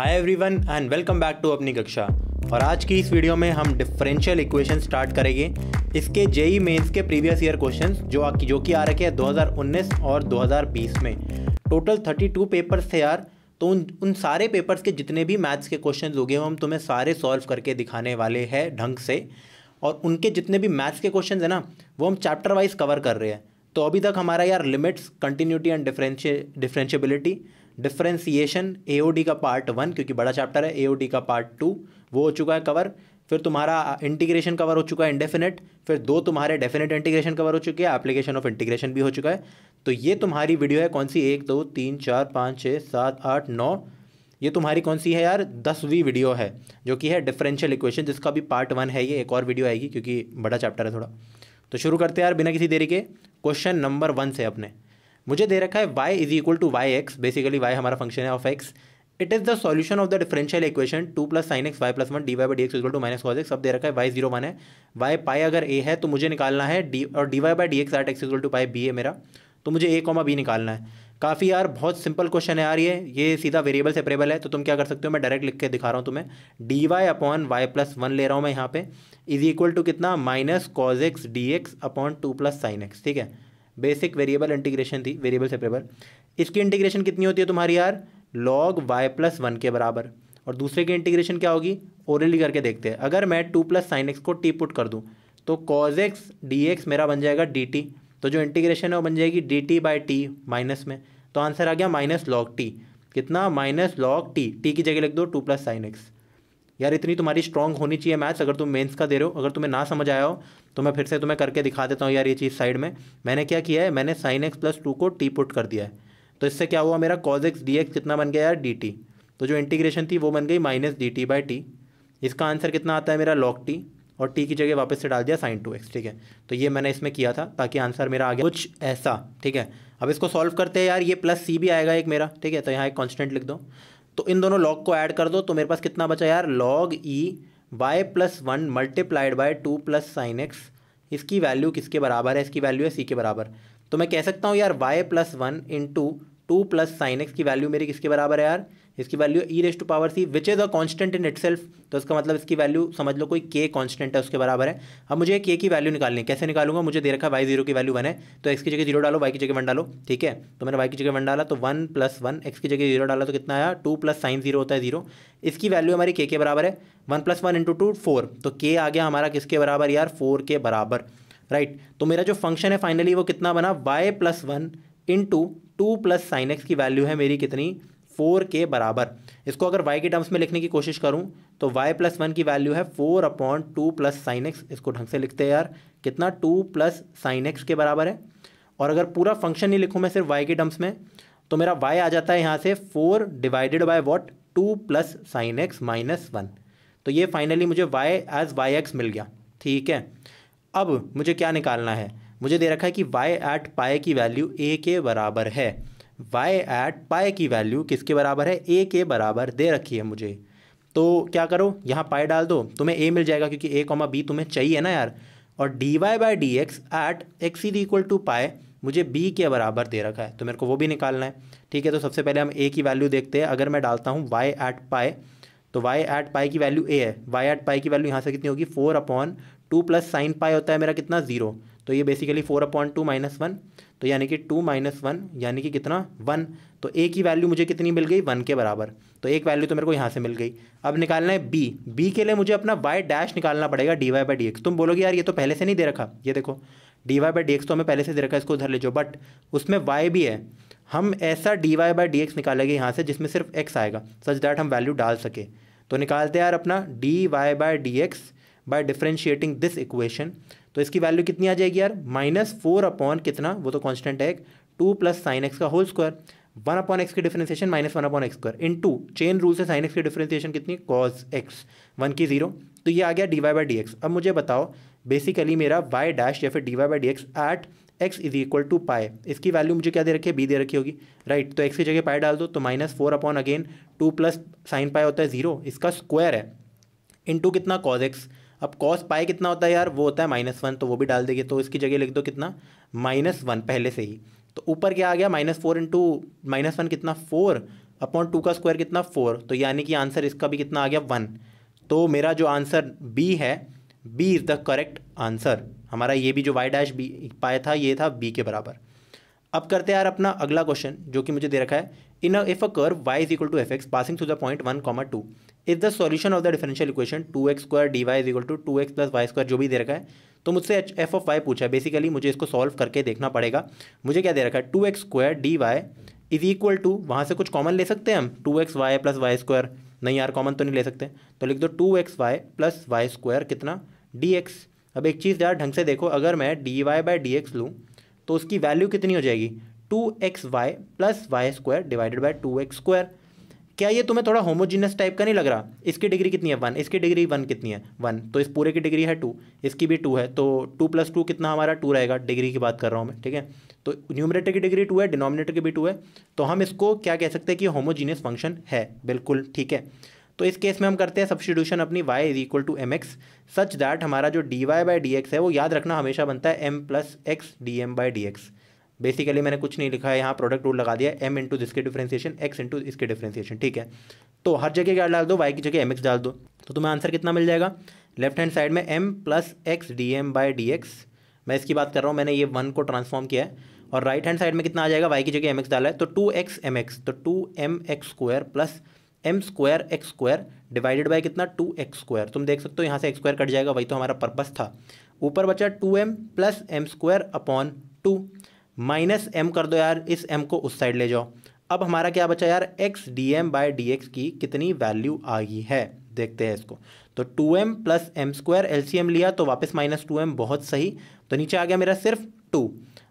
Hi everyone and welcome back to अपनी कक्षा और आज की इस वीडियो में हम डिफरेंशियल इक्वेशन स्टार्ट करेंगे इसके जेई मेंस e के प्रीवियस ईयर क्वेश्चंस जो जो कि आ रखे हैं 2019 और 2020 में टोटल 32 पेपर्स थे यार तो उन उन सारे पेपर्स के जितने भी मैथ्स के क्वेश्चन हो गए हम तुम्हें सारे सॉल्व करके दिखाने वाले हैं ढंग से और उनके जितने भी मैथ्स के क्वेश्चन हैं ना वो हम चैप्टर वाइज कवर कर रहे हैं तो अभी तक हमारा यार limits continuity and differentia differentiability differentiation A का पार्ट वन क्योंकि बड़ा चैप्टर है ए का पार्ट टू वो हो चुका है कवर फिर तुम्हारा इंटीग्रेशन कवर हो चुका है इंडेफिनेट फिर दो तुम्हारे डेफिनेट इंटीग्रेशन कवर हो चुके हैं एप्लीकेशन ऑफ इंटीग्रेशन भी हो चुका है तो ये तुम्हारी वीडियो है कौन सी एक दो तीन चार पाँच छः सात आठ नौ ये तुम्हारी कौन सी है यार दसवीं वीडियो है जो कि है डिफरेंशियल इक्वेशन जिसका भी पार्ट वन है ये एक और वीडियो आएगी क्योंकि बड़ा चैप्टर है थोड़ा तो शुरू करते हैं यार बिना किसी देरी के क्वेश्चन नंबर वन से अपने मुझे दे रखा है y is equal to y x basically y हमारा फंक्शन है of x it is the solution of the differential equation two plus sine x y plus one d y by d x equal to minus cos x अब दे रखा है y zero one है y pi अगर A है तो मुझे निकालना है डी और d y by d x at x equal to pi B है मेरा तो मुझे ए कॉमा बी निकालना है काफ़ी यार बहुत सिंपल क्वेश्चन है यार ये ये सीधा वेरिएबल सेपरेबल है तो तुम क्या कर सकते हो मैं डायरेक्ट लिख के दिखा रहा हूँ तुम्हें d y upon y plus one ले रहा हूँ मैं यहाँ पे इज इक्वल टू कितना minus cos x d x upon two plus sine x ठीक है बेसिक वेरिएबल इंटीग्रेशन थी वेरिएबल सेपरेबल इसकी इंटीग्रेशन कितनी होती है तुम्हारी यार लॉग वाई प्लस वन के बराबर और दूसरे की इंटीग्रेशन क्या होगी ओरली करके देखते हैं अगर मैं टू प्लस साइन एक्स को टी पुट कर दूँ तो कॉज एक्स डी एक्स मेरा बन जाएगा डी टी तो जो इंटीग्रेशन है वो बन जाएगी d t by t minus में तो आंसर आ गया माइनस लॉग टी कितना माइनस लॉग टी टी की जगह लिख दो टू प्लस साइन एक्स यार इतनी तुम्हारी स्ट्रांग होनी चाहिए मैथ्स अगर तुम मेंस का दे रहे हो अगर तुम्हें ना समझ आया हो तो मैं फिर से तुम्हें करके दिखा देता हूँ यार ये चीज़ साइड में मैंने क्या किया है मैंने साइन एक्स प्लस टू को टी पुट कर दिया है तो इससे क्या हुआ मेरा कॉज एक्स डी एक्स कितना बन गया यार डी टी तो जो इंटीग्रेशन थी वो बन गई minus d t by t इसका आंसर कितना आता है मेरा लॉक टी और टी की जगह वापस से डाल दिया साइन टू एक्स ठीक है तो ये मैंने इसमें किया था ताकि आंसर मेरा आ गया कुछ ऐसा ठीक है अब इसको सॉल्व करते हैं यार ये प्लस सी भी आएगा एक मेरा ठीक है तो यहाँ एक कॉन्स्टेंट लिख दो तो इन दोनों लॉग को ऐड कर दो तो मेरे पास कितना बचा यार log e y plus one multiplied by two plus sine x इसकी वैल्यू किसके बराबर है इसकी वैल्यू है सी के बराबर तो मैं कह सकता हूँ यार y plus one into two plus sine x की वैल्यू मेरी किसके बराबर है यार इसकी value e race to power c which is a constant in it तो इसका मतलब इसकी वैल्यू समझ लो कोई के कॉन्स्टेंट है उसके बराबर है अब मुझे के की वैल्यू निकालनी है कैसे निकालूंगा मुझे दे रखा वाई जीरो की वैल्यू वन है तो एक्स की जगह जीरो डालो वाई की जगह वन डालो ठीक है तो मैंने वाई की जगह वन डाला तो वन प्लस वन एक्स की जगह जीरो डाला तो कितना आया टू प्लस साइन जीरो होता है जीरो इसकी वैल्यू हमारी के के बराबर है one plus one into two four तो के आ गया हमारा किसके बराबर यार फोर के बराबर राइट तो मेरा जो फंक्शन है फाइनली वो कितना बना y plus one into two plus sine x की वैल्यू है मेरी कितनी फोर के बराबर इसको अगर y के टर्म्स में लिखने की कोशिश करूं तो y प्लस वन की वैल्यू है four upon two plus sine x इसको ढंग से लिखते हैं यार कितना टू प्लस साइन एक्स के बराबर है और अगर पूरा फंक्शन ही लिखूँ मैं सिर्फ y के टर्म्स में तो मेरा y आ जाता है यहाँ से four divided by what two plus sine x minus one तो ये फाइनली मुझे y एज वाई एक्स मिल गया ठीक है अब मुझे क्या निकालना है मुझे दे रखा है कि y एट पाए की वैल्यू a के बराबर है वाई एट पाए की वैल्यू किसके बराबर है ए के बराबर दे रखी है मुझे तो क्या करो यहाँ पाए डाल दो तुम्हें ए मिल जाएगा क्योंकि ए कॉमा बी तुम्हें चाहिए ना यार और d y by d x at x is equal to pi मुझे बी के बराबर दे रखा है तो मेरे को वो भी निकालना है ठीक है तो सबसे पहले हम ए की वैल्यू देखते हैं अगर मैं डालता हूँ वाई एट पाए तो वाई एट पाई की वैल्यू ए है वाई एट पाई की वैल्यू यहाँ से कितनी होगी four upon two plus sine pi होता है मेरा कितना जीरो तो ये basically four upon two minus one तो यानी कि टू माइनस वन यानी कि कितना वन तो ए की वैल्यू मुझे कितनी मिल गई वन के बराबर तो एक वैल्यू तो मेरे को यहाँ से मिल गई अब निकालना है बी बी के लिए मुझे अपना वाई डैश निकालना पड़ेगा d y by d x तुम बोलोगे यार ये तो पहले से नहीं दे रखा ये देखो d y by d x तो हमें पहले से दे रखा है इसको उधर ले जाओ बट उसमें वाई भी है हम ऐसा d y by d x निकालेंगे यहाँ से जिसमें सिर्फ एक्स आएगा सच दैट हम वैल्यू डाल सके तो निकालते हैं यार अपना d y by d x by differentiating this equation तो इसकी वैल्यू कितनी आ जाएगी यार माइनस फोर अपॉन कितना वो तो कॉन्स्टेंट है टू प्लस साइन एक्स का whole square one upon x की differentiation minus one upon x square इन टू चेन रूल से साइन एक्स की डिफ्रेंसिएशन कितनी कॉज एक्स वन की जीरो तो ये आ गया d y by d x अब मुझे बताओ बेसिकली मेरा वाई डैश या फिर d y by d x at x is equal to pi इसकी वैल्यू मुझे क्या दे रखी है बी दे रखी होगी राइट right, तो एक्स की जगह पाए डाल दो तो minus four upon again two plus sine pi होता है जीरो इसका स्क्वायर है इन टू कितना कॉज एक्स अब कॉस पाए कितना होता है यार वो होता है माइनस वन तो वो भी डाल देंगे तो इसकी जगह लिख दो कितना माइनस वन पहले से ही तो ऊपर क्या आ गया minus four into minus one कितना फोर अपॉन टू का स्क्वायर कितना फोर तो यानी कि आंसर इसका भी कितना आ गया वन तो मेरा जो आंसर बी है B is the correct answer हमारा ये भी जो वाई डैश बी पाया था ये था बी के बराबर अब करते हैं यार अपना अगला क्वेश्चन जो कि मुझे दे रखा है in if a curve y is equal to f x passing through the point one comma two is the solution of the differential equation two x square d y is equal to two x plus y square जो भी दे रखा है तो मुझसे H F of Y पूछा है basically मुझे इसको सॉल्व करके देखना पड़ेगा मुझे क्या दे रखा है two x square d y is equal to वहाँ से कुछ कॉमन ले सकते हैं हम two x y plus y square नहीं यार कॉमन तो नहीं ले सकते तो लिख दो two x y plus y square कितना डी एक्स अब एक चीज़ यार ढंग से देखो अगर मैं d y by d x लूँ तो उसकी वैल्यू कितनी हो जाएगी two x y plus y square divided by two x square क्या ये तुम्हें थोड़ा होमोजीनियस टाइप का नहीं लग रहा इसकी डिग्री कितनी है वन इसकी डिग्री वन कितनी है वन तो इस पूरे की डिग्री है टू इसकी भी टू है तो टू प्लस टू कितना हमारा टू रहेगा डिग्री की बात कर रहा हूँ मैं ठीक है तो न्यूमरेटर की डिग्री टू है डिनोमिनेटर की भी टू है तो हम इसको क्या कह सकते हैं कि होमोजीनियस फंक्शन है बिल्कुल ठीक है तो इस केस में हम करते हैं सब्सिट्यूशन अपनी y is equal to m x such that हमारा जो d y by d x है वो याद रखना हमेशा बनता है m plus x d m by d x basically मैंने कुछ नहीं लिखा है यहाँ प्रोडक्ट रूल लगा दिया एम इंटू इसके डिफ्रेंसिएशन एक्स इंटू इसके डिफ्रेंसिएशन ठीक है तो हर जगह क्या डाल दो वाई की जगह एम एक्स डाल दो तो तुम्हें आंसर कितना मिल जाएगा लेफ्ट हैंड साइड में m plus x d m by d x मैं इसकी बात कर रहा हूँ मैंने ये वन को ट्रांसफॉर्म किया है और राइट हैंड साइड में कितना आ जाएगा वाई की जगह एम एक्स डाला है तो टू एक्स एम एक्स तो two m x square plus m square x square divided by कितना टू एक्स स्क्वायर तुम देख सकते हो यहाँ से एक्स स्क्वायर कट जाएगा वही तो हमारा पर्पस था ऊपर बचा two m plus m square upon two minus m कर दो यार इस एम को उस साइड ले जाओ अब हमारा क्या बचा यार x d m by d x की कितनी वैल्यू आ गई है देखते हैं इसको तो two m plus m square L C M लिया तो वापस माइनस टू एम बहुत सही तो नीचे आ गया मेरा सिर्फ टू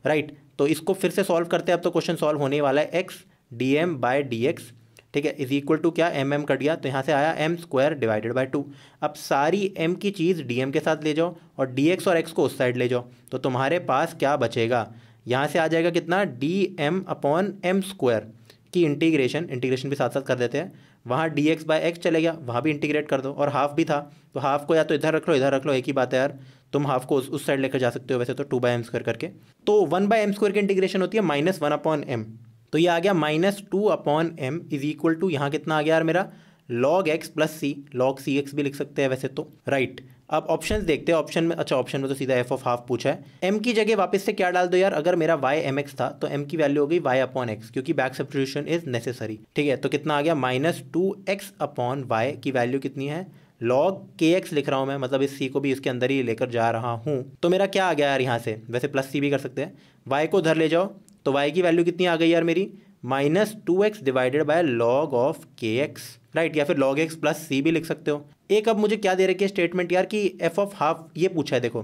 राइट तो इसको फिर से सॉल्व करते हैं अब तो क्वेश्चन सॉल्व होने वाला है x d m by d x ठीक है इज इक्वल टू क्या एम एम कट गया तो यहाँ से आया m square divided by two अब सारी एम की चीज़ डी एम के साथ ले जाओ और डी एक्स और एक्स को उस साइड ले जाओ तो तुम्हारे पास क्या बचेगा यहाँ से आ जाएगा कितना d m upon m square की इंटीग्रेशन इंटीग्रेशन भी साथ साथ कर देते हैं वहाँ डी एक्स बाय एक्स चले गया वहाँ भी इंटीग्रेट कर दो और हाफ भी था तो हाफ को या तो इधर रख लो इधर रख लो एक ही बात है यार तुम हाफ को उस उस साइड लेकर जा सकते हो वैसे तो टू बाई एम स्क्वायर करके तो वन बाय एम स्क्वायर की इंटीग्रेशन होती है माइनस वन अपॉन एम तो ये आ गया minus two upon m is equal to यहाँ कितना आ गया यार मेरा log x plus c log c x भी लिख सकते हैं वैसे तो राइट right. आप ऑप्शन देखते हो ऑप्शन में अच्छा ऑप्शन में तो सीधा एफ ऑफ हाफ पूछा है एम की जगह वापस से क्या डाल दो यार अगर मेरा वाई एम एक्स था तो एम की वैल्यू होगी वाई अपॉन एक्स क्योंकि बैक सब्सिट्यूशन इज नेसेसरी ठीक है तो कितना आ गया minus two x upon y की वैल्यू कितनी है लॉग के एक्स लिख रहा हूँ मैं मतलब इस सी को भी इसके अंदर ही लेकर जा रहा हूँ तो मेरा क्या आ गया यार यहाँ से वैसे प्लस सी भी कर सकते हैं वाई को उधर ले जाओ तो वाई की वैल्यू कितनी आ गई यार मेरी minus two x divided by log of k x right या फिर लॉग एक्स प्लस सी भी लिख सकते हो एक अब मुझे क्या दे रखी है स्टेटमेंट यार कि एफ ऑफ हाफ ये पूछा है देखो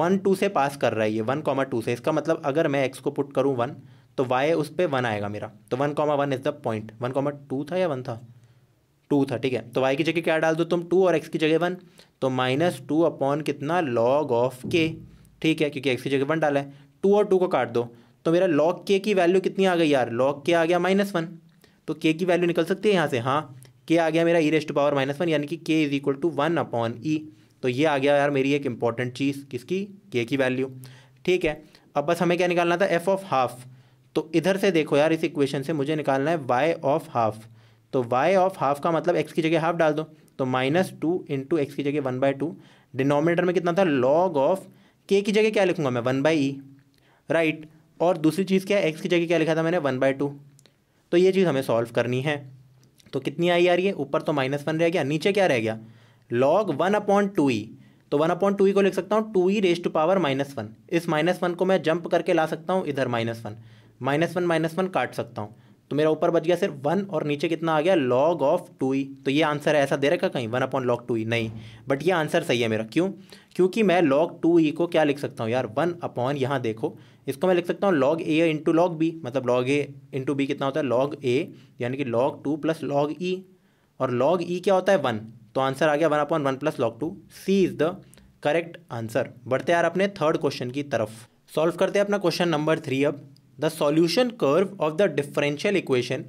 वन टू से पास कर रहा है ये वन कॉमा टू से इसका मतलब अगर मैं एक्स को पुट करूँ वन तो वाई उस पर वन आएगा मेरा तो one comma one is the point one comma two था या वन था टू था ठीक है तो वाई की जगह क्या डाल दो तुम टू और एक्स की जगह वन तो माइनस टू अपॉन कितना लॉग ऑफ के ठीक है क्योंकि एक्स की जगह वन डाला है टू और टू को काट दो तो मेरा लॉग के की वैल्यू कितनी आ गई यार लॉग के आ गया माइनस वन तो के की वैल्यू निकल सकती है यहाँ से हाँ के आ गया मेरा e raised power minus one यानी कि k is equal to one upon e तो ये आ गया यार मेरी एक इंपॉर्टेंट चीज़ किसकी के की वैल्यू ठीक है अब बस हमें क्या निकालना था एफ ऑफ हाफ तो इधर से देखो यार इस इक्वेशन से मुझे निकालना है वाई ऑफ हाफ तो वाई ऑफ हाफ का मतलब एक्स की जगह हाफ डाल दो तो माइनस टू इंटू एक्स की जगह वन बाई टू डिनोमिनेटर में कितना था लॉग ऑफ के की जगह क्या लिखूंगा मैं वन बाई ई राइट और दूसरी चीज़ क्या है एक्स की जगह क्या लिखा था मैंने वन बाई टू तो ये चीज़ हमें सॉल्व करनी है तो कितनी आई आ रही है ऊपर तो माइनस वन रह गया नीचे क्या रह गया log one upon two e तो वन अपॉइंट टू ई को लिख सकता हूँ two e race to power minus one इस माइनस वन को मैं जंप करके ला सकता हूँ इधर minus one minus one minus one काट सकता हूँ तो मेरा ऊपर बच गया सिर्फ वन और नीचे कितना आ गया लॉग ऑफ टू ई तो ये आंसर ऐसा दे रखा कहीं one upon log two e नहीं बट ये आंसर सही है मेरा क्यों क्योंकि मैं लॉग टू ई को क्या लिख सकता हूँ यार वन अपॉन यहाँ देखो इसको मैं लिख सकता हूँ log a into log b मतलब लॉग ए इंटू बी कितना होता है लॉग ए यानी कि log two plus log e और लॉग ई e क्या होता है वन तो आंसर आ गया one upon one plus log two c is the correct answer बढ़ते यार अपने थर्ड क्वेश्चन की तरफ सॉल्व करते हैं अपना क्वेश्चन नंबर थ्री अब the solution curve of the differential equation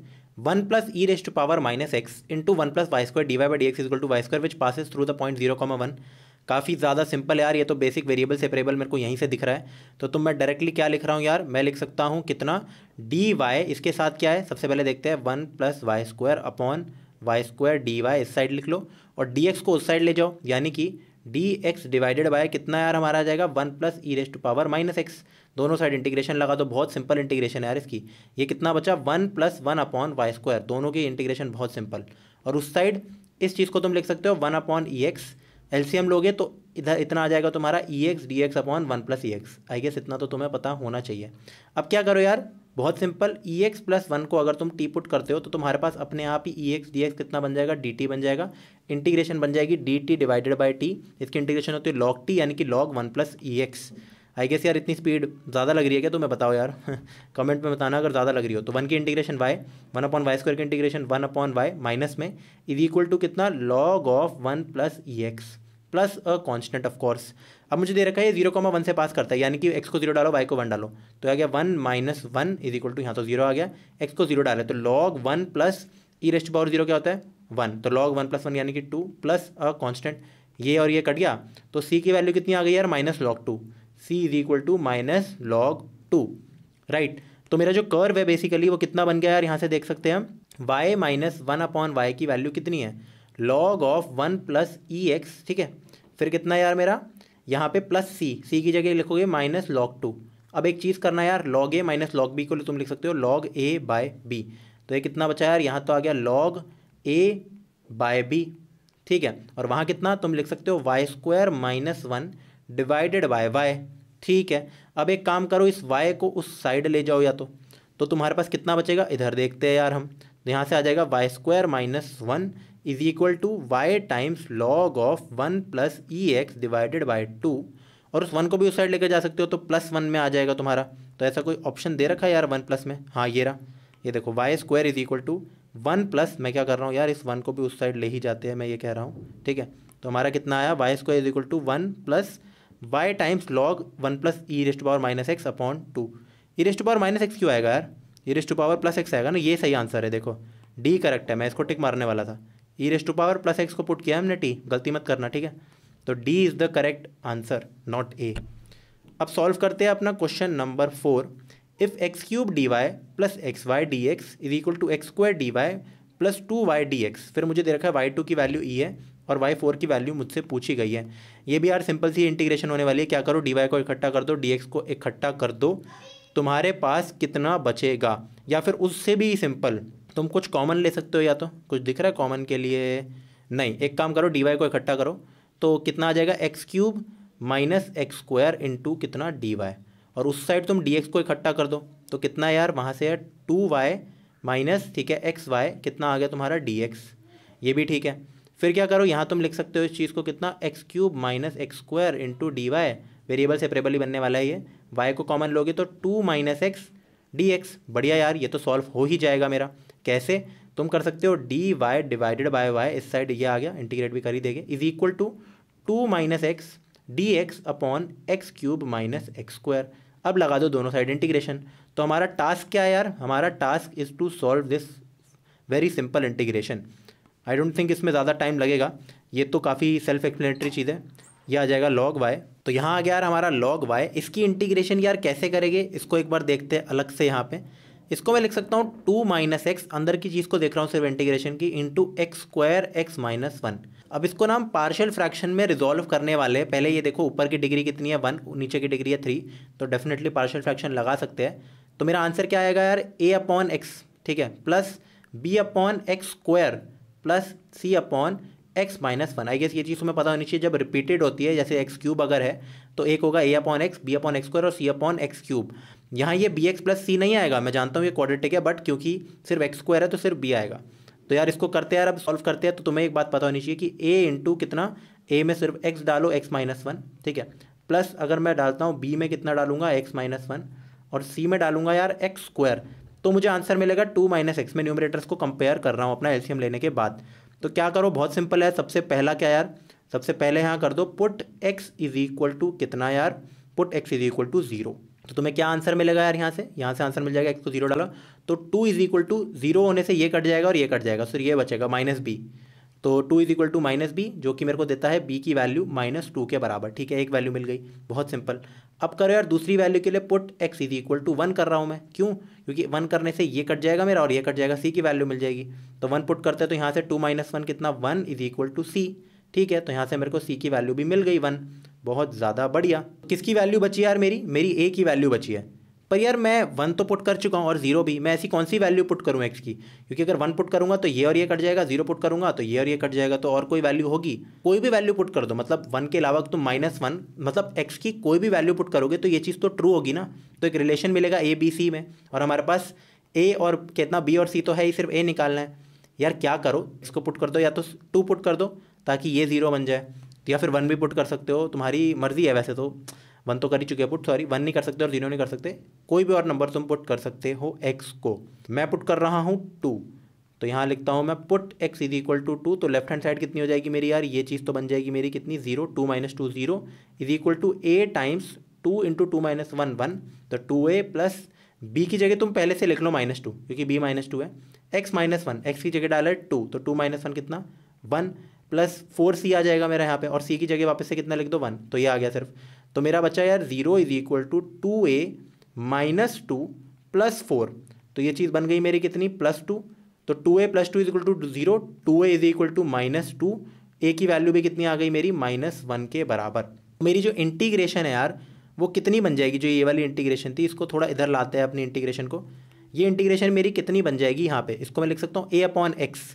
one plus e rest to power minus x into one plus y square d y by d x equal to y square which passes through the point zero comma one काफ़ी ज़्यादा simple यार ये तो basic variable separable मेरे को यहीं से दिख रहा है तो तुम मैं डायरेक्टली क्या लिख रहा हूँ यार मैं लिख सकता हूँ कितना डी वाई इसके साथ क्या है सबसे पहले देखते हैं one plus y square upon y square d y इस साइड लिख लो और डी एक्स को उस साइड ले जाओ यानी कि डी एक्स डिवाइडेड बाय कितना यार हमारा आ जाएगा one plus e rest to power minus x दोनों साइड इंटीग्रेशन लगा तो बहुत सिंपल इंटीग्रेशन है यार इसकी ये कितना बचा one plus one upon y square दोनों की इंटीग्रेशन बहुत सिंपल और उस साइड इस चीज़ को तुम लिख सकते हो one upon e x LCM लोगे तो इधर इतना आ जाएगा तुम्हारा e x d x upon one plus e x I guess इतना तो तुम्हें पता होना चाहिए अब क्या करो यार बहुत simple e x plus one को अगर तुम टी पुट करते हो तो तुम्हारे पास अपने आप ही ई एक्स डी एक्स कितना बन जाएगा डी टी बन जाएगा इंटीग्रेशन बन जाएगी d t divided by t इसकी इंटीग्रेशन होती है लॉग टी यानी कि log one plus e x I guess यार इतनी स्पीड ज़्यादा लग रही है क्या तुम्हें तो बताओ यार कमेंट में बताना अगर ज़्यादा लग रही हो तो वन की integration y one upon y square की integration one upon y minus में इज इक्वल टू कितना log of one plus e x plus a constant of course अब मुझे दे रखा है जीरो कॉमा वन से पास करता है यानी कि एक्स को जीरो डालो वाई को वन डालो तो आ गया one minus one is equal to यहाँ तो जीरो आ गया एक्स को जीरो डाले तो log one plus e raised power zero क्या होता है वन तो लॉग वन प्लस वन यानी कि टू प्लस अ कॉन्स्टेंट ये और ये कट गया तो सी की वैल्यू कितनी आ गई यार minus log two c is equal to minus log two right तो मेरा जो कर्व है बेसिकली वो कितना बन गया यार यहाँ से देख सकते हैं हम y minus one upon y की वैल्यू कितनी है log of one plus e x ठीक है फिर कितना यार मेरा यहाँ पे प्लस सी सी की जगह लिखोगे माइनस लॉग टू अब एक चीज़ करना यार log a minus log b को तुम लिख सकते हो लॉग ए बाय बी तो ये कितना बचा यार यहाँ तो आ गया लॉग ए बाय बी ठीक है और वहाँ कितना तुम लिख सकते हो y square minus one divided by y ठीक है अब एक काम करो इस वाई को उस साइड ले जाओ या तो तो तुम्हारे पास कितना बचेगा इधर देखते हैं यार हम तो यहाँ से आ जाएगा y square minus one is equal to y times log of one plus e x divided by two और उस वन को भी उस साइड लेकर जा सकते हो तो प्लस वन में आ जाएगा तुम्हारा तो ऐसा कोई ऑप्शन दे रखा है यार वन प्लस में हाँ ये रहा ये देखो y square is equal to one plus मैं क्या कर रहा हूँ यार इस वन को भी उस साइड ले ही जाते हैं मैं ये कह रहा हूँ ठीक है तो हमारा कितना आया y square is equal to one plus y times log one plus e raised power minus x upon two e raised power minus x क्यों आएगा यार e rest to power plus x आएगा ना ये सही आंसर है देखो D correct है मैं इसको टिक मारने वाला था e rest to power plus x को पुट किया हमने टी गलती मत करना ठीक है तो D is the correct answer not A अब सॉल्व करते हैं अपना question number four if x cube d y plus x y d x is equal to x square d y plus two y d x फिर मुझे दे रखा है y two की वैल्यू ई e है और वाई फोर की value मुझसे पूछी गई है ये भी यार सिंपल सी इंटीग्रेशन होने वाली है क्या करो डी वाई को इकट्ठा कर दो डी एक्स को इकट्ठा कर दो तुम्हारे पास कितना बचेगा या फिर उससे भी सिंपल तुम कुछ कॉमन ले सकते हो या तो कुछ दिख रहा है कॉमन के लिए नहीं एक काम करो डी वाई को इकट्ठा करो तो कितना आ जाएगा x cube minus x square into कितना डी वाई और उस साइड तुम डी एक्स को इकट्ठा कर दो तो कितना यार वहाँ से है टू वाई माइनस ठीक है एक्स वाई कितना आ गया तुम्हारा डी एक्स ये भी ठीक है फिर क्या करो यहाँ तुम लिख सकते हो इस चीज़ को कितना x cube minus x square into d y variable separable ही बनने वाला है ये वाई को कॉमन लोगे तो two minus x d x बढ़िया यार ये तो सॉल्व हो ही जाएगा मेरा कैसे तुम कर सकते हो d y divided by y इस साइड ये आ गया इंटीग्रेट भी कर ही देंगे is equal to two minus x d x upon x cube minus x square अब लगा दो दोनों साइड इंटीग्रेशन तो हमारा टास्क क्या है यार हमारा task is to solve this very simple integration I don't think इसमें ज़्यादा टाइम लगेगा ये तो काफ़ी सेल्फ एक्सप्लेनेटरी चीज़ है यह आ जाएगा लॉग वाई तो यहाँ आ गया यार हमारा लॉग वाई इसकी इंटीग्रेशन यार कैसे करेंगे इसको एक बार देखते हैं अलग से यहाँ पे इसको मैं लिख सकता हूँ टू माइनस एक्स अंदर की चीज़ को देख रहा हूँ सिर्फ इंटीग्रेशन की into x square x minus one अब इसको ना हम पार्शियल फ्रैक्शन में रिजॉल्व करने वाले हैं पहले ये देखो ऊपर की डिग्री कितनी है वन नीचे की डिग्री है थ्री तो डेफिनेटली पार्शियल फ्रैक्शन लगा सकते हैं तो मेरा आंसर क्या आएगा यार ए अपॉन एक्स ठीक है plus b upon x square plus c upon x minus one I guess ये चीज़ हमें पता होनी चाहिए जब रिपीटेड होती है जैसे एक्स क्यूब अगर है तो एक होगा a upon x b upon x square और सी अपॉन एक्स क्यूब यहाँ ये बी एक्स प्लस सी नहीं आएगा मैं जानता हूँ ये क्वाड्रेटिक है बट क्योंकि सिर्फ एक्स स्क्वायर है तो सिर्फ बी आएगा तो यार इसको करते यार अब सॉल्व करते हैं तो तुम्हें एक बात पता होनी चाहिए कि ए इंटू कितना ए में सिर्फ एक्स डालो एक्स माइनस वन ठीक है प्लस अगर मैं डालता हूँ बी में कितना डालूंगा एक्स माइनस वन और सी में डालूंगा यार एक्स स्क्वायर तो मुझे आंसर मिलेगा टू माइनस एक्स में न्यूमरेटर्स को कंपेयर कर रहा हूँ अपना एल्शियम लेने के बाद तो क्या करो बहुत सिंपल है सबसे पहला क्या यार सबसे पहले यहाँ कर दो put x is equal to कितना यार put x is equal to zero तो तुम्हें क्या आंसर मिलेगा यार यहाँ से यहाँ से आंसर मिल जाएगा एक्स को जीरो डालो तो two is equal to zero होने से ये कट जाएगा और ये कट जाएगा सर ये बचेगा माइनस बी तो two is equal to minus b जो कि मेरे को देता है बी की वैल्यू माइनस टू के बराबर ठीक है एक वैल्यू मिल गई बहुत सिंपल अब करो यार दूसरी वैल्यू के लिए put x is equal to one कर रहा हूँ मैं क्यों क्योंकि वन करने से ये कट जाएगा मेरा और ये कट जाएगा सी की वैल्यू मिल जाएगी तो वन पुट करते हैं तो यहाँ से टू माइनस वन कितना one is equal to c ठीक है तो यहाँ से मेरे को सी की वैल्यू भी मिल गई वन बहुत ज़्यादा बढ़िया किसकी वैल्यू बची है यार मेरी मेरी ए की वैल्यू बची है पर यार मैं वन तो पुट कर चुका हूँ और जीरो भी मैं ऐसी कौन सी वैल्यू पुट करूँ एक्स की क्योंकि अगर वन पुट करूँगा तो ये और ये कट जाएगा जीरो पुट करूँगा तो ये और ये कट जाएगा तो और कोई वैल्यू होगी कोई भी वैल्यू पुट कर दो मतलब वन के अलावा तुम माइनस वन मतलब एक्स की कोई भी वैल्यू पुट करोगे तो ये चीज़ तो ट्रू होगी ना तो एक रिलेशन मिलेगा ए बी सी में और हमारे पास ए और कितना बी और सी तो है ही सिर्फ ए निकालना है यार क्या करो इसको पुट कर दो या तो टू पुट कर दो ताकि ये ज़ीरो बन जाए तो या फिर वन भी पुट कर सकते हो तुम्हारी मर्ज़ी है वैसे तो वन तो कर ही चुके हैं पुट सॉरी वन नहीं कर सकते और जीरो नहीं कर सकते कोई भी और नंबर तुम पुट कर सकते हो एक्स को मैं पुट कर रहा हूँ टू तो यहाँ लिखता हूँ मैं put x is equal to two तो लेफ्ट हैंड साइड कितनी हो जाएगी मेरी यार ये चीज़ तो बन जाएगी मेरी कितनी zero two minus two zero is equal to a times two into two minus one one तो टू ए प्लस बी की जगह तुम पहले से लिख लो माइनस टू क्योंकि बी माइनस टू है एक्स माइनस वन एक्स की जगह डाला है टू तो टू माइनस वन कितना वन प्लस फोर सी आ जाएगा मेरा यहाँ पे और सी की जगह वापस से कितना लिख दो वन तो ये आ गया सिर्फ तो मेरा बच्चा यार zero is equal to two a minus two plus four तो ये चीज़ बन गई मेरी कितनी प्लस टू तो two a plus two is equal to zero two a is equal to minus two a की वैल्यू भी कितनी आ गई मेरी माइनस वन के बराबर तो मेरी जो इंटीग्रेशन है यार वो कितनी बन जाएगी जो ये वाली इंटीग्रेशन थी इसको थोड़ा इधर लाते हैं अपनी इंटीग्रेशन को ये इंटीग्रेशन मेरी कितनी बन जाएगी यहाँ पे इसको मैं लिख सकता हूँ ए अपॉन एक्स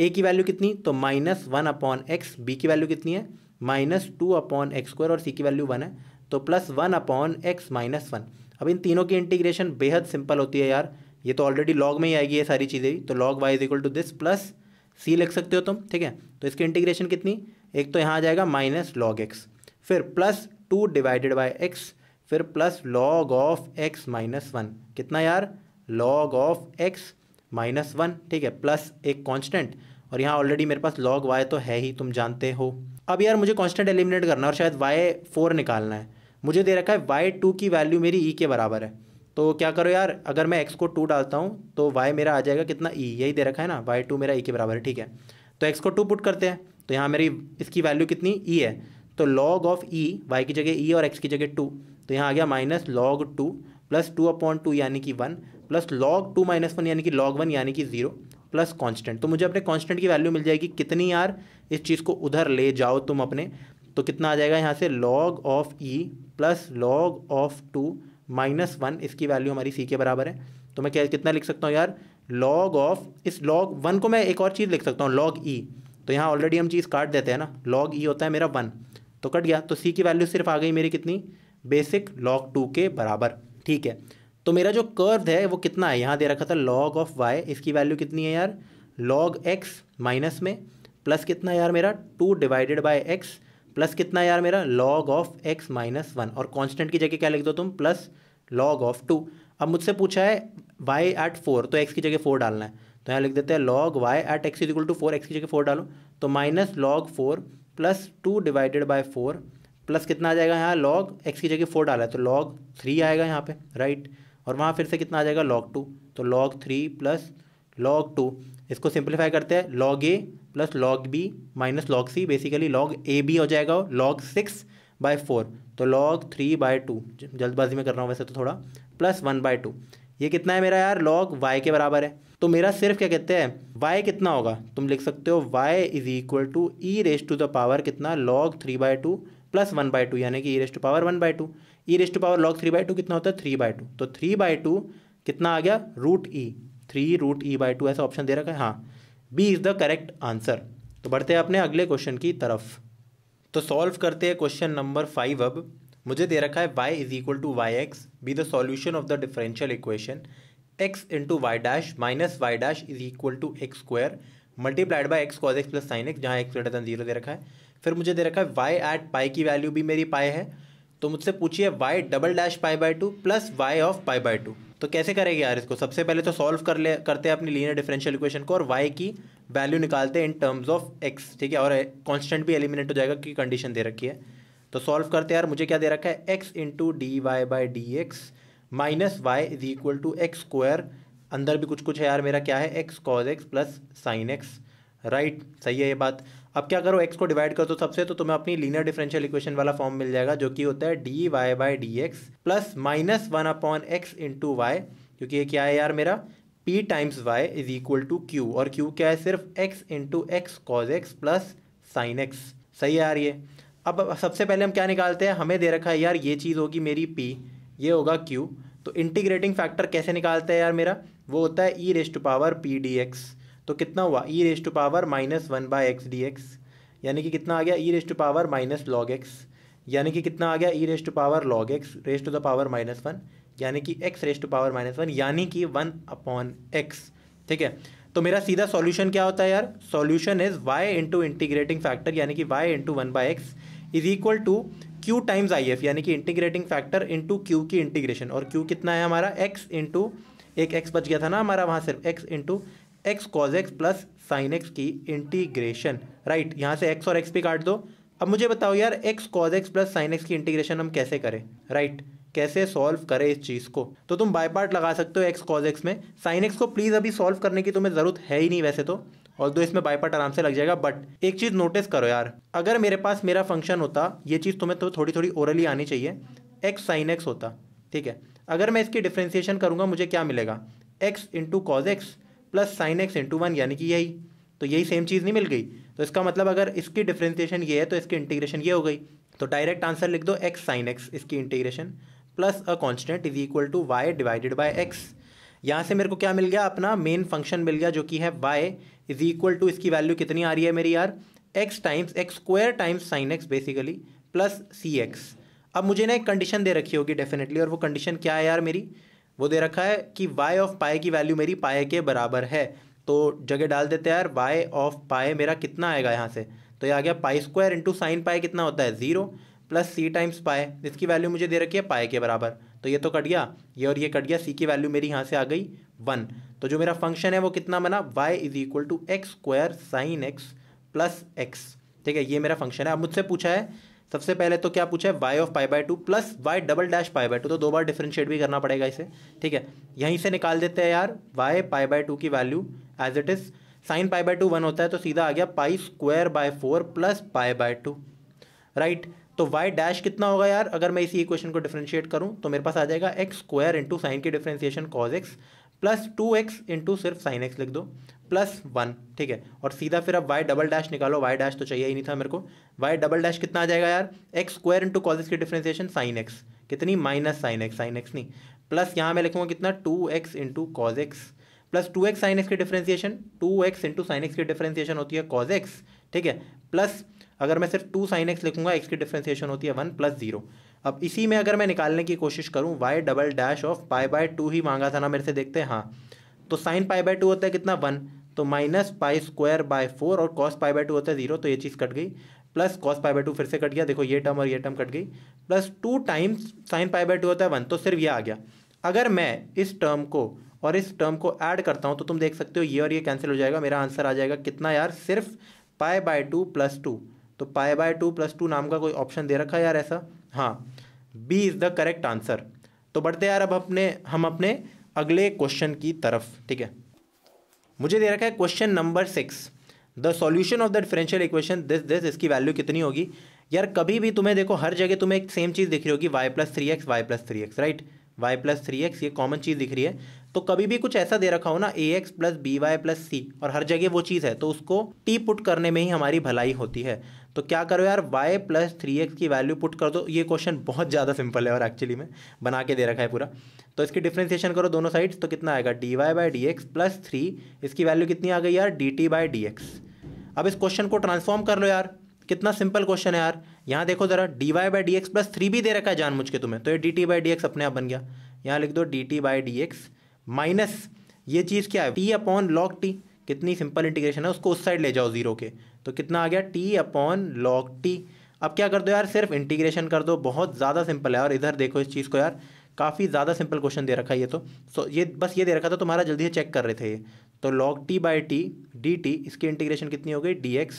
ए की वैल्यू कितनी तो minus one upon x B की वैल्यू कितनी है minus two upon x square और सी की वैल्यू वन है तो plus one upon x minus one अब इन तीनों की इंटीग्रेशन बेहद सिंपल होती है यार ये तो ऑलरेडी लॉग में ही आएगी ये सारी चीज़ें भी तो log y is equal to this plus c लिख सकते हो तुम ठीक है तो इसकी इंटीग्रेशन कितनी एक तो यहाँ आ जाएगा माइनस लॉग एक्स फिर plus two divided by x फिर plus log of x minus one कितना यार log of x minus one ठीक है प्लस एक कांस्टेंट और यहाँ ऑलरेडी मेरे पास लॉग वाई तो है ही तुम जानते हो अब यार मुझे कॉन्स्टेंट एलिमिनेट करना है और शायद वाई फोर निकालना है मुझे दे रखा है वाई टू की वैल्यू मेरी ई e के बराबर है तो क्या करो यार अगर मैं एक्स को टू डालता हूँ तो वाई मेरा आ जाएगा कितना ई e? यही दे रखा है ना वाई टू मेरा ई e के बराबर है ठीक है तो एक्स को टू पुट करते हैं तो यहाँ मेरी इसकी वैल्यू कितनी ई है तो लॉग ऑफ ई वाई की जगह ई और एक्स की जगह टू तो यहाँ आ गया minus log two plus two upon two यानी कि one plus log two minus one यानी कि लॉग वन यानी कि ज़ीरो प्लस कांस्टेंट तो मुझे अपने कांस्टेंट की वैल्यू मिल जाएगी कितनी यार इस चीज़ को उधर ले जाओ तुम अपने तो कितना आ जाएगा यहाँ से log of E plus log of to minus one इसकी वैल्यू हमारी सी के बराबर है तो मैं क्या कितना लिख सकता हूँ यार लॉग ऑफ इस लॉग वन को मैं एक और चीज़ लिख सकता हूँ लॉग ई e। तो यहाँ ऑलरेडी हम चीज़ काट देते हैं ना लॉग ई e होता है मेरा वन तो कट गया तो सी की वैल्यू सिर्फ आ गई मेरी कितनी बेसिक लॉग टू के बराबर ठीक है तो मेरा जो कर्व है वो कितना है यहाँ दे रखा था लॉग ऑफ वाई इसकी वैल्यू कितनी है यार लॉग एक्स माइनस में प्लस कितना यार मेरा two divided by x plus कितना यार मेरा log of x minus one और कांस्टेंट की जगह क्या लिख दो तुम प्लस लॉग ऑफ टू अब मुझसे पूछा है वाई एट फोर तो एक्स की जगह फोर डालना है तो यहाँ लिख देते हैं log y at x equal to four x की जगह फोर डालो तो minus log four plus two divided by four plus कितना आ जाएगा यहाँ लॉग एक्स की जगह फोर डाला है तो लॉग थ्री आएगा यहाँ पे राइट और वहाँ फिर से कितना आ जाएगा लॉग टू तो log three plus log two इसको सिंप्लीफाई करते हैं log a plus log b minus log c basically log a b हो जाएगा लॉग सिक्स बाय फोर तो लॉग थ्री बाय टू जल्दबाजी में कर रहा हूँ वैसे तो थोड़ा प्लस वन बाय टू ये कितना है मेरा यार लॉग वाई के बराबर है तो मेरा सिर्फ क्या कहते हैं वाई कितना होगा तुम लिख सकते हो y is equal to e race to the power कितना log three by two plus one by two यानी कि e race to power one by two e race to power log three by two कितना होता है three by two तो three by two कितना आ गया root e three root e by two ऐसा ऑप्शन दे रखा है हाँ B is the correct answer तो बढ़ते हैं अपने अगले क्वेश्चन की तरफ तो सॉल्व करते हैं क्वेश्चन नंबर फाइव अब मुझे दे रखा है y is equal to y x B the solution of the differential equation x into y dash minus y dash is equal to x square multiplied by x cos x plus sine x जहाँ x greater than zero दे रखा है फिर मुझे दे रखा है y at पाई की वैल्यू भी मेरी पाई है तो मुझसे पूछिए y double dash pi by two plus y of pi by two तो कैसे करेंगे यार इसको सबसे पहले तो सॉल्व कर ले करते हैं अपनी लीनियर डिफरेंशियल इक्वेशन को और वाई की वैल्यू निकालते हैं इन टर्म्स ऑफ एक्स ठीक है और कॉन्स्टेंट eh, भी एलिमिनेट हो जाएगा कि कंडीशन दे रखी है तो सॉल्व करते हैं यार मुझे क्या दे रखा है x into d y by d x minus y is equal to x square अंदर भी कुछ कुछ है यार मेरा क्या है x cos x plus sine x right right, सही है ये बात अब क्या करो एक्स को डिवाइड कर दो सबसे तो तुम्हें अपनी लीनियर डिफरेंशियल इक्वेशन वाला फॉर्म मिल जाएगा जो कि होता है d y by d x plus minus one upon x into y क्योंकि ये क्या है यार मेरा p times y is equal to q और क्यू क्या है सिर्फ x into x cos x plus sine x सही है यार ये अब सबसे पहले हम क्या निकालते हैं हमें दे रखा है यार ये चीज़ होगी मेरी पी ये होगा क्यू तो इंटीग्रेटिंग फैक्टर कैसे निकालते हैं यार मेरा वो होता है e raised power P d x तो कितना हुआ e rest to power minus one by x d x यानी कि कितना आ गया e rest to power minus log x यानी कि कितना आ गया e rest to power log x raised to the power minus one यानी कि x raised to power minus one यानी कि वन अपॉन एक्स ठीक है तो मेरा सीधा सॉल्यूशन क्या होता है यार solution is y into integrating factor यानी कि y into one by x is equal to q times I f यानी कि इंटीग्रेटिंग फैक्टर इंटू क्यू की इंटीग्रेशन और क्यू कितना है हमारा एक्स इंटू एक एक्स बच गया था ना हमारा वहाँ सिर्फ x into x cos x plus sine x की इंटीग्रेशन राइट यहाँ से एक्स और एक्स भी काट दो अब मुझे बताओ यार x cos x plus sine x की इंटीग्रेशन हम कैसे करें राइट right. कैसे सॉल्व करें इस चीज़ को तो तुम बाय पार्ट लगा सकते हो एक्स कॉज एक्स में साइन एक्स को प्लीज़ अभी सॉल्व करने की तुम्हें ज़रूरत है ही नहीं वैसे तो और दो इसमें बाय पार्ट आराम से लग जाएगा बट एक चीज़ नोटिस करो यार अगर मेरे पास मेरा फंक्शन होता ये चीज़ तुम्हें तो थोड़ी थोड़ी ओरली आनी चाहिए एक्स साइन एक्स होता ठीक है अगर मैं इसकी डिफ्रेंसिएशन करूँगा मुझे क्या मिलेगा x into cos x plus sine x into one यानी कि यही तो यही सेम चीज़ नहीं मिल गई तो इसका मतलब अगर इसकी डिफ्रेंसिएशन ये है तो इसकी इंटीग्रेशन ये हो गई तो डायरेक्ट आंसर लिख दो एक्स साइन एक्स इसकी integration plus a constant is equal to y divided by x यहाँ से मेरे को क्या मिल गया अपना मेन फंक्शन मिल गया जो कि है वाई इज इक्वल टू इसकी वैल्यू कितनी आ रही है मेरी यार x times x square times sine x basically plus c x अब मुझे ना एक कंडीशन दे रखी होगी डेफिनेटली और वो कंडीशन क्या है यार मेरी वो दे रखा है कि वाई ऑफ पाए की वैल्यू मेरी पाए के बराबर है तो जगह डाल देते हैं यार वाई ऑफ पाए मेरा कितना आएगा यहाँ से तो ये आ गया pi square into sine pi कितना होता है ज़ीरो प्लस सी टाइम्स पाए इसकी वैल्यू मुझे दे रखी है पाए के बराबर तो ये तो कट गया ये और ये कट गया सी की वैल्यू मेरी यहाँ से आ गई वन तो जो मेरा फंक्शन है वो कितना बना y is equal to x square sine x plus x ठीक है ये मेरा फंक्शन है अब मुझसे पूछा है सबसे पहले तो क्या पूछा है y of pi by two plus y double dash pi by two तो दो बार डिफ्रेंशिएट भी करना पड़ेगा इसे ठीक है यहीं से निकाल देते हैं यार वाई पाई बाय टू की value as it is sine pi by two one होता है तो सीधा आ गया pi square by four plus pi by two right तो वाई डैश कितना होगा यार अगर मैं इसी इक्वेशन को डिफ्रेंशिएट करूँ तो मेरे पास आ जाएगा एक्स स्क्वायर इंटू साइन की differentiation cos x plus two x into सिर्फ साइन एक्स लिख दो प्लस वन ठीक है और सीधा फिर अब वाई डबल डैश निकालो वाई डैश तो चाहिए ही नहीं था मेरे को वाई डबल डैश कितना आ जाएगा यार एक्स स्क्वायर इंटू कॉजेस की डिफ्रेंसिएशन साइन एक्स कितनी minus sine x sine x नहीं प्लस यहाँ मैं लिखूंगा कितना two x into cos x plus two x sine x की differentiation two x into sine x की डिफ्रेंसिएशन होती है कॉज एक्स ठीक है प्लस अगर मैं सिर्फ टू साइन एक्स लिखूंगा एक्स की डिफ्रेंसिएशन होती है वन प्लस जीरो अब इसी में अगर मैं निकालने की कोशिश करूँ y double dash of pi by two ही मांगा था ना मेरे से देखते हैं हाँ तो साइन पाई बाय टू होता है कितना वन तो minus pi square by four और कॉस पाई बाय टू होता है जीरो तो ये चीज़ कट गई plus cos pi by two फिर से कट गया देखो ये टर्म और ये टर्म कट गई plus two times sine pi by two होता है वन तो सिर्फ ये आ गया अगर मैं इस टर्म को और इस टर्म को ऐड करता हूँ तो तुम देख सकते हो ये और ये कैंसिल हो जाएगा मेरा आंसर आ जाएगा कितना यार सिर्फ पाए बाय टू प्लस टू तो pi by two plus to नाम का कोई ऑप्शन दे रखा है यार ऐसा हाँ B is the correct answer तो बढ़ते यार अब अपने हम अपने अगले क्वेश्चन की तरफ ठीक है मुझे दे रखा है question number six the solution of the differential equation this this इसकी वैल्यू कितनी होगी यार कभी भी तुम्हें देखो हर जगह तुम्हें एक सेम चीज़ दिख रही होगी y plus three x y plus three x right y plus three x ये कॉमन चीज़ दिख रही है तो कभी भी कुछ ऐसा दे रखा हो ना a x plus b y plus c और हर जगह वो चीज़ है तो उसको टी पुट करने में ही हमारी भलाई होती है तो क्या करो यार वाई प्लस थ्री एक्स की वैल्यू पुट कर दो ये क्वेश्चन बहुत ज़्यादा सिंपल है और एक्चुअली में बना के दे रखा है पूरा तो इसकी डिफ्रेंसिएशन करो दोनों साइड तो कितना आएगा d y by d x plus three इसकी वैल्यू कितनी आ गई यार d t by d x अब इस क्वेश्चन को ट्रांसफॉर्म कर लो यार कितना सिंपल क्वेश्चन है यार यहाँ देखो जरा d y by d x plus three भी दे रखा है मुझ के तुम्हें तो ये d t by d x अपने आप बन गया यहाँ लिख दो d t by d x minus ये चीज़ क्या है टी अपॉन लॉग टी कितनी सिंपल इंटीग्रेशन है उसको उस साइड ले जाओ जीरो के तो कितना आ गया टी अपॉन लॉग टी अब क्या कर दो यार सिर्फ इंटीग्रेशन कर दो बहुत ज़्यादा सिंपल है और इधर देखो इस चीज़ को यार काफ़ी ज़्यादा सिंपल क्वेश्चन दे रखा है ये तो सो ये बस ये दे रखा था तुम्हारा तो जल्दी से चेक कर रहे थे ये तो log t by t d t इसकी इंटीग्रेशन कितनी हो गई डी एक्स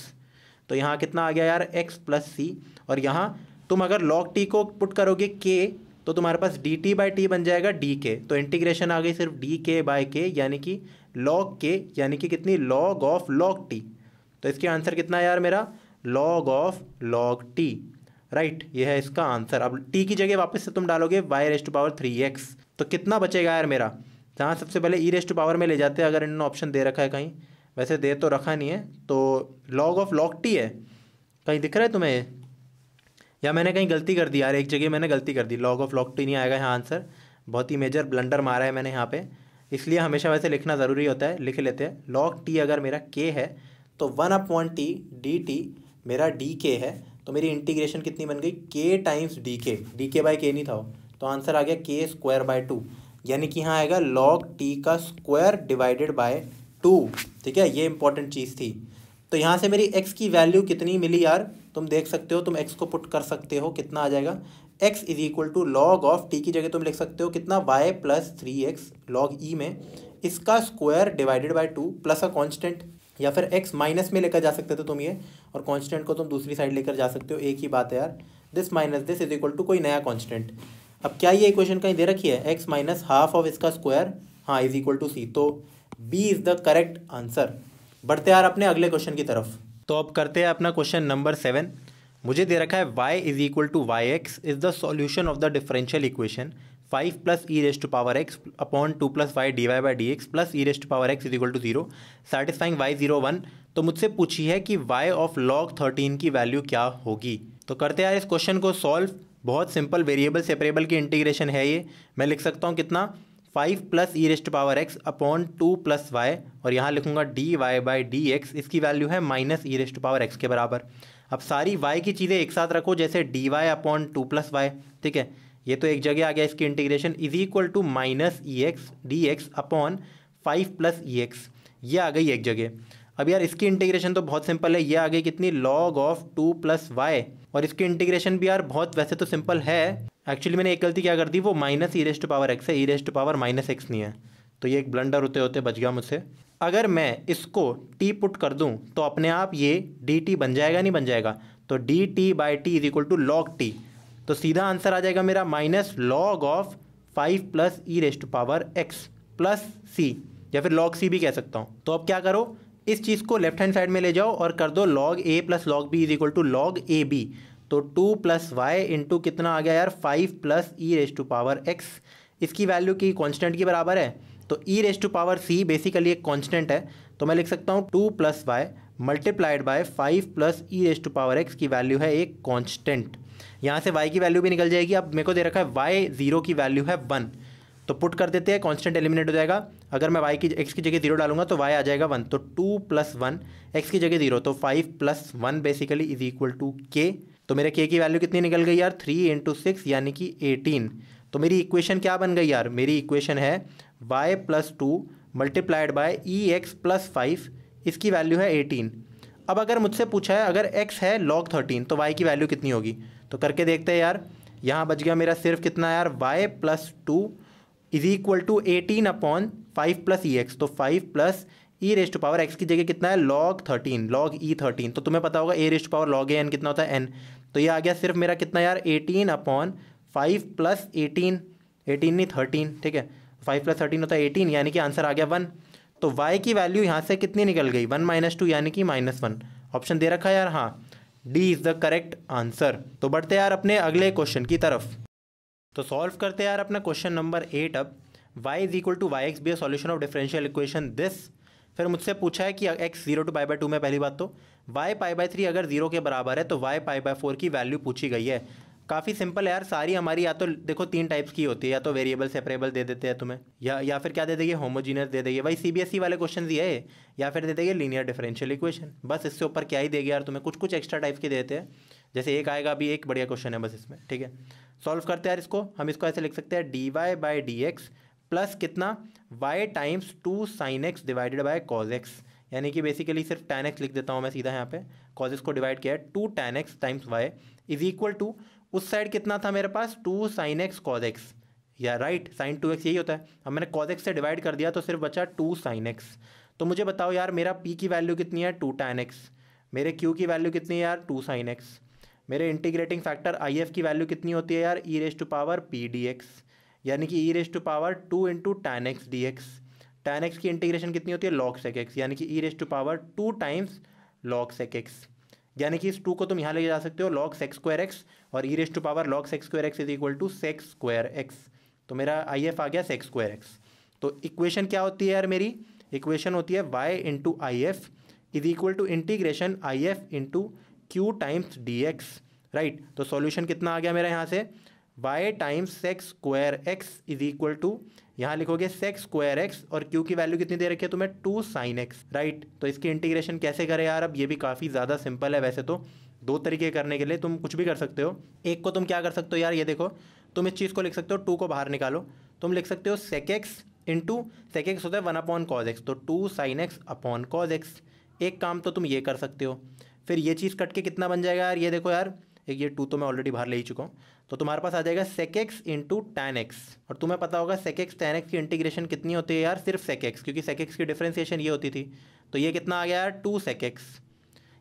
तो यहाँ कितना आ गया यार एक्स प्लस सी और यहाँ तुम अगर लॉग टी को पुट करोगे के तो तुम्हारे पास डी टी बाई टी बन जाएगा डी के तो इंटीग्रेशन आ गई सिर्फ डी के बाय के यानी कि लॉग के यानी कि कितनी लॉग ऑफ लॉग टी तो इसके आंसर कितना है यार मेरा log of log t right right, ये है इसका आंसर अब टी की जगह वापस से तुम डालोगे y raised power three x तो कितना बचेगा यार मेरा जहाँ सबसे पहले ई रेस्ट पावर में ले जाते हैं अगर इन्होंने ऑप्शन दे रखा है कहीं वैसे दे तो रखा नहीं है तो लॉग ऑफ लॉक टी है कहीं दिख रहा है तुम्हें या मैंने कहीं गलती कर दी यार एक जगह मैंने गलती कर दी लॉग ऑफ लॉक टी नहीं आएगा यहाँ आंसर बहुत ही मेजर ब्लंडर मारा है मैंने यहाँ पर इसलिए हमेशा वैसे लिखना ज़रूरी होता है लिख लेते हैं लॉक टी अगर मेरा के है तो one one t d t मेरा डी के है तो मेरी इंटीग्रेशन कितनी बन गई k times d k d k by k नहीं था तो आंसर आ गया के स्क्वायर बाय टू यानी कि यहाँ आएगा लॉग टी का स्क्वायर डिवाइडेड बाय टू ठीक है ये इंपॉर्टेंट चीज़ थी तो यहाँ से मेरी एक्स की वैल्यू कितनी मिली यार तुम देख सकते हो तुम एक्स को पुट कर सकते हो कितना आ जाएगा x is equal to log of t की जगह तुम लिख सकते हो कितना y plus three x log e में इसका square divided by two plus a constant या फिर एक्स माइनस में लेकर जा सकते थे तुम ये और कॉन्स्टेंट को तुम दूसरी साइड लेकर जा सकते हो एक ही बात है यार this minus this is equal to कोई नया कॉन्स्टेंट अब क्या ये इक्वेशन कहीं दे रखी है एक्स माइनस हाफ ऑफ इसका स्क्वायर हाँ इज इक्वल टू सी तो B is the correct answer बढ़ते यार अपने अगले क्वेश्चन की तरफ तो अब करते हैं अपना क्वेश्चन नंबर सेवन मुझे दे रखा है y is equal to y x is the solution of the differential equation five plus e rest to power x upon two plus y d y by d x plus e rest to power x is equal to zero satisfying y zero one तो मुझसे पूछी है कि y of log thirteen की value क्या होगी तो करते यार इस क्वेश्चन को सॉल्व बहुत सिंपल वेरिएबल सेपरेबल की इंटीग्रेशन है ये मैं लिख सकता हूँ कितना five plus e raised power x upon two plus y और यहाँ लिखूंगा d y by d x इसकी वैल्यू है minus e raised power x के बराबर अब सारी वाई की चीज़ें एक साथ रखो जैसे d y upon two plus y ठीक है ये तो एक जगह आ गया इसकी integration is equal to minus e x d x upon five plus e x ये आ गई एक जगह अब यार इसकी इंटीग्रेशन तो बहुत सिंपल है ये आ गई कितनी log of two plus y और इसकी इंटीग्रेशन भी यार बहुत वैसे तो सिंपल है एक्चुअली मैंने एक गलती क्या कर दी वो minus e raised power x है e raised power minus x नहीं है तो ये एक ब्लंडर होते होते बच गया मुझसे अगर मैं इसको टी पुट कर दूं तो अपने आप ये डी टी बन जाएगा नहीं बन जाएगा तो d t by t is equal to log t तो सीधा आंसर आ जाएगा मेरा minus log of five plus e rest to power x plus c या फिर लॉग सी भी कह सकता हूँ तो अब क्या करो इस चीज़ को लेफ्ट हैंड साइड में ले जाओ और कर दो log a plus log b is equal to log a b तो टू प्लस वाई इंटू कितना आ गया यार five plus e rest to power x इसकी वैल्यू की कांस्टेंट के बराबर है तो e rest to power c basically एक कांस्टेंट है तो मैं लिख सकता हूँ two plus y multiplied by five plus e race to power x की वैल्यू है एक कॉन्स्टेंट यहाँ से वाई की वैल्यू भी निकल जाएगी अब मेरे को दे रखा है वाई जीरो की वैल्यू है वन तो पुट कर देते हैं कांस्टेंट एलिमिनेट हो जाएगा अगर मैं वाई की एक्स की जगह जीरो डालूंगा तो वाई आ जाएगा वन तो टू प्लस वन एक्स की जगह जीरो तो five plus one basically is equal to k तो मेरे के की वैल्यू कितनी निकल गई यार थ्री इंटू सिक्स यानी कि एटीन तो मेरी इक्वेशन क्या बन गई यार मेरी इक्वेशन है y plus two multiplied by e x plus five इसकी वैल्यू है एटीन अब अगर मुझसे पूछा है अगर एक्स है लॉग थर्टीन तो वाई की वैल्यू कितनी होगी तो करके देखते हैं यार यहाँ बच गया मेरा सिर्फ कितना यार y plus two is equal to eighteen upon five plus e x तो five plus e rest to power x की जगह कितना है log thirteen log e thirteen तो तुम्हें पता होगा a raised power log a n कितना होता है एन तो ये आ गया सिर्फ मेरा कितना यार eighteen upon five plus eighteen eighteen नहीं थर्टीन ठीक है फाइव प्लस थर्टीन होता है एटीन यानी कि आंसर आ गया वन तो y की वैल्यू यहाँ से कितनी निकल गई वन माइनस टू यानी कि माइनस वन ऑप्शन दे रखा है यार हाँ D is the correct answer तो बढ़ते यार अपने अगले क्वेश्चन की तरफ तो सॉल्व करते यार अपना क्वेश्चन नंबर एट अब y is equal to y x be solution of differential equation this फिर मुझसे पूछा है कि x zero to pi by two में पहली बात तो y पाई बाय थ्री अगर जीरो के बराबर है तो y पाई बाय फोर की वैल्यू पूछी गई है काफ़ी सिंपल है यार सारी हमारी या तो देखो तीन टाइप्स की होती है या तो वेरिएबल सेपरेबल दे देते हैं तुम्हें या या फिर क्या दे देंगे होमोजीनियस दे देंगे भाई सीबीएसई e वाले क्वेश्चन ये है या फिर दे देंगे लीनियर डिफरेंशियल इक्वेशन बस इससे ऊपर क्या ही देगी यार तुम्हें कुछ कुछ एक्स्ट्रा टाइप्स के देते हैं जैसे एक आएगा अभी एक बढ़िया क्वेश्चन है बस इसमें ठीक है सॉल्व करते हैं यार इसको हम इसको ऐसे लिख सकते हैं d y by d x plus कितना y times two sine x divided by cos x यानी कि बेसिकली सिर्फ टेन एक्स लिख देता हूँ मैं सीधा यहाँ पे कॉज को डिवाइड किया है two tan x times y is equal to उस साइड कितना था मेरे पास two sine x cos x या राइट साइन टू एक्स यही होता है अब मैंने कॉज एक्स से डिवाइड कर दिया तो सिर्फ बचा टू साइन एक्स तो मुझे बताओ यार मेरा पी की वैल्यू कितनी है टू टैन एक्स मेरे क्यू की वैल्यू कितनी है यार टू साइन एक्स मेरे इंटीग्रेटिंग फैक्टर आई एफ की वैल्यू कितनी होती है यार e race to power P d x यानी कि e race to power two into tan x d x tan x की इंटीग्रेशन कितनी होती है लॉग सेक एक्स यानी कि e race to power two times log sec x यानी कि इस टू को तुम यहाँ ले जा सकते हो लॉग सेक्स स्क्वायर एक्स और e race to power log sec square x is equal to sec square x तो मेरा आई एफ आ गया सेक्स स्क्वायर एक्स तो इक्वेशन क्या होती है यार मेरी इक्वेशन होती है y into I F is equal to integration I F into Q times d x right तो सॉल्यूशन कितना आ गया मेरा यहाँ से y times sec square x is equal to यहाँ लिखोगे सेक्स स्क्वायर एक्स और क्यू की वैल्यू कितनी दे रखी है तुम्हें टू साइन एक्स राइट तो इसकी इंटीग्रेशन कैसे करें यार अब ये भी काफ़ी ज़्यादा सिंपल है वैसे तो दो तरीके करने के लिए तुम कुछ भी कर सकते हो एक को तुम क्या कर सकते हो यार ये देखो तुम इस चीज़ को लिख सकते हो टू को बाहर निकालो तुम लिख सकते हो sec x into sec x होता है वन अपॉन कॉज एक्स तो two sine x upon cos x एक काम तो तुम ये कर सकते हो फिर ये चीज़ कट के कितना बन जाएगा यार ये देखो यार एक ये टू तो मैं ऑलरेडी बाहर ले ही चुका हूँ तो तुम्हारे पास आ जाएगा sec x into tan x और तुम्हें पता होगा सेक एक्स टेन एक्स की इंटीग्रेशन कितनी होती है यार सिर्फ सेक एक्स क्योंकि सेक एक्स की डिफ्रेंसिएशन ये होती थी तो ये कितना आ गया यार टू सेक एक्स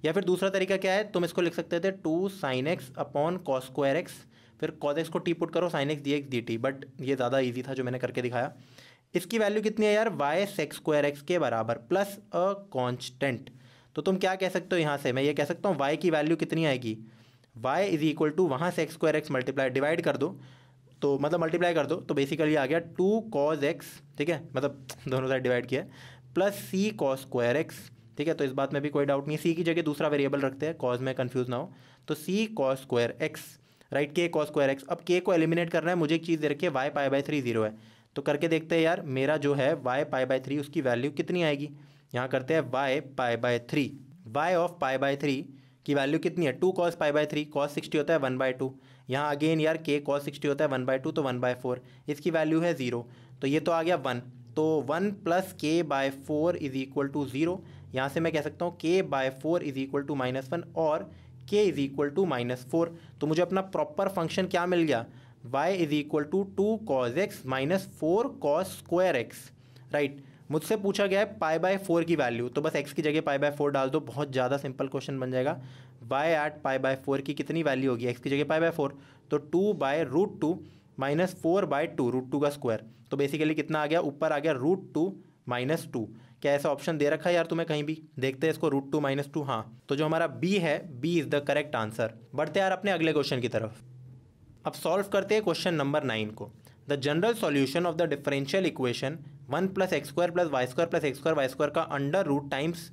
या फिर दूसरा तरीका क्या है तुम इसको लिख सकते थे two sine x upon cos square x फिर कॉज एक्स को टी पुट करो sine x d x d t but ये ज़्यादा ईजी था जो मैंने करके दिखाया इसकी वैल्यू कितनी है यार वाई सेक्स स्क्वायर एक्स के बराबर प्लस अ कॉन्स्टेंट तो तुम क्या कह सकते हो यहाँ से मैं ये कह सकता हूँ वाई की वैल्यू कितनी आएगी वाई इज इक्वल टू वहाँ से x square x multiply divide कर दो तो मतलब मल्टीप्लाई कर दो तो बेसिकली आ गया टू कॉज एक्स ठीक है मतलब दोनों साइड डिवाइड किया plus c cos square x ठीक है तो इस बात में भी कोई डाउट नहीं सी की जगह दूसरा वेरिएबल रखते हैं कॉज में कन्फ्यूज ना हो तो c cos square x right k cos square x अब के को एलिमिनेट करना है मुझे एक चीज़ दे रखी है y pi by three zero है तो करके देखते हैं यार मेरा जो है वाई पाई बाई थ्री उसकी वैल्यू कितनी आएगी यहाँ करते हैं y pi by three y of pi by three की वैल्यू कितनी है two cos pi by three cos sixty होता है वन बाय टू यहाँ अगेन यार के कॉस सिक्सटी होता है वन बाय टू तो वन बाय फोर इसकी वैल्यू है ज़ीरो तो ये तो आ गया वन तो one plus k by four is equal to zero यहाँ से मैं कह सकता हूँ k by four is equal to minus one और k is equal to minus four तो मुझे अपना प्रॉपर फंक्शन क्या मिल गया y is equal to two cos x minus four cos square x right मुझसे पूछा गया है पाई बाय फोर की वैल्यू तो बस एक्स की जगह पाई बाय फोर डाल दो बहुत ज़्यादा सिंपल क्वेश्चन बन जाएगा by at pi by four की कितनी वैल्यू होगी एक्स की जगह पाई बाय फोर तो two by root two minus four by two root two का स्क्वायर तो बेसिकली कितना आ गया ऊपर आ गया रूट टू माइनस टू क्या ऐसा ऑप्शन दे रखा है यार तुम्हें कहीं भी देखते हैं इसको रूट टू माइनस टू हाँ तो जो हमारा बी है B is the correct answer बढ़ते यार अपने अगले क्वेश्चन की तरफ अब सॉल्व करते हैं क्वेश्चन नंबर नाइन को the general solution of the differential equation one plus x square plus y square plus x square y square का under root times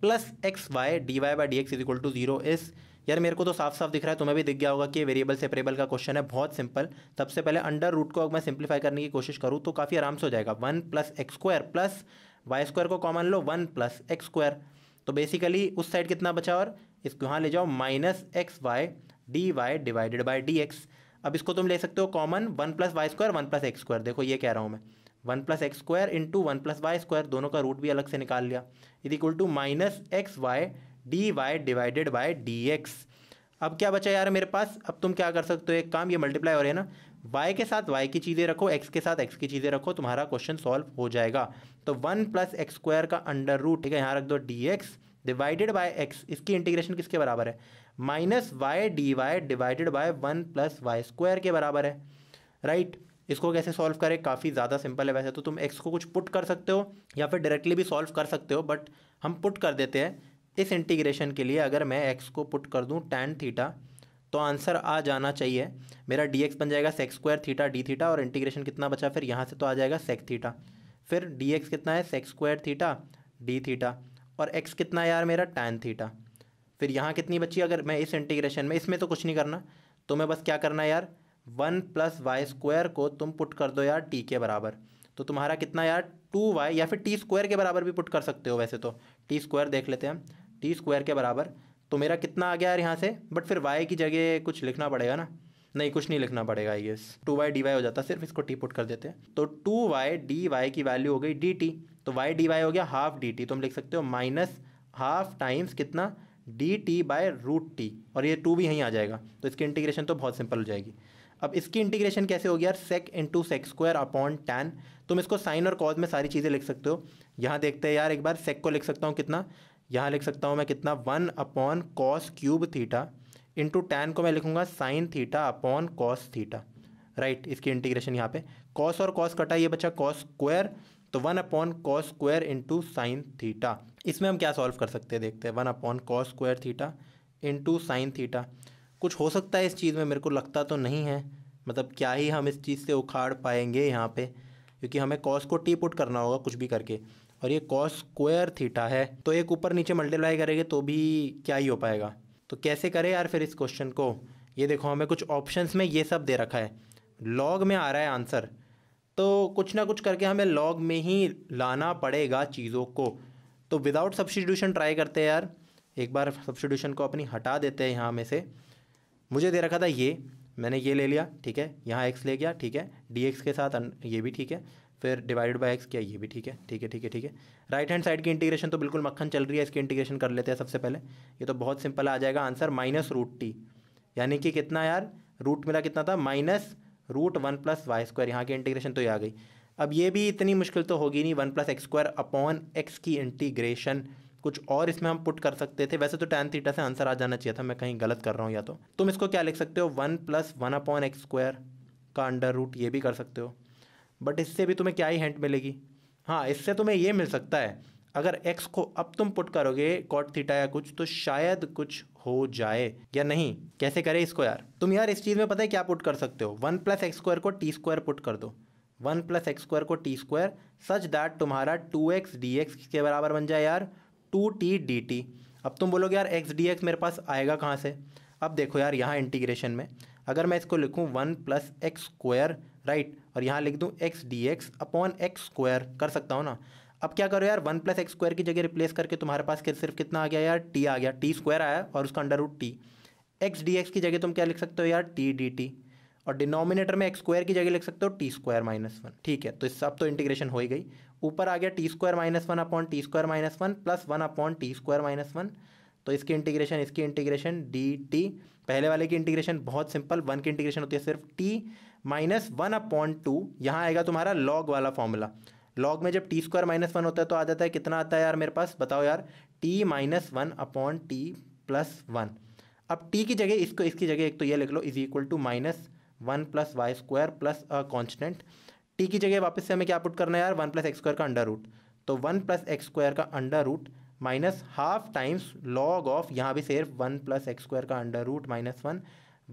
plus x y d y by d x is equal to zero इस यार मेरे को तो साफ साफ दिख रहा है तुम्हें भी दिख गया होगा कि वेरिएबल सेपरेबल का क्वेश्चन है बहुत सिंपल सबसे पहले अंडर रूट को अगर मैं सिंप्लीफाई करने की कोशिश करूँ तो काफ़ी आराम से हो जाएगा one plus x square plus y square को कॉमन लो वन प्लस एक्स स्क्वायर तो बेसिकली उस साइड कितना बचा और इसको यहाँ ले जाओ minus x y d y divided by d x अब इसको तुम ले सकते हो common one plus y square one plus x square देखो ये कह रहा हूँ मैं one plus x square into one plus y square दोनों का रूट भी अलग से निकाल लिया is equal to minus x y d y divided by d x अब क्या बचा यार मेरे पास अब तुम क्या कर सकते हो एक काम ये मल्टीप्लाई हो रहा है ना वाई के साथ वाई की चीज़ें रखो एक्स के साथ एक्स की चीज़ें रखो तुम्हारा क्वेश्चन सॉल्व हो जाएगा तो वन प्लस एक्स स्क्वायर का अंडर रूट ठीक है यहाँ रख दो d x divided by x इसकी इंटीग्रेशन किसके बराबर है minus y d y divided by one plus y square के बराबर है राइट right? इसको कैसे सॉल्व करें काफ़ी ज़्यादा सिंपल है वैसे तो तुम एक्स को कुछ पुट कर सकते हो या फिर डायरेक्टली भी सॉल्व कर सकते हो बट हम पुट कर देते हैं इस इंटीग्रेशन के लिए अगर मैं एक्स को पुट कर दूँ टैन थीटा तो आंसर आ जाना चाहिए मेरा डी एक्स बन जाएगा sec square theta d theta और इंटीग्रेशन कितना बचा फिर यहाँ से तो आ जाएगा सेक थीटा फिर डी एक्स कितना है sec square theta d theta और एक्स कितना है यार मेरा टैन थीटा फिर यहाँ कितनी बची अगर मैं इस इंटीग्रेशन में इसमें तो कुछ नहीं करना तो मैं बस क्या करना है यार वन प्लस वाई स्क्वायर को तुम पुट कर दो यार टी के बराबर तो तुम्हारा कितना यार टू वाई या फिर टी स्क्वायर के बराबर भी पुट कर सकते हो वैसे तो टी स्क्वायर देख लेते हैं हम टी स्क्वायर के बराबर तो मेरा कितना आ गया यार यहाँ से बट फिर वाई की जगह कुछ लिखना पड़ेगा ना नहीं कुछ नहीं लिखना पड़ेगा ये टू वाई डी वाई हो जाता सिर्फ इसको टी पुट कर देते हैं तो टू वाई डी वाई की वैल्यू हो गई डी टी तो वाई डी वाई हो गया हाफ डी टी तुम लिख सकते हो माइनस हाफ टाइम्स कितना d t by root t और ये टू भी यहीं आ जाएगा तो इसकी इंटीग्रेशन तो बहुत सिंपल हो जाएगी अब इसकी इंटीग्रेशन कैसे होगी यार sec into sec square upon tan तुम इसको साइन और कॉज में सारी चीज़ें लिख सकते हो यहाँ देखते हैं यार एक बार सेक को लिख सकता हूँ कितना यहाँ लिख सकता हूँ मैं कितना one upon cos cube theta into tan को मैं लिखूँगा sine theta upon cos theta right इसकी इंटीग्रेशन यहाँ पे कॉस और कॉस कटा ये बच्चा कॉस स्क्वायर तो one upon cos square into sine theta इसमें हम क्या सॉल्व कर सकते हैं देखते हैं one upon cos square theta into sine theta कुछ हो सकता है इस चीज़ में मेरे को लगता तो नहीं है मतलब क्या ही हम इस चीज़ से उखाड़ पाएंगे यहाँ पे क्योंकि हमें कॉस को टी पुट करना होगा कुछ भी करके और ये कॉस स्क्वायर थीटा है तो एक ऊपर नीचे मल्टीप्लाई करेंगे तो भी क्या ही हो पाएगा तो कैसे करें यार फिर इस क्वेश्चन को ये देखो हमें कुछ ऑप्शंस में ये सब दे रखा है लॉग में आ रहा है आंसर तो कुछ ना कुछ करके हमें लॉग में ही लाना पड़ेगा चीज़ों को तो विदाउट सब्सटीट्यूशन ट्राई करते हैं यार एक बार सब्सटीट्यूशन को अपनी हटा देते हैं यहाँ में से मुझे दे रखा था ये मैंने ये ले लिया ठीक है यहाँ एक्स ले गया ठीक है डी एक्स के साथ ये भी ठीक है फिर डिवाइडेड बाय एक्स किया ये भी ठीक है ठीक है ठीक है ठीक है राइट हैंड साइड की इंटीग्रेशन तो बिल्कुल मक्खन चल रही है इसकी इंटीग्रेशन कर लेते हैं सबसे पहले ये तो बहुत सिंपल आ जाएगा आंसर माइनस रूट टी यानी कि कितना यार रूट मिला कितना था minus root one plus y square यहाँ की इंटीग्रेशन तो ये आ गई अब ये भी इतनी मुश्किल तो होगी नहीं one plus x square upon x की इंटीग्रेशन कुछ और इसमें हम पुट कर सकते थे वैसे तो टेन थीटा से आंसर आ जाना चाहिए था मैं कहीं गलत कर रहा हूँ या तो तुम इसको क्या लिख सकते हो one plus one upon x square का अंडर रूट ये भी कर सकते हो बट इससे भी तुम्हें क्या ही हेंट मिलेगी हाँ इससे तुम्हें ये मिल सकता है अगर एक्स को अब तुम पुट करोगे कॉट थीटा या कुछ तो शायद कुछ हो जाए या नहीं कैसे करें इसको यार तुम यार इस चीज़ में पता है क्या पुट कर सकते हो वन प्लस एक्स स्क्वायर को टी स्क्वायर पुट कर दो वन प्लस एक्स स्क्वायर को टी स्क्वायर सच दैट तुम्हारा टू एक्स डी एक्स के बराबर बन जाए यार टू टी डी टी अब तुम बोलोगे यार एक्स डी एक्स मेरे पास आएगा कहाँ से अब देखो यार यहाँ इंटीग्रेशन में अगर मैं इसको लिखूँ one plus x square right और यहाँ लिख दूँ x d x upon x square कर सकता हूँ ना अब क्या करो यार वन प्लस एक्स स्क्वायर की जगह रिप्लेस करके तुम्हारे पास सिर्फ कितना आ गया यार टी आ गया टी स्क्वायर आया और उसका under root t x d x की जगह तुम क्या लिख सकते हो यार टी डी टी और डिनोमिनेटर में एक्स स्क्वायर की जगह लिख सकते हो टी स्क्वायर माइनस वन ठीक है तो इस सब तो इंटीग्रेशन हो ही गई ऊपर आ गया t square minus one upon t square minus one plus one upon t square minus one तो इसकी इंटीग्रेशन इसकी इंटीग्रेशन डी टी पहले वाले की इंटीग्रेशन बहुत सिंपल वन की इंटीग्रेशन होती है सिर्फ t minus one upon two यहाँ आएगा तुम्हारा लॉग वाला फॉर्मूला लॉग में जब टी स्क्वायर माइनस वन होता है तो आ जाता है कितना आता है यार मेरे पास बताओ यार t minus one upon t plus one अब टी की जगह इसको इसकी जगह एक तो ये लिख लो is equal to minus one plus y square plus a constant t की जगह वापस से हमें क्या पुट करना है यार वन प्लस एक्स स्क्वायर का अंडर रूट तो वन प्लस एक्स स्क्वायर का under root minus half times log of यहाँ भी सिर्फ वन प्लस एक्स स्क्वायर का under root minus one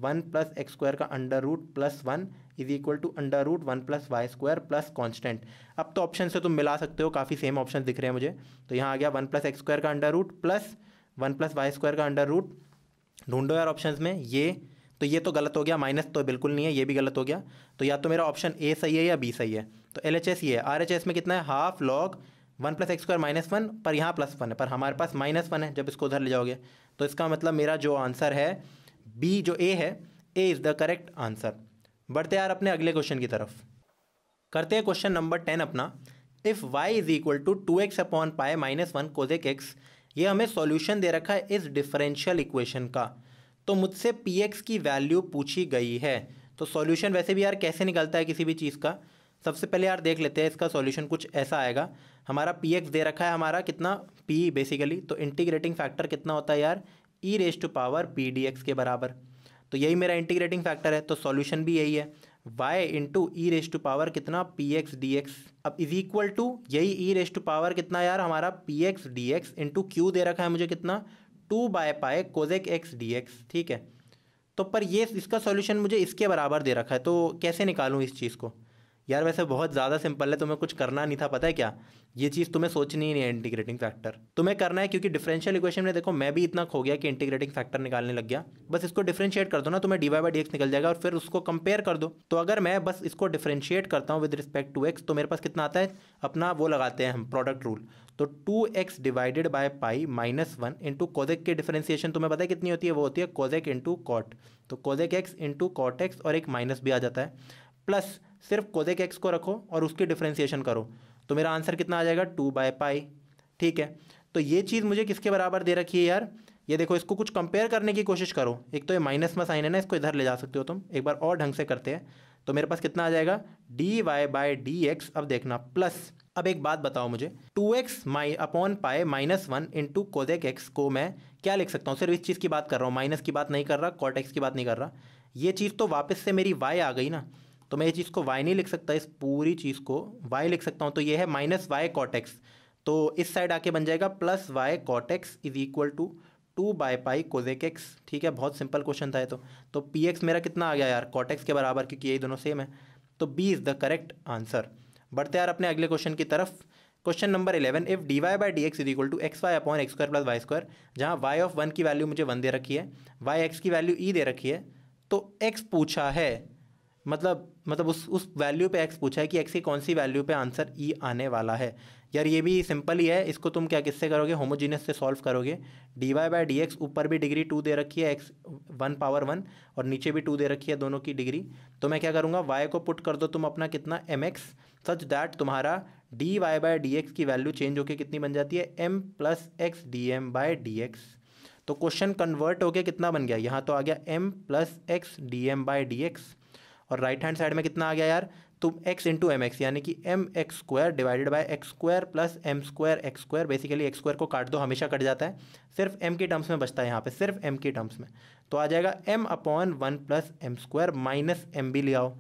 one plus x square का under root plus one is equal to under root one plus y square plus constant अब तो option से तुम मिला सकते हो काफ़ी सेम ऑप्शन दिख रहे हैं मुझे तो यहाँ आ गया वन प्लस एक्स स्क्वायर का under root plus one plus y square का अंडर रूट ढूंढो यार ऑप्शन में ये तो ये तो गलत हो गया माइनस तो बिल्कुल नहीं है ये भी गलत हो गया तो या तो मेरा ऑप्शन ए सही है या बी सही है तो एल एच एस ये है आर एच एस में कितना है half log one plus x square minus one पर यहाँ प्लस वन है पर हमारे पास माइनस वन है जब इसको उधर ले जाओगे तो इसका मतलब मेरा जो आंसर है बी जो ए है A is the correct answer बढ़ते यार अपने अगले क्वेश्चन की तरफ करते हैं क्वेश्चन नंबर टेन अपना if y is equal to two x upon pi minus one cosec x ये हमें सॉल्यूशन दे रखा है इस डिफरेंशियल इक्वेशन का तो मुझसे पी एक्स की वैल्यू पूछी गई है तो सॉल्यूशन वैसे भी यार कैसे निकलता है किसी भी चीज़ का सबसे पहले यार देख लेते हैं इसका सॉल्यूशन कुछ ऐसा आएगा हमारा पी एक्स दे रखा है हमारा कितना पी बेसिकली तो इंटीग्रेटिंग फैक्टर कितना होता है यार e race to power P d x के बराबर तो यही मेरा इंटीग्रेटिंग फैक्टर है तो सॉल्यूशन भी यही है y into e race to power कितना पी एक्स डी एक्स अब इज इक्वल टू यही ई रेस टू पावर कितना यार हमारा p x d x into q दे रखा है मुझे कितना two by pi cosec x d x ठीक है तो पर ये इसका सॉल्यूशन मुझे इसके बराबर दे रखा है तो कैसे निकालूँ इस चीज़ को यार वैसे बहुत ज़्यादा सिंपल है तुम्हें कुछ करना नहीं था पता है क्या ये चीज़ तुम्हें सोचनी ही नहीं है इंटीग्रेटिंग फैक्टर तुम्हें करना है क्योंकि डिफरेंशियल इक्वेशन में देखो मैं भी इतना खो गया कि इंटीग्रेटिंग फैक्टर निकालने लग गया बस इसको डिफ्रेंशिएट कर दो ना तुम्हें d y by d x निकल जाएगा और फिर उसको कंपेयर कर दो तो अगर मैं बस इसको डिफ्रेंशिएट करता हूँ विद रिस्पेक्ट टू एक्स तो मेरे पास कितना आता है अपना वो लगाते हैं हम प्रोडक्ट रूल तो two x divided by pi minus one into cosec के डिफरेंशिएशन तुम्हें पता है कितनी होती है वो होती है कोजेक इंटू कॉट तो cosec x into cot x और एक माइनस भी आ जाता है प्लस सिर्फ कोजेक एक्स को रखो और उसकी डिफ्रेंसीशन करो तो मेरा आंसर कितना आ जाएगा टू बाय पाई ठीक है तो ये चीज़ मुझे किसके बराबर दे रखी है यार ये देखो इसको कुछ कंपेयर करने की कोशिश करो एक तो ये माइनस में साइन है ना इसको इधर ले जा सकते हो तुम एक बार और ढंग से करते हैं तो मेरे पास कितना आ जाएगा d y by d x अब देखना प्लस अब एक बात बताओ मुझे टू एक्स माई upon pi minus one into cosec x को मैं क्या लिख सकता हूँ सिर्फ इस चीज़ की बात कर रहा हूँ माइनस की बात नहीं कर रहा कॉटेक्स एक्स की बात नहीं कर रहा ये चीज़ तो वापस से मेरी वाई आ गई ना तो मैं ये चीज़ को वाई नहीं लिख सकता इस पूरी चीज़ को वाई लिख सकता हूँ तो ये है माइनस वाई कॉटेक्स तो इस साइड आके बन जाएगा plus y cot x is equal to two by pi cosec x ठीक है बहुत सिंपल क्वेश्चन था ये तो तो पी एक्स मेरा कितना आ गया यार कॉटेक्स के बराबर क्योंकि यही दोनों सेम है तो B is the correct answer बढ़ते यार अपने अगले क्वेश्चन की तरफ question number eleven if d y by d x is equal to x y upon x square plus y square जहाँ वाई ऑफ वन की वैल्यू मुझे वन दे रखी है वाई एक्स की वैल्यू ई e दे रखी है तो एक्स पूछा है मतलब मतलब उस उस वैल्यू पे एक्स पूछा है कि एक्स की कौन सी वैल्यू पे आंसर ई e आने वाला है यार ये भी सिंपल ही है इसको तुम क्या किससे करोगे होमोजीनियस से सॉल्व करोगे d y by d x ऊपर भी डिग्री टू दे रखी है एक्स वन पावर वन और नीचे भी टू दे रखी है दोनों की डिग्री तो मैं क्या करूँगा वाई को पुट कर दो तुम अपना कितना एम एक्स सच दैट तुम्हारा d y by d x की वैल्यू चेंज होकर कितनी बन जाती है m plus x d m by d x तो क्वेश्चन कन्वर्ट होकर कितना बन गया यहाँ तो आ गया m plus x d m by d x और राइट हैंड साइड में कितना आ गया यार तो एक्स इंटू एम एक्स यानी कि m x square divided by x square plus m square x square basically x square को काट दो हमेशा कट जाता है सिर्फ एम के टर्म्स में बचता है यहाँ पे सिर्फ एम के टर्म्स में तो आ जाएगा m upon one plus m square minus m बी लियाओ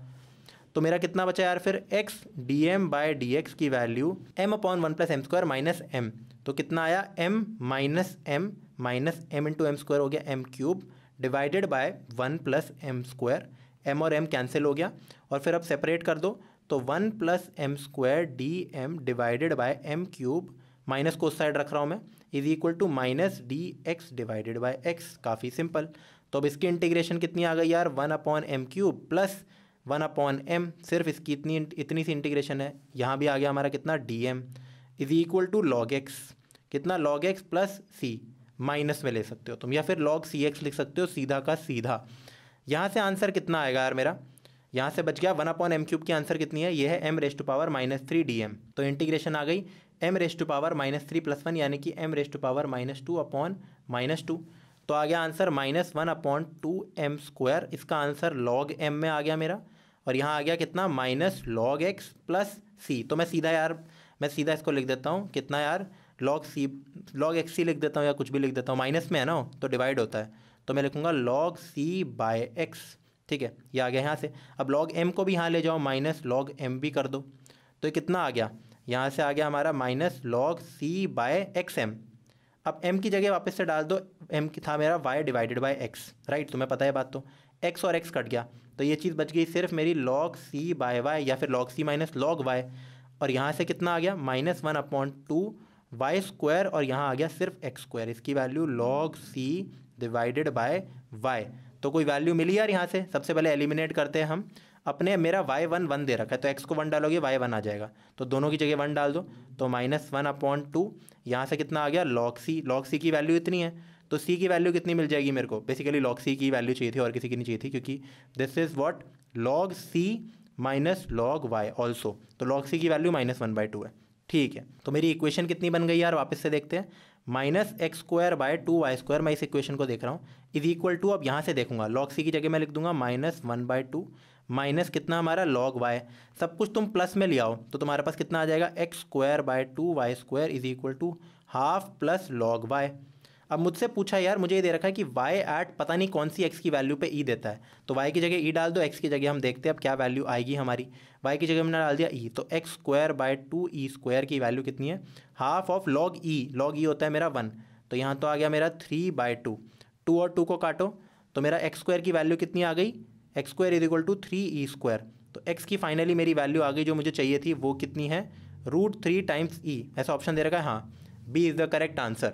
तो मेरा कितना बचा यार फिर x d m by d x की value m upon one plus m square minus m तो कितना आया m minus m minus m into m square हो गया m cube divided by one plus m square m और m cancel हो गया और फिर अब सेपरेट कर दो तो one plus m square d m divided by m cube minus को उस साइड रख रहा हूँ मैं is equal to minus d x divided by x काफ़ी सिंपल तो अब इसकी इंटीग्रेशन कितनी आ गई यार one upon m cube plus one upon m सिर्फ इसकी इतनी इतनी सी इंटीग्रेशन है यहाँ भी आ गया हमारा कितना d m is equal to log x कितना log x plus c minus में ले सकते हो तुम या फिर लॉग सी एक्स लिख सकते हो सीधा का सीधा यहाँ से आंसर कितना आएगा यार मेरा यहाँ से बच गया वन अपॉन एम क्यूब की आंसर कितनी है यह है m raised to power minus three d m तो इंटीग्रेशन आ गई m raised to power minus three plus one यानी कि m raised to power minus two upon minus two तो आ गया answer minus one upon two m square इसका answer log m में आ गया मेरा और यहाँ आ गया कितना माइनस लॉग एक्स प्लस सी तो मैं सीधा यार मैं सीधा इसको लिख देता हूँ कितना यार log c log x c लिख देता हूँ या कुछ भी लिख देता हूँ माइनस में है ना तो डिवाइड होता है तो मैं लिखूँगा लॉग सी बाय एक्स ठीक है ये आ गया यहाँ से अब लॉग एम को भी यहाँ ले जाओ माइनस लॉग एम भी कर दो तो कितना आ गया यहाँ से आ गया हमारा minus log c by x m अब एम की जगह वापस से डाल दो एम की था मेरा y divided by x right तुम्हें पता है बात तो एक्स और एक्स कट गया तो ये चीज़ बच गई सिर्फ मेरी लॉग सी बाय वाई या फिर log c minus log y और यहाँ से कितना आ गया minus one upon two y square और यहाँ आ गया सिर्फ एक्स स्क्वायर इसकी value log c divided by y तो कोई वैल्यू मिली यार यहाँ से सबसे पहले एलिमिनेट करते हैं हम अपने मेरा वाई वन वन दे रखा है तो एक्स को वन डालोगे वाई वन आ जाएगा तो दोनों की जगह वन डाल दो तो माइनस वन अपॉन टू यहाँ से कितना आ गया लॉक सी लॉक सी की वैल्यू इतनी है तो सी की वैल्यू कितनी मिल जाएगी मेरे को बेसिकली लॉक सी की वैल्यू चाहिए थी और किसी की नहीं चाहिए थी क्योंकि this is what log c minus log y also तो लॉक सी की value minus one by two है ठीक है तो मेरी इक्वेशन कितनी बन गई यार वापस से देखते हैं minus x square by two y square मैं इस इक्वेशन को देख रहा हूँ इज इक्वल टू अब यहाँ से देखूंगा लॉग सी की जगह मैं लिख दूंगा minus one by two minus कितना हमारा लॉग वाई सब कुछ तुम प्लस में ले आओ तो तुम्हारे पास कितना आ जाएगा x square by two y square is equal to half plus log y अब मुझसे पूछा यार मुझे ये दे रखा है कि वाई एट पता नहीं कौन सी एक्स की वैल्यू पे ई e देता है तो वाई की जगह ई e डाल दो एक्स की जगह हम देखते हैं अब क्या वैल्यू आएगी हमारी वाई की जगह हमने डाल दिया ई e, तो x square by two e square की वैल्यू कितनी है half of log e log e होता है मेरा वन तो यहाँ तो आ गया मेरा थ्री बाय टू टू और टू को काटो तो मेरा एक्स स्क्वायर की वैल्यू कितनी आ गई x square is equal to three e square तो एक्स की फाइनली मेरी वैल्यू आ गई जो मुझे चाहिए थी वो कितनी है रूट थ्री टाइम्स ई ऐसा ऑप्शन दे रखा है हाँ B is the correct answer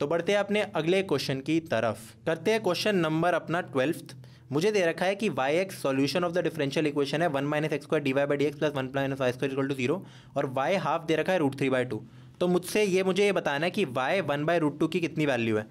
तो बढ़ते हैं अपने अगले क्वेश्चन की तरफ करते हैं क्वेश्चन नंबर अपना ट्वेल्थ मुझे दे रखा है कि y x solution of the differential equation है one minus x square d y by d x plus one minus y square equal to zero और वाई हाफ दे रखा है रूट थ्री बाई टू तो मुझसे ये मुझे ये बताना है कि y one by root two की कितनी वैल्यू है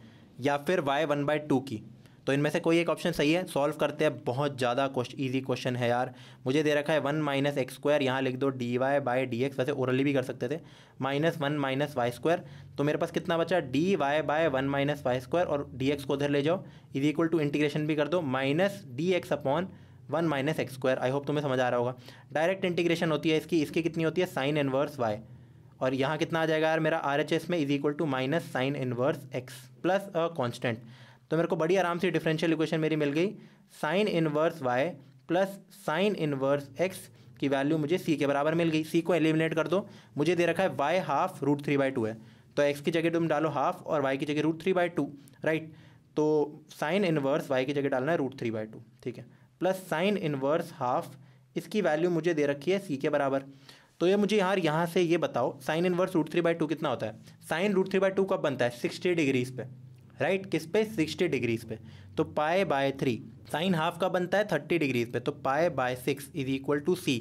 या फिर वाई वन बाई टू की तो इनमें से कोई एक ऑप्शन सही है सॉल्व करते हैं बहुत ज़्यादा ईजी क्वेश्चन है यार मुझे दे रखा है वन माइनस एक्स स्क्वायर यहाँ लिख दो d y by d x वैसे ओरली भी कर सकते थे minus one minus y square तो मेरे पास कितना बचा d y by one minus y square और डी एक्स को उधर ले जाओ इज इक्वल टू इंटीग्रेशन भी कर दो minus d x upon one minus x square I hope तुम्हें समझ आ रहा होगा डायरेक्ट इंटीग्रेशन होती है इसकी इसकी कितनी होती है साइन इनवर्स वाई और यहाँ कितना आ जाएगा यार मेरा आर एच एस में is equal to minus sine inverse x plus a constant तो मेरे को बड़ी आराम से डिफरेंशियल इक्वेशन मेरी मिल गई sine inverse y plus sine inverse x की वैल्यू मुझे सी के बराबर मिल गई सी को एलिमिनेट कर दो मुझे दे रखा है y half root three by two है तो एक्स की जगह तुम डालो हाफ और वाई की जगह root three by two right तो साइन इनवर्स वाई की जगह डालना है रूट थ्री बाई टू ठीक है प्लस साइन इनवर्स हाफ इसकी वैल्यू मुझे दे रखी है सी के बराबर तो ये मुझे यार यहाँ से ये बताओ sine inverse root three by two कितना होता है sine root three by two कब बनता है सिक्सटी डिग्रीज पे राइट किस पे सिक्सटी डिग्रीज पे तो pi by three sign half का बनता है थर्टी डिग्रीज पे तो pi by six is equal to C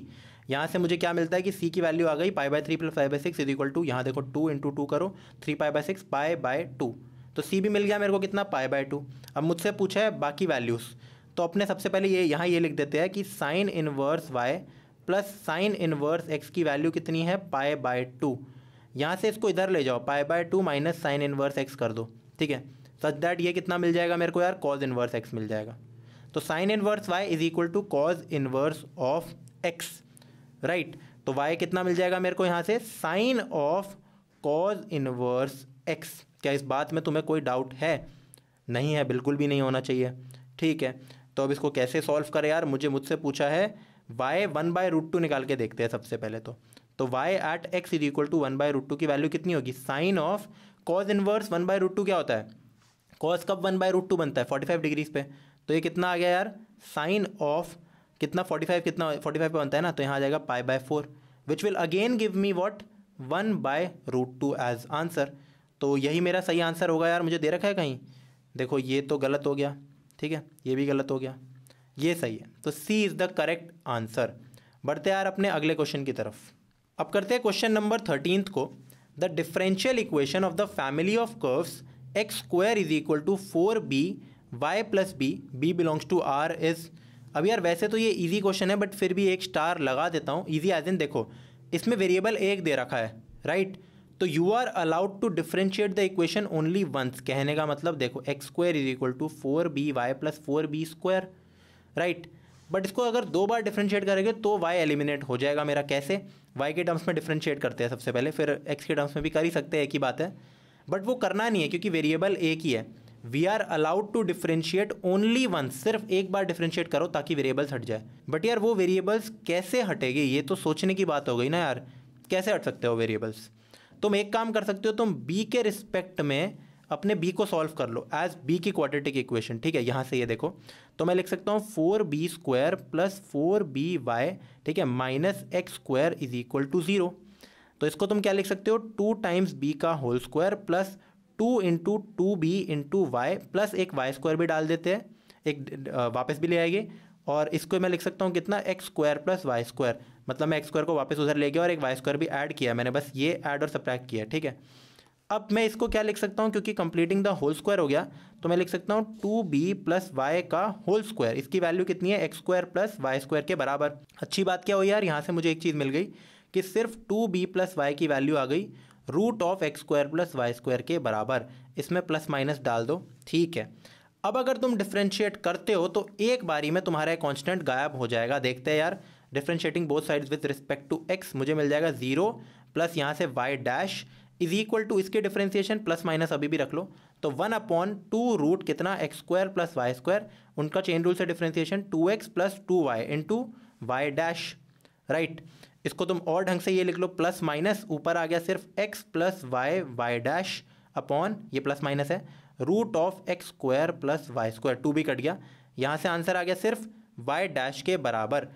यहाँ से मुझे क्या मिलता है कि सी की वैल्यू आ गई pi by three plus five by six is equal to यहाँ देखो टू इंटू टू करो three pi by six pi by two तो सी भी मिल गया मेरे को कितना पाए बाय टू अब मुझसे पूछा है बाकी वैल्यूज़ तो अपने सबसे पहले ये यहाँ ये लिख देते हैं कि sine inverse y plus sine inverse x की वैल्यू कितनी है पाए बाय टू यहाँ से इसको इधर ले जाओ pi by two minus sine inverse x कर दो ठीक है सच तो दैट ये कितना मिल जाएगा मेरे को यार कॉज इनवर्स एक्स मिल जाएगा तो sine inverse y is equal to cos inverse of x right तो वाई कितना मिल जाएगा मेरे को यहाँ से sine of cos inverse x क्या इस बात में तुम्हें कोई डाउट है नहीं है बिल्कुल भी नहीं होना चाहिए ठीक है तो अब इसको कैसे सॉल्व करें यार मुझे मुझसे पूछा है y one by root two निकाल के देखते हैं सबसे पहले तो तो y at x is equal to one by root two की वैल्यू कितनी होगी sine of cos inverse one by root two क्या होता है कॉस कब वन बाय रूट टू बनता है फोर्टी फाइव डिग्रीज पे तो ये कितना आ गया यार साइन ऑफ कितना फोर्टी फाइव कितना फोर्टी फाइव पर बनता है ना तो यहाँ आ जाएगा pi by four which will again give me what one by root two as answer तो यही मेरा सही आंसर होगा यार मुझे दे रखा है कहीं देखो ये तो गलत हो गया ठीक है ये भी गलत हो गया ये सही है तो C is the correct answer बढ़ते यार अपने अगले क्वेश्चन की तरफ अब करते हैं क्वेश्चन नंबर थर्टीन को the differential equation of the family of curves x square is equal to four b y plus b b belongs to R is अब यार वैसे तो ये इजी क्वेश्चन है बट फिर भी एक स्टार लगा देता हूँ इजी एज इन देखो इसमें वेरिएबल एक दे रखा है राइट तो you are allowed to differentiate the equation only once कहने का मतलब देखो x square is equal to four b y plus four b square right but इसको अगर दो बार डिफ्रेंशिएट करेंगे तो वाई एलिमिनेट हो जाएगा मेरा कैसे वाई के टर्म्स में डिफ्रेंशिएट करते हैं सबसे पहले फिर एक्स के टर्म्स में भी कर ही सकते हैं एक ही बात है बट वो करना नहीं है क्योंकि वेरिएबल एक ही है we are allowed to differentiate only one सिर्फ एक बार डिफ्रेंशिएट करो ताकि वेरिएबल्स हट जाए बट यार वो वेरिएबल्स कैसे हटेगी ये तो सोचने की बात हो गई ना यार कैसे हट सकते हो वेरिएबल्स तुम एक काम कर सकते हो तुम बी के रिस्पेक्ट में अपने बी को सॉल्व कर लो एज बी की क्वाड्रेटिक इक्वेशन ठीक है यहाँ से ये देखो तो मैं लिख सकता हूँ four b square plus four b y ठीक है minus x square is equal to zero तो इसको तुम क्या लिख सकते हो टू टाइम्स बी का whole square plus two into two b into y plus एक वाई स्क्वायर भी डाल देते हैं एक वापस भी ले आएगी और इसको मैं लिख सकता हूँ कितना x square plus y square मतलब मैं एक्स स्क्वायर को वापस उधर ले गया और एक वाई स्क्वायर भी ऐड किया मैंने बस ये ऐड और सप्रैक्ट किया ठीक है अब मैं इसको क्या लिख सकता हूँ क्योंकि कंप्लीटिंग द होल स्क्वायर हो गया तो मैं लिख सकता हूँ टू बी प्लस वाई का होल स्क्वायर इसकी वैल्यू कितनी है x square plus y square के बराबर अच्छी बात क्या हुई यार यहाँ से मुझे एक चीज़ मिल गई कि सिर्फ टू बी प्लस वाई की वैल्यू आ गई root of x square plus y square के बराबर इसमें प्लस माइनस डाल दो ठीक है अब अगर तुम डिफ्रेंशिएट करते हो तो एक बारी में तुम्हारा कॉन्स्टेंट गायब हो जाएगा देखते हैं यार differentiating both sides with respect to x मुझे मिल जाएगा जीरो प्लस यहाँ से y dash is equal to इसके डिफ्रेंशिएशन प्लस माइनस अभी भी रख लो तो वन अपॉन टू रूट कितना x square plus y square उनका चेन रूल से differentiation two x plus two y into y dash right इसको तुम और ढंग से ये लिख लो प्लस माइनस ऊपर आ गया सिर्फ x plus y y dash upon ये प्लस माइनस है root of x square plus y square two भी कट गया यहाँ से आंसर आ गया सिर्फ वाई डैश के बराबर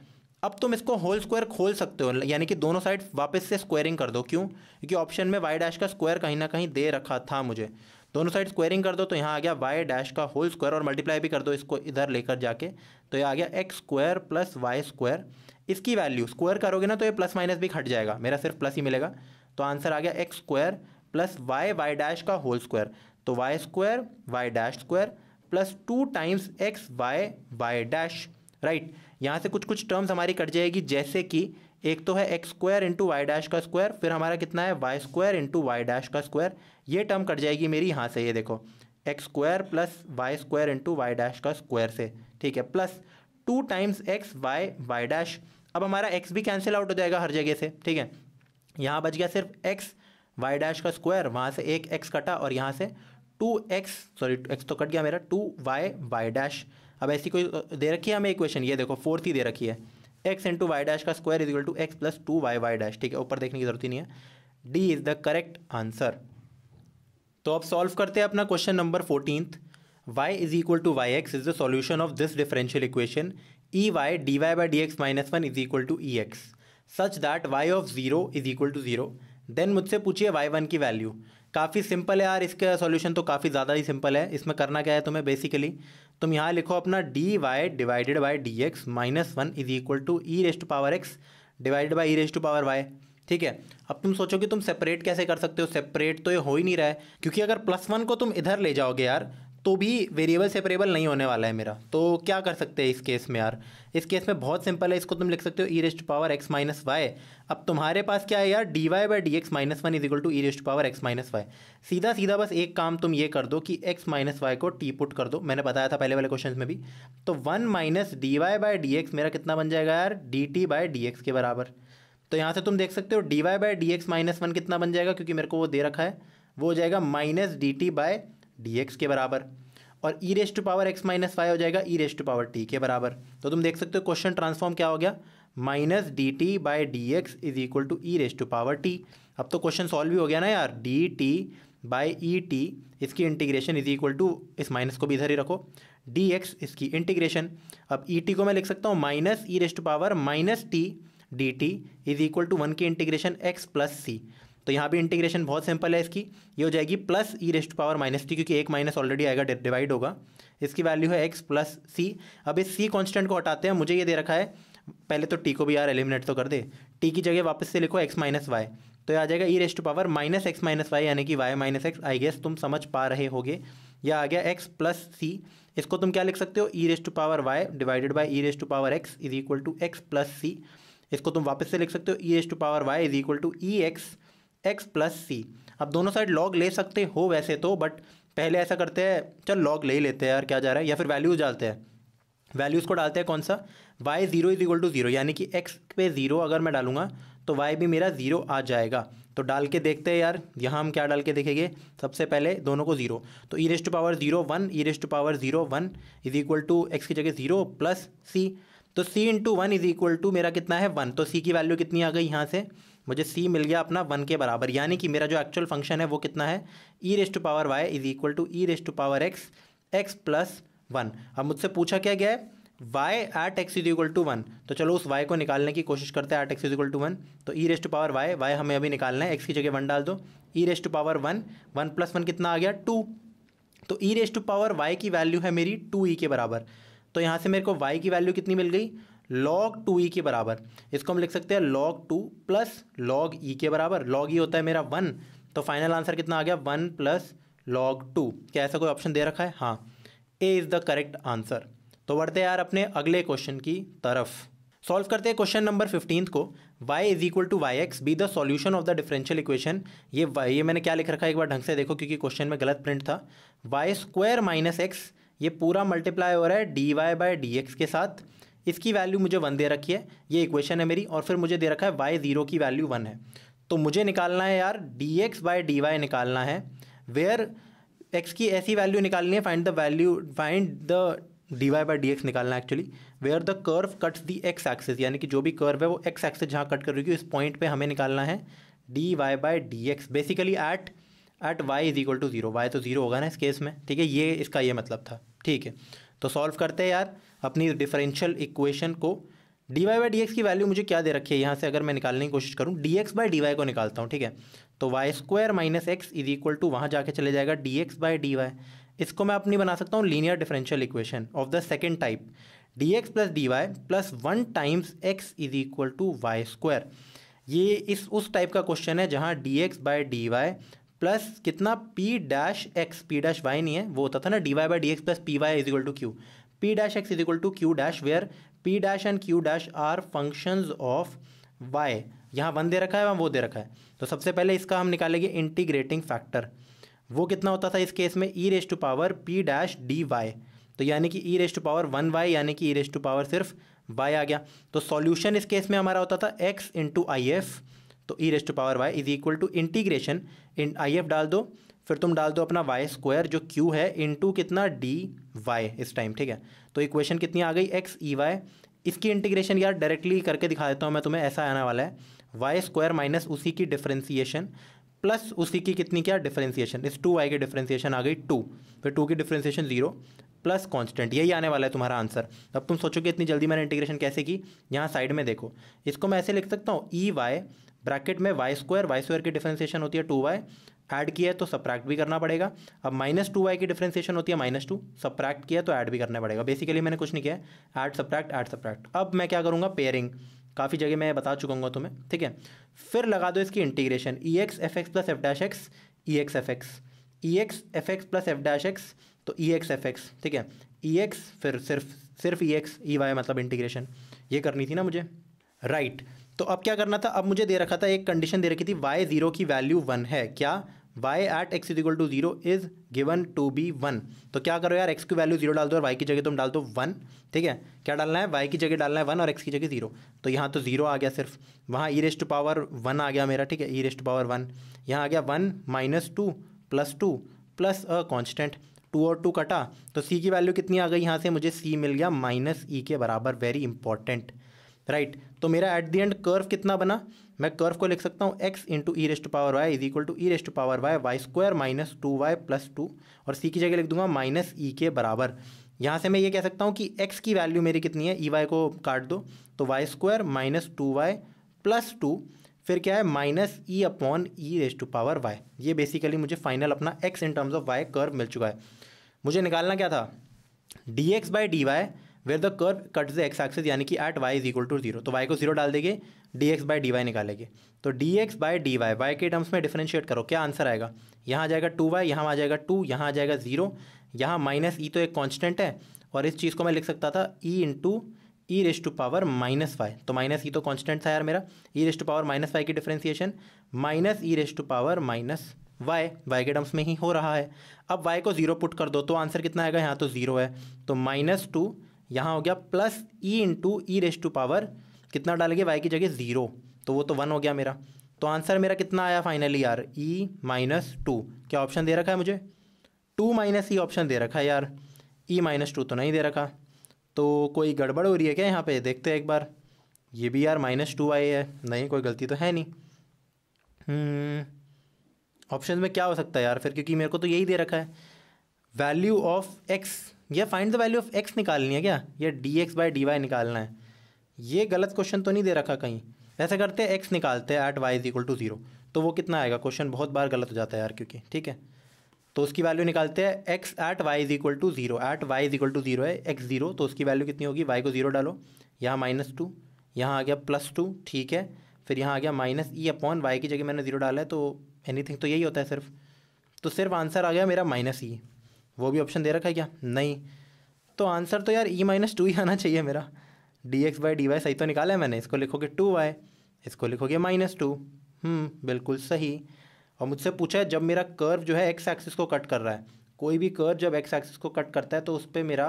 अब तुम इसको होल स्क्वायर खोल सकते हो यानी कि दोनों साइड वापस से स्क्वायरिंग कर दो क्यों क्योंकि ऑप्शन में वाई डैश का स्क्वायर कहीं ना कहीं दे रखा था मुझे दोनों साइड स्क्वायरिंग कर दो तो यहाँ आ गया वाई डैश का होल स्क्वायर और मल्टीप्लाई भी कर दो इसको इधर लेकर जाके तो ये आ गया x square plus y square इसकी वैल्यू स्क्वायर करोगे ना तो ये प्लस माइनस भी घट जाएगा मेरा सिर्फ प्लस ही मिलेगा तो आंसर आ गया x square plus y y dash का होल स्क्वायर तो y square y dash square plus two times x y y dash right यहाँ से कुछ कुछ टर्म्स हमारी कट जाएगी जैसे कि एक तो है x square into y dash का स्क्वायर फिर हमारा कितना है y square into y dash का स्क्वायर ये टर्म कट जाएगी मेरी यहाँ से ये देखो x square plus y square into y dash का स्क्वायर से ठीक है plus two times x y y dash अब हमारा एक्स भी कैंसिल आउट हो जाएगा हर जगह से ठीक है यहाँ बच गया सिर्फ एक्स वाई डैश का स्क्वायर वहाँ से एक एक्स कटा और यहाँ से टू एक्स सॉरी एक्स तो कट गया मेरा टू वाई वाई डैश अब ऐसी कोई दे रखी है हमें इक्वेशन ये देखो फोर्थ ही दे रखी है एक्स इंटू वाई डैश का square is equal to x plus two y y dash ठीक है ऊपर देखने की जरूरत ही नहीं है D is the correct answer तो अब सॉल्व करते हैं अपना question number fourteen y is equal to y x is the solution of this differential equation e y d y by d x minus one is equal to e x such that y of zero is equal to zero then मुझसे पूछिए y one की value काफ़ी simple है यार इसका solution तो काफ़ी ज़्यादा ही सिंपल है इसमें करना क्या है तुम्हें बेसिकली तुम यहाँ लिखो अपना d y divided by d x minus one is equal to e rest to power x divided by e rest to power y ठीक है अब तुम सोचो कि तुम सेपरेट कैसे कर सकते हो सेपरेट तो ये हो ही नहीं रहा है क्योंकि अगर प्लस वन को तुम इधर ले जाओगे यार तो भी वेरिएबल सेपरेबल नहीं होने वाला है मेरा तो क्या कर सकते हैं इस केस में यार इस केस में बहुत सिंपल है इसको तुम लिख सकते हो e raised power x minus y अब तुम्हारे पास क्या है यार d y by d x minus one is equal to e raised power x minus y सीधा सीधा बस एक काम तुम ये कर दो कि एक्स माइनस वाई को टी पुट कर दो मैंने बताया था पहले वाले क्वेश्चन में भी तो one minus d y by d x मेरा कितना बन जाएगा यार d t by d x के बराबर तो यहाँ से तुम देख सकते हो d y by d x minus one कितना बन जाएगा क्योंकि मेरे को वो दे रखा है वो हो जाएगा minus d t by d x के बराबर और e rest to power x minus y हो जाएगा e rest to power t के बराबर तो तुम देख सकते हो क्वेश्चन ट्रांसफॉर्म क्या हो गया minus d t by d x is equal to e rest to power t अब तो क्वेश्चन सॉल्व भी हो गया ना यार d t by e t इसकी इंटीग्रेशन इज इक्वल टू इस माइनस को भी इधर ही रखो डी एक्स इसकी इंटीग्रेशन अब ई टी को मैं लिख सकता हूँ minus e rest to power minus t d t is equal to one की इंटीग्रेशन एक्स प्लस सी तो यहाँ भी इंटीग्रेशन बहुत सिंपल है इसकी ये हो जाएगी plus e raised power minus t क्योंकि एक माइनस ऑलरेडी आएगा डिवाइड होगा इसकी वैल्यू है एक्स प्लस सी अब इस सी कॉन्स्टेंट को हटाते हैं मुझे ये दे रखा है पहले तो टी को भी यार एलिमिनेट तो कर दे टी की जगह वापस से लिखो एक्स माइनस वाई तो ये आ जाएगा e raised power minus x minus y यानी कि y minus x I guess तुम समझ पा रहे होगे या आ गया एक्स प्लस सी इसको तुम क्या लिख सकते हो e rest to power y divided by e rest to power x is equal to x plus c इसको तुम वापस से लिख सकते हो e rest to power y is equal to e x x plus c अब दोनों side log ले सकते हो वैसे तो बट पहले ऐसा करते हैं चल लॉग ले ही लेते हैं यार क्या जा रहा है या फिर वैल्यूज़ डालते हैं वैल्यूज़ को डालते हैं कौन सा y zero is equal to zero यानी कि एक्स पे ज़ीरो अगर मैं डालूंगा तो वाई भी मेरा ज़ीरो आ जाएगा तो डाल के देखते हैं यार यहाँ हम क्या डाल के देखेंगे सबसे पहले दोनों को ज़ीरो तो e rest to power zero one e rest to power zero one is equal to x की जगह ज़ीरो प्लस सी तो c into one is equal to मेरा कितना है वन तो सी की वैल्यू कितनी आ गई यहाँ से मुझे सी मिल गया अपना वन के बराबर यानी कि मेरा जो एक्चुअल फंक्शन है वो कितना है e rest to power y is equal to e rest to power x x plus one अब मुझसे पूछा क्या गया है y at x is equal to one तो चलो उस वाई को निकालने की कोशिश करते हैं at x is equal to one तो e rest to power y y हमें अभी निकालना है एक्स की जगह वन डाल दो e rest to power one one plus one कितना आ गया टू तो e rest to power y की वैल्यू है मेरी टू ई e के बराबर तो यहाँ से मेरे को वाई की वैल्यू कितनी मिल गई लॉग टू ई के बराबर इसको हम लिख सकते हैं log two plus log e के बराबर लॉग ई e होता है मेरा वन तो फाइनल आंसर कितना आ गया वन प्लस लॉग टू क्या ऐसा कोई ऑप्शन दे रखा है हाँ A is the correct answer तो बढ़ते यार अपने अगले क्वेश्चन की तरफ सॉल्व करते हैं क्वेश्चन नंबर फिफ्टीन को y is equal to y x B the solution of the differential equation ये y ये मैंने क्या लिख रखा है एक बार ढंग से देखो क्योंकि क्वेश्चन में गलत प्रिंट था वाई स्क्वायर माइनस एक्स ये पूरा मल्टीप्लाई हो रहा है d y by d x के साथ इसकी वैल्यू मुझे वन दे रखी है ये इक्वेशन है मेरी और फिर मुझे दे रखा है वाई ज़ीरो की वैल्यू वन है तो मुझे निकालना है यार d x by d y निकालना है वेयर एक्स की ऐसी वैल्यू निकालनी है find the value find the d y by d x निकालना है actually where the curve cuts the x axis यानी कि जो भी कर्व है वो एक्स एक्सेस जहाँ कट कर रही है उस पॉइंट पे हमें निकालना है d y by d x basically at at y is equal to zero y तो जीरो होगा ना इस केस में ठीक है ये इसका ये मतलब था ठीक है तो सॉल्व करते हैं यार अपनी डिफरेंशियल इक्वेशन को d y by d x की वैल्यू मुझे क्या दे रखी है यहाँ से अगर मैं निकालने की कोशिश करूँ d x by d y को निकालता हूँ ठीक है तो y square minus x is equal to वहाँ जाके चले जाएगा d x by d y इसको मैं अपनी बना सकता हूँ linear differential equation of the second type d x plus d y plus one times x is equal to y square ये इस उस टाइप का क्वेश्चन है जहाँ d x by D y plus कितना p dash x p dash y नहीं है वो होता था ना d y by d x plus p y is equal to q p dash x is equal to q dash where p dash and q dash are functions of y यहाँ one दे रखा है वहाँ वो दे रखा है तो सबसे पहले इसका हम निकालेंगे इंटीग्रेटिंग फैक्टर वो कितना होता था इस केस में e race to power p dash d y तो यानी कि e race to power one y यानी कि ई रेस टू पावर सिर्फ वाई आ गया तो सॉल्यूशन इस केस में हमारा होता था एक्स इंटू आई एफ तो e race to power y is equal to integration in I F डाल दो फिर तुम डाल दो अपना वाई स्क्वायर जो क्यू है टू कितना डी वाई इस टाइम ठीक है तो इक्वेशन कितनी आ गई एक्स ई वाई इसकी इंटीग्रेशन यार डायरेक्टली करके दिखा देता हूँ मैं तुम्हें ऐसा आने वाला है वाई स्क्वायर माइनस उसी की डिफ्रेंसिएशन प्लस उसी की कितनी क्या डिफ्रेंसिएशन इस टू वाई की डिफ्रेंसिएशन आ गई टू फिर टू की डिफ्रेंसिएशन जीरो प्लस कांस्टेंट यही आने वाला है तुम्हारा आंसर अब तुम सोचो कि इतनी जल्दी मैंने इंटीग्रेशन कैसे की यहाँ साइड में देखो इसको मैं ऐसे लिख सकता हूँ ई वाई ब्रैकेट में वाई स्क्वायर वाई स्क्वायर की डिफ्रेंसिएशन होती है टू वाई ऐड किया है तो सप्रैक्ट भी करना पड़ेगा अब माइनस टू वाई की डिफ्रेंसिएशन होती है माइनस टू सप्रैक्ट किया तो ऐड भी करना पड़ेगा बेसिकली मैंने कुछ नहीं किया है ऐड सप्रैक्ट ऐड सप्रैक्ट अब मैं क्या करूँगा पेयरिंग काफ़ी जगह मैं बता चुकाऊंगा तुम्हें ठीक है फिर लगा दो इसकी integration e x f x plus f dash x e x f x e x f x plus f dash x तो ई एक्स एफ एक्स ठीक है ई e एक्स फिर सिर्फ सिर्फ ई एक्स ई वाई मतलब integration ये करनी थी ना मुझे राइट right. तो अब क्या करना था अब मुझे दे रखा था एक कंडीशन दे रखी थी वाई ज़ीरो की वैल्यू वन है क्या y at x is equal to zero is given to be one तो क्या करो यार x की वैल्यू जीरो डाल दो और y की जगह तुम डाल दो वन ठीक है क्या डालना है y की जगह डालना है वन और x की जगह जीरो तो यहाँ तो जीरो आ गया सिर्फ वहाँ ई रेस्ट पावर वन आ गया मेरा ठीक है ई रेस्ट पावर वन यहाँ आ गया one minus two plus two plus a constant two और टू कटा तो c की वैल्यू कितनी आ गई यहाँ से मुझे c मिल गया माइनस ई e के बराबर वेरी इंपॉर्टेंट राइट तो मेरा एट दी एंड कर्व कितना बना मैं कर्व को लिख सकता हूँ x into e raised power y is equal to e raised power y Y square minus two y plus to और सी की जगह लिख दूंगा माइनस ई e के बराबर यहाँ से मैं ये कह सकता हूँ कि एक्स की वैल्यू मेरी कितनी है ई e वाई को काट दो तो y square minus two y plus two फिर क्या है minus e upon e rest to power y ये बेसिकली मुझे फाइनल अपना x in terms of y curve मिल चुका है मुझे निकालना क्या था d x by d y where the curve cut the x axis यानी कि at y is equal to zero तो वाई को जीरो डाल देंगे d x by d Y निकालेंगे तो d x by d y y के terms में डिफ्रेंशिएट करो क्या आंसर आएगा यहाँ आ जाएगा टू वाई यहाँ आ जाएगा टू यहाँ आ जाएगा जीरो यहाँ माइनस ई e तो एक कॉन्स्टेंट है और इस चीज़ को मैं लिख सकता था e into e race to power minus y तो माइनस ई e तो कॉन्स्टेंट था यार मेरा e race to power minus y की differentiation minus e race to power minus y y के टर्म्स में ही हो रहा है अब वाई को जीरो पुट कर दो तो आंसर कितना आएगा यहाँ तो जीरो है तो माइनस टू यहाँ हो गया plus e into e race to power कितना डालेंगे वाई की जगह ज़ीरो तो वो तो वन हो गया मेरा तो आंसर मेरा कितना आया फाइनली यार ई माइनस टू क्या ऑप्शन दे रखा है मुझे टू माइनस ई ऑप्शन दे रखा है यार ई माइनस टू तो नहीं दे रखा तो कोई गड़बड़ हो रही है क्या यहाँ पे देखते हैं एक बार ये भी यार माइनस टू आई है नहीं कोई गलती तो है नहीं ऑप्शन हम्म, में क्या हो सकता है यार फिर क्योंकि मेरे को तो यही दे रखा है वैल्यू ऑफ एक्स ये find the value of x निकालनी है क्या ये d x by d y निकालना है ये गलत क्वेश्चन तो नहीं दे रखा कहीं ऐसा करते हैं एक्स निकालते हैं at y is equal to zero तो वो कितना आएगा क्वेश्चन बहुत बार गलत हो जाता है यार क्योंकि ठीक है तो उसकी वैल्यू निकालते हैं x at y is equal to zero at y is equal to zero है एक्स जीरो तो उसकी वैल्यू कितनी होगी वाई को जीरो डालो यहाँ माइनस टू यहाँ आ गया प्लस टू ठीक है फिर यहाँ आ गया माइनस ई अपॉन वाई की जगह मैंने जीरो डाला है तो एनीथिंग तो यही होता है सिर्फ तो सिर्फ आंसर आ गया मेरा माइनस ई e। वो भी ऑप्शन दे रखा है क्या नहीं तो आंसर तो यार ई माइनस टू ही आना चाहिए मेरा d x by d y सही तो निकाला है मैंने इसको लिखोगे टू वाई इसको लिखोगे माइनस हम्म, टू बिल्कुल सही और मुझसे पूछा है जब मेरा कर्व जो है एक्स एक्सिस को कट कर रहा है कोई भी कर्व जब एक्स एक्सिस को कट करता है तो उस पर मेरा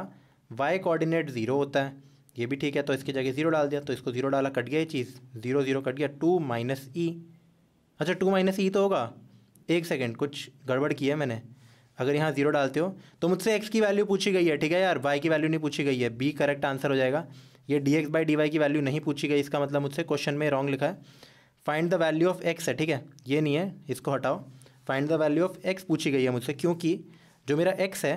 वाई कोऑर्डिनेट ज़ीरो होता है ये भी ठीक है तो इसकी जगह ज़ीरो डाल दिया तो इसको ज़ीरो डाला कट गया ये चीज़ ज़ीरो ज़ीरो कट गया टू माइनस ई अच्छा टू माइनस ई तो होगा एक सेकेंड कुछ गड़बड़ किया है मैंने अगर यहाँ जीरो डालते हो तो मुझसे एक्स की वैल्यू पूछी गई है ठीक है यार वाई की वैल्यू नहीं पूछी गई है बी करेक्ट आंसर हो जाएगा ये d x by d y की वैल्यू नहीं पूछी गई इसका मतलब मुझसे क्वेश्चन में रॉन्ग लिखा है find the value of x है ठीक है ये नहीं है इसको हटाओ find the value of x पूछी गई है मुझसे क्योंकि जो मेरा एक्स है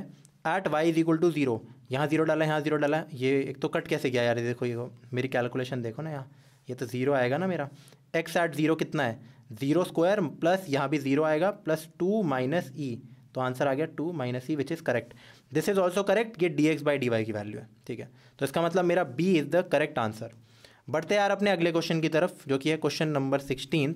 at y is equal to zero यहाँ जीरो डाला यहाँ जीरो डाला ये एक तो कट कैसे गया यार देखो ये मेरी कैलकुलेशन देखो ना यहाँ ये तो जीरो आएगा ना मेरा एक्स एट जीरो कितना है जीरो स्क्वायर प्लस यहाँ भी जीरो आएगा प्लस टू माइनस ई तो आंसर आ गया two minus e which is correct this is also correct ये d x by d y की वैल्यू है ठीक है तो इसका मतलब मेरा B is the correct answer बढ़ते यार अपने अगले क्वेश्चन की तरफ जो कि है question number sixteen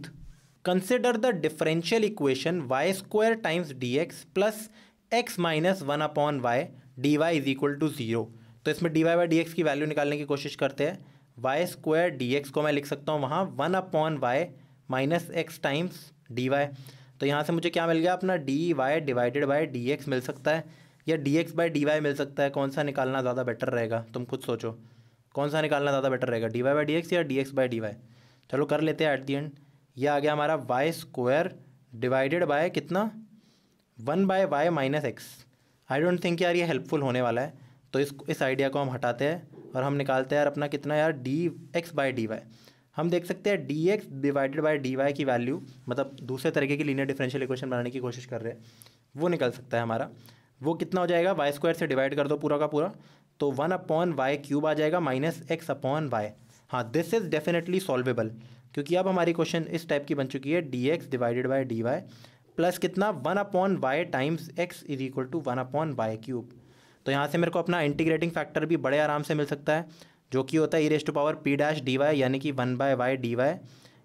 consider the differential equation y square times d x plus x minus one upon y d y is equal to zero तो इसमें d y by d x की वैल्यू निकालने की कोशिश करते हैं वाई स्क्वायर डी एक्स को मैं लिख सकता हूँ वहाँ one upon y minus x times d y तो यहाँ से मुझे क्या मिल गया अपना d y divided by d x मिल सकता है या d x by d y मिल सकता है कौन सा निकालना ज़्यादा बेटर रहेगा तुम खुद सोचो कौन सा निकालना ज़्यादा बेटर रहेगा d y by d x या d x by d y चलो कर लेते हैं एट दी एंड ये आ गया हमारा वाई स्क्वायर डिवाइडेड बाय कितना one by y minus x I don't think यार ये हेल्पफुल होने वाला है तो इस इस आइडिया को हम हटाते हैं और हम निकालते हैं यार अपना कितना यार d x by d y हम देख सकते हैं d x divided by d y की वैल्यू मतलब दूसरे तरीके की लीनियर डिफरेंशियल इक्वेशन बनाने की कोशिश कर रहे हैं वो निकल सकता है हमारा वो कितना हो जाएगा वाई स्क्वायर से डिवाइड कर दो पूरा का पूरा तो वन अपॉन वाई क्यूब आ जाएगा माइनस एक्स अपॉन वाई हाँ दिस इज़ डेफिनेटली सॉल्वेबल क्योंकि अब हमारी क्वेश्चन इस टाइप की बन चुकी है d x divided by d y plus कितना one upon y times x is equal to one upon y cube तो यहाँ से मेरे को अपना इंटीग्रेटिंग फैक्टर भी बड़े आराम से मिल सकता है जो कि होता है e rest to power p dash d y यानी कि one by y d y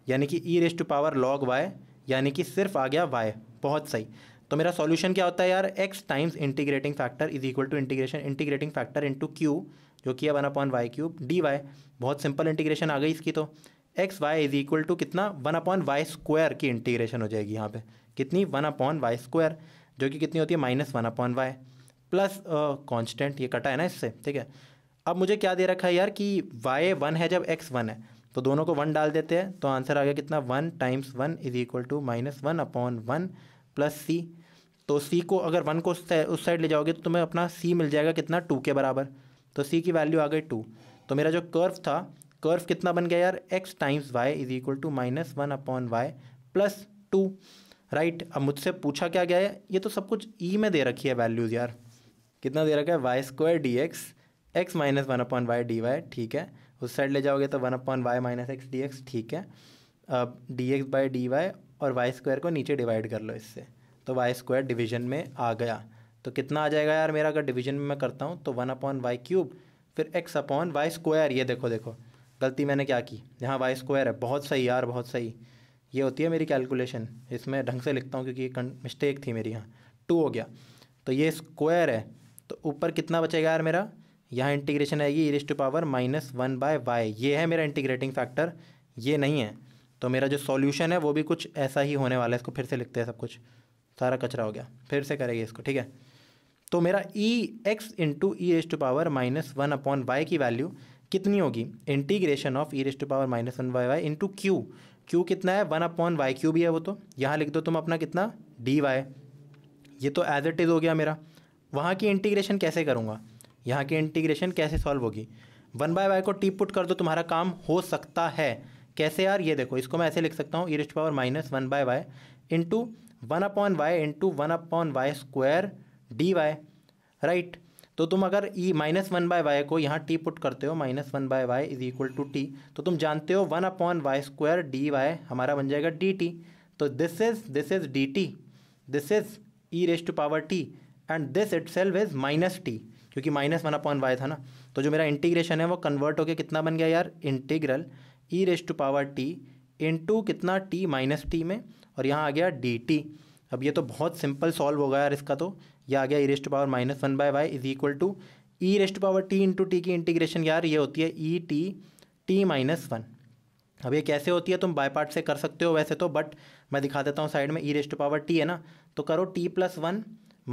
यानी कि e rest to power log y यानी कि सिर्फ आ गया वाई बहुत सही तो मेरा सॉल्यूशन क्या होता है यार x times integrating factor is equal to integration integrating factor into q जो कि है one upon y cube d y बहुत सिंपल इंटीग्रेशन आ गई इसकी तो x y is equal to कितना वन अपॉन वाई स्क्वायर की इंटीग्रेशन हो जाएगी यहाँ पे कितनी वन अपॉन वाई स्क्वायर जो कि कितनी होती है minus one upon y plus constant ये कटा है ना इससे ठीक है अब मुझे क्या दे रखा है यार कि वाई वन है जब एक्स वन है तो दोनों को वन डाल देते हैं तो आंसर आ गया कितना one times one is equal to minus one upon one plus सी तो सी को अगर वन को उस साइड ले जाओगे तो तुम्हें अपना सी मिल जाएगा कितना टू के बराबर तो सी की वैल्यू आ गई टू तो मेरा जो कर्व था कर्व कितना बन गया यार x times y is equal to minus one upon y plus two right अब मुझसे पूछा क्या गया है ये तो सब कुछ ई e में दे रखी है वैल्यूज़ यार कितना दे रखा है y square d x x minus one upon y d y ठीक है उस साइड ले जाओगे तो one upon y minus x d x ठीक है अब d x by d y और वाई स्क्वायर को नीचे डिवाइड कर लो इससे तो वाई स्क्वायर डिवीजन में आ गया तो कितना आ जाएगा यार मेरा अगर डिवीजन में मैं करता हूँ तो वन अपॉन वाई क्यूब फिर एक्स अपॉन वाई स्क्वायर ये देखो देखो गलती मैंने क्या की यहाँ वाई स्क्वायर है बहुत सही यार बहुत सही ये होती है मेरी कैलकुलेशन इसमें ढंग से लिखता हूँ क्योंकि ये मिस्टेक थी मेरी यहाँ टू हो गया तो ये स्क्वायर है तो ऊपर कितना बचेगा यार मेरा यहाँ इंटीग्रेशन आएगी e raised power minus one by y ये है मेरा इंटीग्रेटिंग फैक्टर ये नहीं है तो मेरा जो सॉल्यूशन है वो भी कुछ ऐसा ही होने वाला है इसको फिर से लिखते हैं सब कुछ सारा कचरा हो गया फिर से करेगी इसको ठीक है तो मेरा e x into e raised power minus one upon y की वैल्यू कितनी होगी integration of e raised power minus one by y into q q कितना है वन अपॉन वाई क्यू भी है वो तो यहाँ लिख दो तुम अपना कितना डी वाई ये तो एज इट इज़ हो गया मेरा वहाँ की इंटीग्रेशन कैसे करूँगा यहाँ की इंटीग्रेशन कैसे सॉल्व होगी वन बाय वाई को टी पुट कर दो तुम्हारा काम हो सकता है कैसे यार ये देखो इसको मैं ऐसे लिख सकता हूँ e raised power minus one by y into one upon y into one upon y square d y right तो तुम अगर e minus one by y को यहाँ टी पुट करते हो minus one by y is equal to t तो तुम जानते हो one upon y square d y हमारा बन जाएगा डी टी तो this is this is d t this is E rest to power t and this itself is minus t क्योंकि minus one upon y था ना तो जो मेरा इंटीग्रेशन है वो कन्वर्ट होकर कितना बन गया यार integral e race to power t into कितना टी माइनस टी में और यहाँ आ गया डी टी अब ये तो बहुत सिंपल सॉल्व होगा यार इसका तो ये आ गया e race to power minus one by y is equal to e race to power t into t की इंटीग्रेशन यार ये होती है e t t minus one अब ये कैसे होती है तुम बाय पार्ट से कर सकते हो वैसे तो बट मैं दिखा देता हूँ साइड में ई रेस्ट पावर टी है ना तो करो t plus one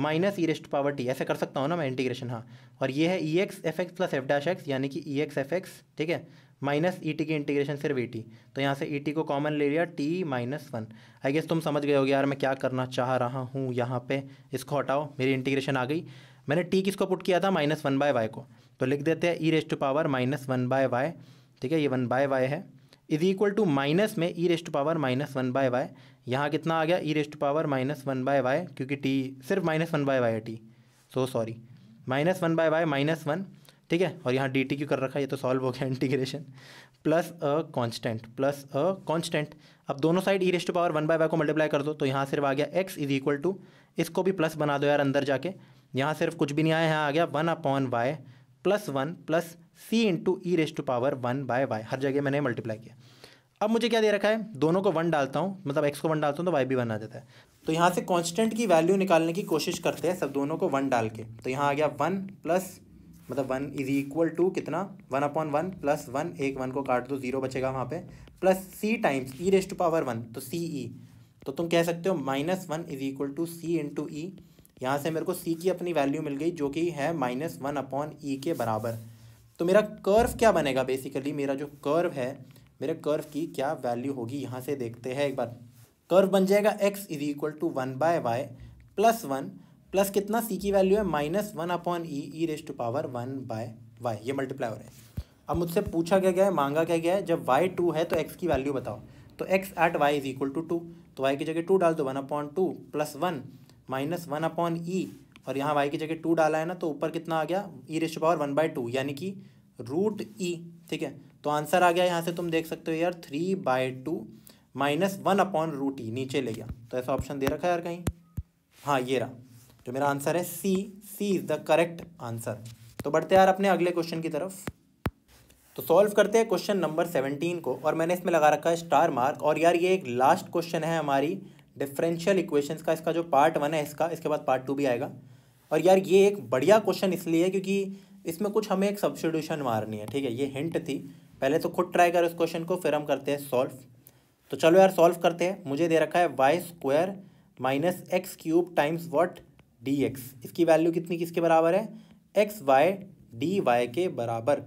minus e raised power t ऐसे कर सकता हूँ ना मैं इंटीग्रेशन हाँ और ये है e x f x plus f dash x यानी कि ई एक्स एफ एक्स ठीक है माइनस ई टी की इंटीग्रेशन सिर्फ ई e टी तो यहाँ से ई e टी को कॉमन ले लिया t minus one I guess तुम समझ गए हो यार मैं क्या करना चाह रहा हूँ यहाँ पे इसको हटाओ मेरी इंटीग्रेशन आ गई मैंने टी किसको पुट किया था माइनस वन बाय वाई को तो लिख देते हैं e raised power minus one by y ठीक है ये वन बाय वाई है इज इक्वल टू माइनस में e raised power minus one by y यहाँ कितना आ गया e raised power minus one by y क्योंकि टी सिर्फ माइनस वन बाय वाई है t so sorry minus one by y minus one ठीक है और यहाँ डी टी क्यू कर रखा है ये तो सॉल्व हो गया integration plus a constant plus a constant अब दोनों side e raised power one by y को मल्टीप्लाई कर दो तो यहाँ सिर्फ आ गया एक्स इज इक्वल टू इसको भी प्लस बना दो यार अंदर जाके यहाँ सिर्फ कुछ भी नहीं आया यहाँ आ गया one upon y plus one plus c into e rest to power one by y हर जगह मैंने मल्टीप्लाई किया अब मुझे क्या दे रखा है दोनों को वन डालता हूँ मतलब एक्स को वन डालता हूँ तो वाई भी वन आ जाता है तो यहाँ से कॉन्स्टेंट की वैल्यू निकालने की कोशिश करते हैं सब दोनों को वन डाल के तो यहाँ आ गया वन प्लस मतलब वन इज इक्वल टू कितना one upon one plus one एक वन को काट दो जीरो बचेगा वहाँ पे plus c times e rest to power one तो सी ई e। तो तुम कह सकते हो minus one is equal to c to e यहाँ से मेरे को सी की अपनी वैल्यू मिल गई जो कि है माइनस वन अपॉन ई के बराबर तो मेरा कर्व क्या बनेगा बेसिकली मेरा जो कर्व है मेरे कर्व की क्या वैल्यू होगी यहाँ से देखते हैं एक बार कर्व बन जाएगा x is equal to one by Y plus one plus कितना सी की वैल्यू है minus one upon E e race to power one by y ये मल्टीप्लाई हो रहा है अब मुझसे पूछा क्या गया है मांगा क्या गया है जब वाई टू है तो एक्स की वैल्यू बताओ तो x at y is equal to two तो वाई की जगह टू डाल दो one upon two plus one minus one upon e और यहाँ वाई की जगह टू डाला है ना तो ऊपर कितना आ गया e raised power one by two यानी कि रूट ई e, ठीक है तो आंसर आ गया यहाँ से तुम देख सकते हो यार three by two minus one upon root e नीचे ले गया तो ऐसा ऑप्शन दे रखा है यार कहीं हाँ ये रहा जो मेरा आंसर है C C is the correct answer तो बढ़ते यार अपने अगले क्वेश्चन की तरफ तो सॉल्व करते हैं क्वेश्चन नंबर सेवनटीन को और मैंने इसमें लगा रखा है स्टार मार्क और यार ये एक लास्ट क्वेश्चन है हमारी डिफरेंशियल इक्वेशंस का इसका जो पार्ट वन है इसका इसके बाद पार्ट टू भी आएगा और यार ये एक बढ़िया क्वेश्चन इसलिए है क्योंकि इसमें कुछ हमें एक सब्सिट्यूशन मारनी है ठीक है ये हिंट थी पहले तो खुद ट्राई करो इस क्वेश्चन को फिर हम करते हैं सॉल्व तो चलो यार सॉल्व करते हैं मुझे दे रखा है y square minus x cube times what d x इसकी वैल्यू कितनी किसके बराबर है एक्स वाई डी वाई के बराबर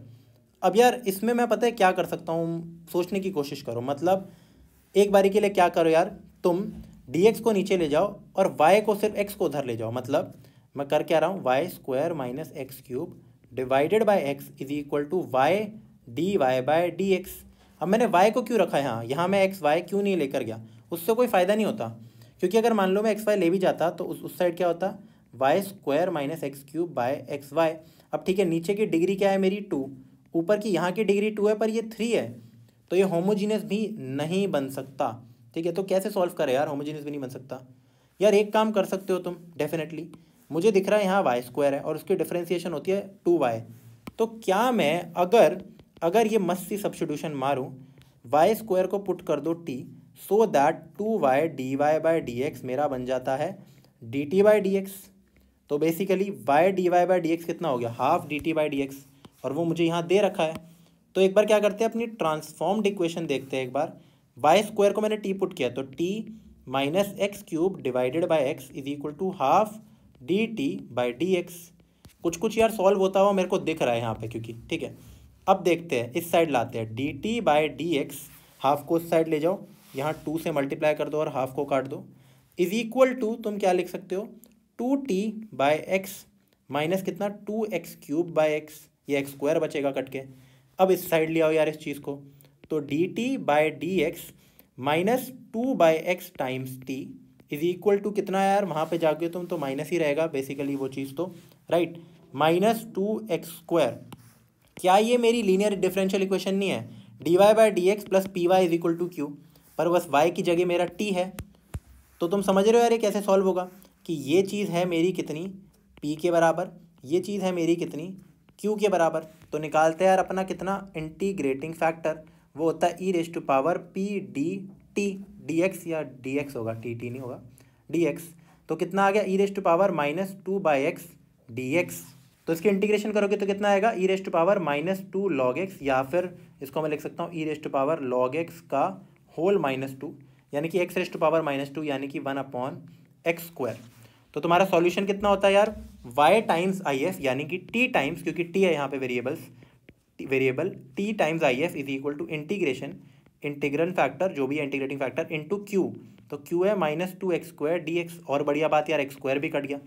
अब यार इसमें मैं पता है क्या कर सकता हूँ सोचने की कोशिश करो मतलब एक बारी के लिए क्या करो यार तुम डी एक्स को नीचे ले जाओ और वाई को सिर्फ एक्स को उधर ले जाओ मतलब मैं कर क्या रहा हूँ y square minus x cube divided by x is equal to y d y by d x अब मैंने वाई को क्यों रखा है यहाँ यहाँ मैं एक्स वाई क्यों नहीं लेकर गया उससे कोई फ़ायदा नहीं होता क्योंकि अगर मान लो मैं एक्स वाई ले भी जाता तो उस उस साइड क्या होता y square minus x cube by x y अब ठीक है नीचे की डिग्री क्या है मेरी टू ऊपर की यहाँ की डिग्री टू है पर ये थ्री है तो ये होमोजीनियस भी नहीं बन सकता ठीक है तो कैसे सॉल्व करें यार होमोजीनियस भी नहीं बन सकता यार एक काम कर सकते हो तुम डेफिनेटली मुझे दिख रहा है यहाँ वाई स्क्वायर है और उसकी डिफ्रेंसीशन होती है टू वाई तो क्या मैं अगर अगर ये मस्त सी सब्सिट्यूशन मारूँ वाई स्क्वायर को पुट कर दो t so that two y d y by d x मेरा बन जाता है d t by d x तो basically y d y by d x कितना हो गया half d t by d x और वो मुझे यहाँ दे रखा है तो एक बार क्या करते हैं अपनी ट्रांसफॉर्म्ड इक्वेशन देखते हैं एक बार वाई स्क्वायर को मैंने टी पुट किया तो t minus x cube divided by x is equal to half d t by d x कुछ कुछ यार सॉल्व होता हुआ मेरे को दिख रहा है यहाँ पे क्योंकि ठीक है अब देखते हैं इस साइड लाते हैं d t by d x half को उस साइड ले जाओ यहाँ टू से मल्टीप्लाई कर दो और हाफ को काट दो इज इक्वल टू तुम क्या लिख सकते हो two t by x minus कितना two x cube by x ये एक्स स्क्वायर बचेगा कट के अब इस साइड ले आओ यार इस चीज़ को तो d t by d x minus two by x times t is equal to कितना यार वहाँ पे जाके तुम तो माइनस ही रहेगा बेसिकली वो चीज़ तो right minus two x square क्या ये मेरी लीनियर डिफरेंशियल इक्वेशन नहीं है d y by d x plus p y is equal to q पर बस वाई की जगह मेरा टी है तो तुम समझ रहे हो यार ये कैसे सॉल्व होगा कि ये चीज़ है मेरी कितनी पी के बराबर ये चीज़ है मेरी कितनी क्यू के बराबर तो निकालते हैं यार अपना कितना इंटीग्रेटिंग फैक्टर वो होता है e rest to power P d t d x या डी एक्स होगा टी टी नहीं होगा डी एक्स तो कितना आ गया e raised power minus two by x d x तो इसके इंटीग्रेशन करोगे तो कितना आएगा e raised power minus two log x या फिर इसको मैं लिख सकता हूँ e raised power log x का होल माइनस टू यानी कि x rest power minus two यानी कि वन अपॉन एक्स स्क्वायर तो तुम्हारा सॉल्यूशन कितना होता है यार y टाइम्स आई एफ यानी कि t टाइम्स क्योंकि t है यहाँ पे variables variable t times I F is equal to integration integral factor जो भी इंटीग्रेटिंग फैक्टर इंटू क्यू तो क्यू है minus two x square d x और बढ़िया बात यार एक्स स्क्वायर भी कट गया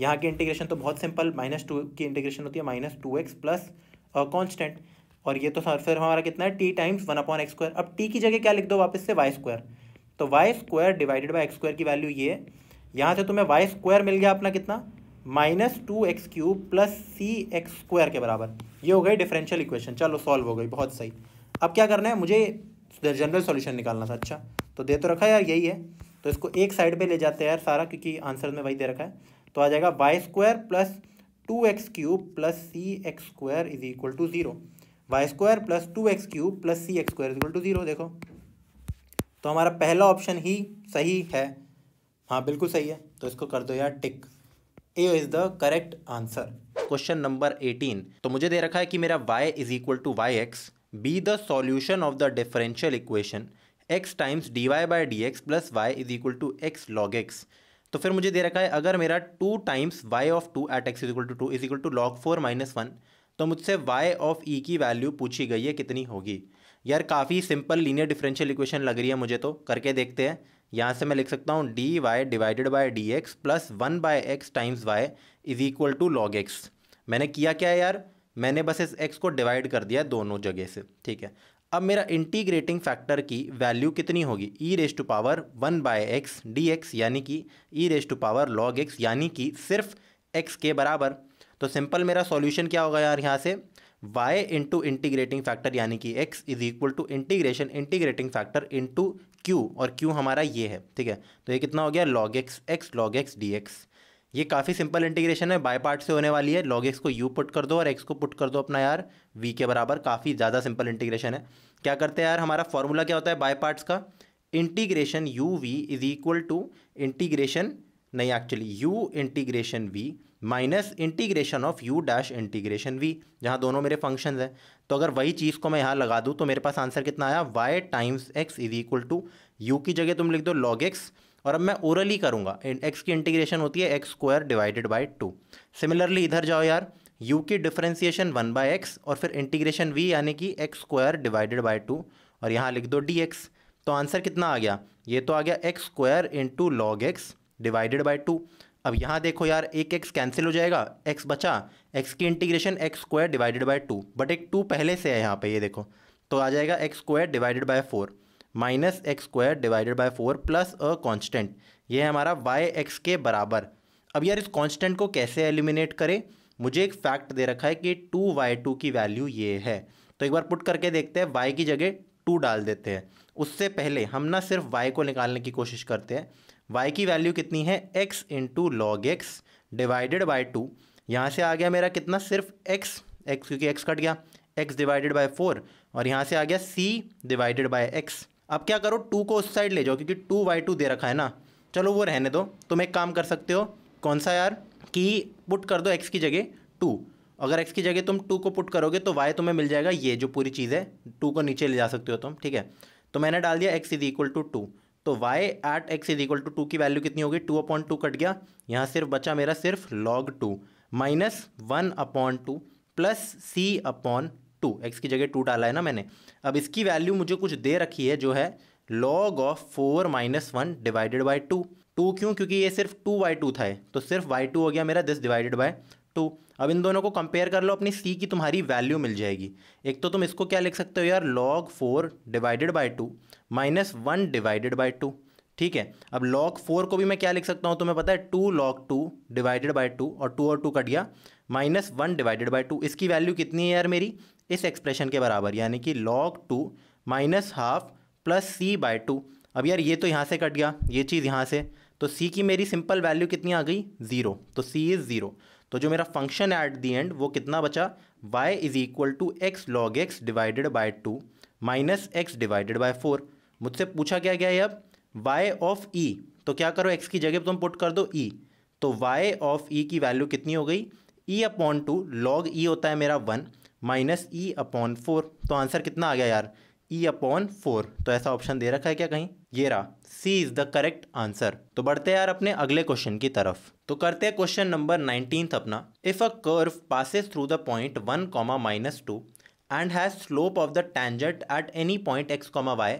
यहाँ की इंटीग्रेशन तो बहुत सिंपल माइनस टू की इंटीग्रेशन होती है minus two x plus constant और ये तो सर फिर हमारा कितना है t times one upon x square अब टी की जगह क्या लिख दो वापस से वाई स्क्वायर तो y square divided by x square की वैल्यू ये है यहाँ से तुम्हें वाई स्क्वायर मिल गया अपना कितना minus two x cube plus c x square के बराबर ये हो गई डिफरेंशियल इक्वेशन चलो सॉल्व हो गई बहुत सही अब क्या करना है मुझे जनरल सॉल्यूशन निकालना था अच्छा तो दे तो रखा है यार यही है तो इसको एक साइड पे ले जाते हैं यार सारा क्योंकि आंसर में वही दे रखा है तो आ जाएगा y square plus two x cube plus c x square is equal to zero y square plus two x cube plus c x square is equal to zero देखो तो हमारा पहला ऑप्शन ही सही है हाँ बिल्कुल सही है तो इसको कर दो यार tick a is the correct answer question number eighteen तो मुझे दे रखा है कि मेरा y is equal to y x be of the differential equation x times x y by d x plus y is equal to x log x तो फिर मुझे दे रखा है अगर मेरा two times y of two at x equal to two is equal to log four minus one तो मुझसे y ऑफ e की वैल्यू पूछी गई है कितनी होगी यार काफ़ी सिंपल लीनियर डिफरेंशियल इक्वेशन लग रही है मुझे तो करके देखते हैं यहाँ से मैं लिख सकता हूँ d y divided by d x plus one by x times y is equal to log x मैंने किया क्या है यार मैंने बस इस एक्स को डिवाइड कर दिया दोनों जगह से ठीक है अब मेरा इंटीग्रेटिंग फैक्टर की वैल्यू कितनी होगी e race to power one by x d x यानी कि e race to power log x यानी कि सिर्फ एक्स के बराबर तो सिंपल मेरा सॉल्यूशन क्या होगा यार यहाँ से y इंटू इंटीग्रेटिंग फैक्टर यानी कि x is equal to integration integrating factor into Q और q हमारा ये है ठीक है तो ये कितना हो गया log x x log x dx ये काफ़ी सिंपल इंटीग्रेशन है बाय पार्ट से होने वाली है लॉग एक्स को यू पुट कर दो और एक्स को पुट कर दो अपना यार वी के बराबर काफ़ी ज़्यादा सिंपल इंटीग्रेशन है क्या करते हैं यार हमारा फॉर्मूला क्या होता है बाय पार्ट्स का integration u v is equal to integration नहीं actually u integration v minus integration of u dash integration v जहाँ दोनों मेरे फंक्शन हैं तो अगर वही चीज़ को मैं यहाँ लगा दूँ तो मेरे पास आंसर कितना आया y times x is equal to u की जगह तुम लिख दो लॉग एक्स और अब मैं ओरली करूँगा एक्स की इंटीग्रेशन होती है x square divided by two similarly इधर जाओ यार यू की डिफ्रेंसिएशन वन बाय एक्स और फिर इंटीग्रेशन वी यानी कि x square divided by two और यहाँ लिख दो डी एक्स तो आंसर कितना आ गया ये तो आ गया x square into log x divided by two अब यहाँ देखो यार एक एक्स कैंसिल हो जाएगा एक्स बचा एक्स की integration x square divided by two but एक टू पहले से है यहाँ पे ये देखो तो आ जाएगा x square divided by four minus x square divided by four plus a constant ये है हमारा वाई एक्स के बराबर अब यार इस कांस्टेंट को कैसे एलिमिनेट करें मुझे एक फैक्ट दे रखा है कि टू वाई टू की वैल्यू ये है तो एक बार पुट करके देखते हैं वाई की जगह टू डाल देते हैं उससे पहले हम ना सिर्फ वाई को निकालने की कोशिश करते हैं वाई की वैल्यू कितनी है x into log x divided by two यहाँ से आ गया मेरा कितना सिर्फ एक्स एक्स क्योंकि एक्स कट गया एक्स डिवाइडेड बाय फोर और यहाँ से आ गया सी डिवाइडेड बाय एक्स अब क्या करो टू को उस साइड ले जाओ क्योंकि टू बाई टू दे रखा है ना चलो वो रहने दो तुम एक काम कर सकते हो कौन सा यार कि पुट कर दो एक्स की जगह टू अगर एक्स की जगह तुम टू को पुट करोगे तो वाई तुम्हें मिल जाएगा ये जो पूरी चीज़ है टू को नीचे ले जा सकते हो तुम ठीक है तो मैंने डाल दिया x is equal to two तो y at x is equal to two की वैल्यू कितनी होगी टू अपॉइंट टू कट गया यहाँ सिर्फ बचा मेरा सिर्फ log two minus one upon two plus c upon two x की जगह टू डाला है ना मैंने अब इसकी वैल्यू मुझे कुछ दे रखी है जो है log of four minus one divided by two two क्यों क्योंकि ये सिर्फ टू बाई टू था तो सिर्फ वाई टू हो गया मेरा दिस डिवाइडेड बाय टू अब इन दोनों को कंपेयर कर लो अपनी सी की तुम्हारी वैल्यू मिल जाएगी एक तो तुम इसको क्या लिख सकते हो यार log four divided by two minus one divided by two ठीक है अब लॉग फोर को भी मैं क्या लिख सकता हूँ तुम्हें पता है two log two divided by two और टू और टू कट गया minus one divided by two इसकी वैल्यू कितनी है यार मेरी इस एक्सप्रेशन के बराबर यानी कि log two minus half plus c by two अब यार ये तो यहाँ से कट गया ये चीज़ यहाँ से तो सी की मेरी सिंपल वैल्यू कितनी आ गई ज़ीरो तो सी इज़ ज़ीरो तो जो मेरा फंक्शन एट दी एंड वो कितना बचा y is equal to x log x divided by two minus x divided by four मुझसे पूछा क्या गया है अब y ऑफ e तो क्या करो x की जगह तुम पुट कर दो e तो y ऑफ e की वैल्यू कितनी हो गई e upon two log e होता है मेरा one minus e upon four तो आंसर कितना आ गया यार ई अपॉन फोर तो ऐसा ऑप्शन दे रखा है क्या कहीं ये रहा c is the correct answer तो बढ़ते हैं यार अपने अगले क्वेश्चन की तरफ तो करते हैं क्वेश्चन नंबर नाइनटीन अपना if a curve passes through the point one comma minus two and has slope of the tangent at any point x comma y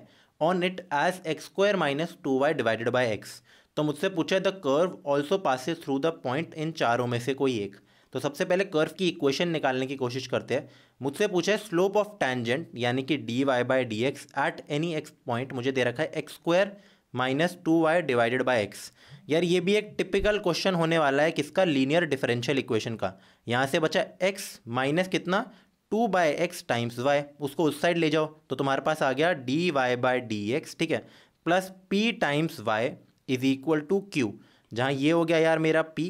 on it as x square minus two y divided by x तो मुझसे पूछा the curve also passes through the point इन चारों में से कोई एक तो सबसे पहले कर्व की इक्वेशन निकालने की कोशिश करते हैं मुझसे पूछा है स्लोप ऑफ टैंजेंट यानी कि d y by d x at any x point मुझे दे रखा है x square minus two y divided by x यार ये भी एक टिपिकल क्वेश्चन होने वाला है किसका लीनियर डिफरेंशियल इक्वेशन का यहाँ से बचा एक्स माइनस कितना two by x times y उसको उस साइड ले जाओ तो तुम्हारे पास आ गया d y by d x ठीक है plus p times y is equal to q जहाँ ये हो गया यार मेरा पी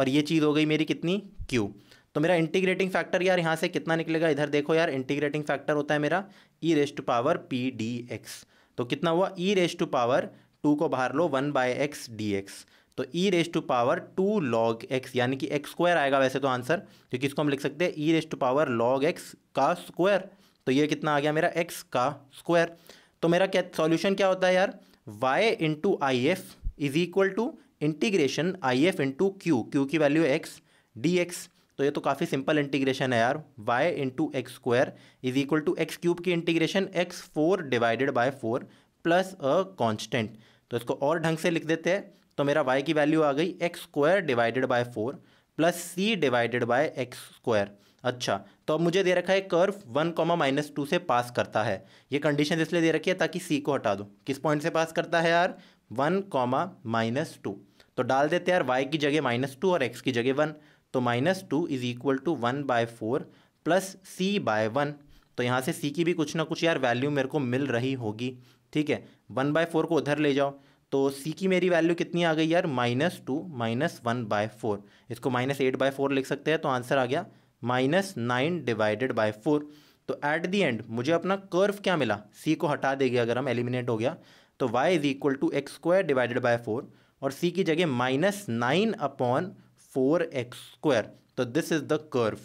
और ये चीज़ हो गई मेरी कितनी क्यू तो मेरा इंटीग्रेटिंग फैक्टर यार यहाँ से कितना निकलेगा इधर देखो यार इंटीग्रेटिंग फैक्टर होता है मेरा e race to power P d x तो कितना हुआ e race to power two को बाहर लो one by x d x तो e race to power two log x यानी कि एक्स स्क्वायर आएगा वैसे तो आंसर क्योंकि इसको हम लिख सकते हैं e race to power log x का स्क्वायर तो ये कितना आ गया मेरा एक्स का स्क्वायर तो मेरा क्या सॉल्यूशन क्या होता है यार y into I F is equal to integration I F into q q की वैल्यू एक्स डी एक्स तो ये तो काफ़ी सिंपल इंटीग्रेशन है यार y into x square is equal to x cube की integration x four divided by four plus a constant तो इसको और ढंग से लिख देते हैं तो मेरा y की वैल्यू आ गई x square divided by four plus c divided by x square अच्छा तो अब मुझे दे रखा है curve one comma minus two से पास करता है ये कंडीशन इसलिए दे रखी है ताकि सी को हटा दो किस पॉइंट से पास करता है यार वन कॉमा माइनस टू तो डाल देते यार वाई की जगह माइनस टू और एक्स की जगह वन तो minus two is equal to one by four plus c by one तो यहाँ से सी की भी कुछ ना कुछ यार वैल्यू मेरे को मिल रही होगी ठीक है वन बाय फोर को उधर ले जाओ तो सी की मेरी वैल्यू कितनी आ गई यार minus two minus one by four इसको माइनस एट बाय फोर लिख सकते हैं तो आंसर आ गया minus nine divided by four तो एट दी एंड मुझे अपना कर्व क्या मिला सी को हटा देगी अगर हम एलिमिनेट हो गया तो y is equal to x square divided by four और सी की जगह minus nine upon four x square तो दिस इज़ द कर्व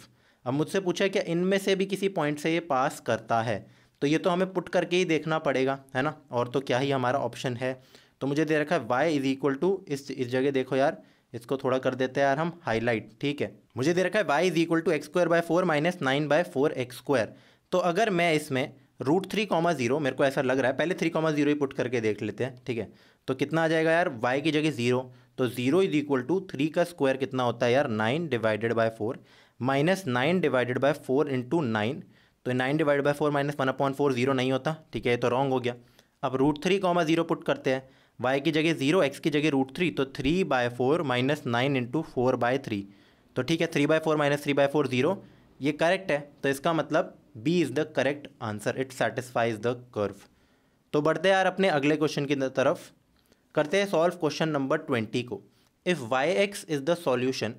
अब मुझसे पूछा क्या इनमें से भी किसी पॉइंट से ये पास करता है तो ये तो हमें पुट करके ही देखना पड़ेगा है ना और तो क्या ही हमारा ऑप्शन है तो मुझे दे रखा है वाई इज इक्वल टू इस इस जगह देखो यार इसको थोड़ा कर देते हैं यार हम हाईलाइट ठीक है मुझे दे रखा है y is equal to x square by four minus nine by four x square तो अगर मैं इसमें रूट थ्री कॉमा जीरो मेरे को ऐसा लग रहा है पहले थ्री कॉमा जीरो ही पुट करके देख लेते हैं ठीक है तो कितना आ जाएगा यार वाई की जगह जीरो तो zero is equal to three का स्क्वायर कितना होता है यार nine divided by four minus nine divided by four into nine तो nine divide by four minus one upon four zero नहीं होता ठीक है ये तो रॉन्ग हो गया अब root three comma zero put करते हैं वाई की जगह जीरो एक्स की जगह रूट थ्री तो three by four minus nine into four by three तो ठीक है three by four minus three by four zero ये करेक्ट है तो इसका मतलब b is the correct answer it satisfies the curve तो बढ़ते यार अपने अगले क्वेश्चन की तरफ करते हैं सॉल्व क्वेश्चन नंबर ट्वेंटी को if y x is the solution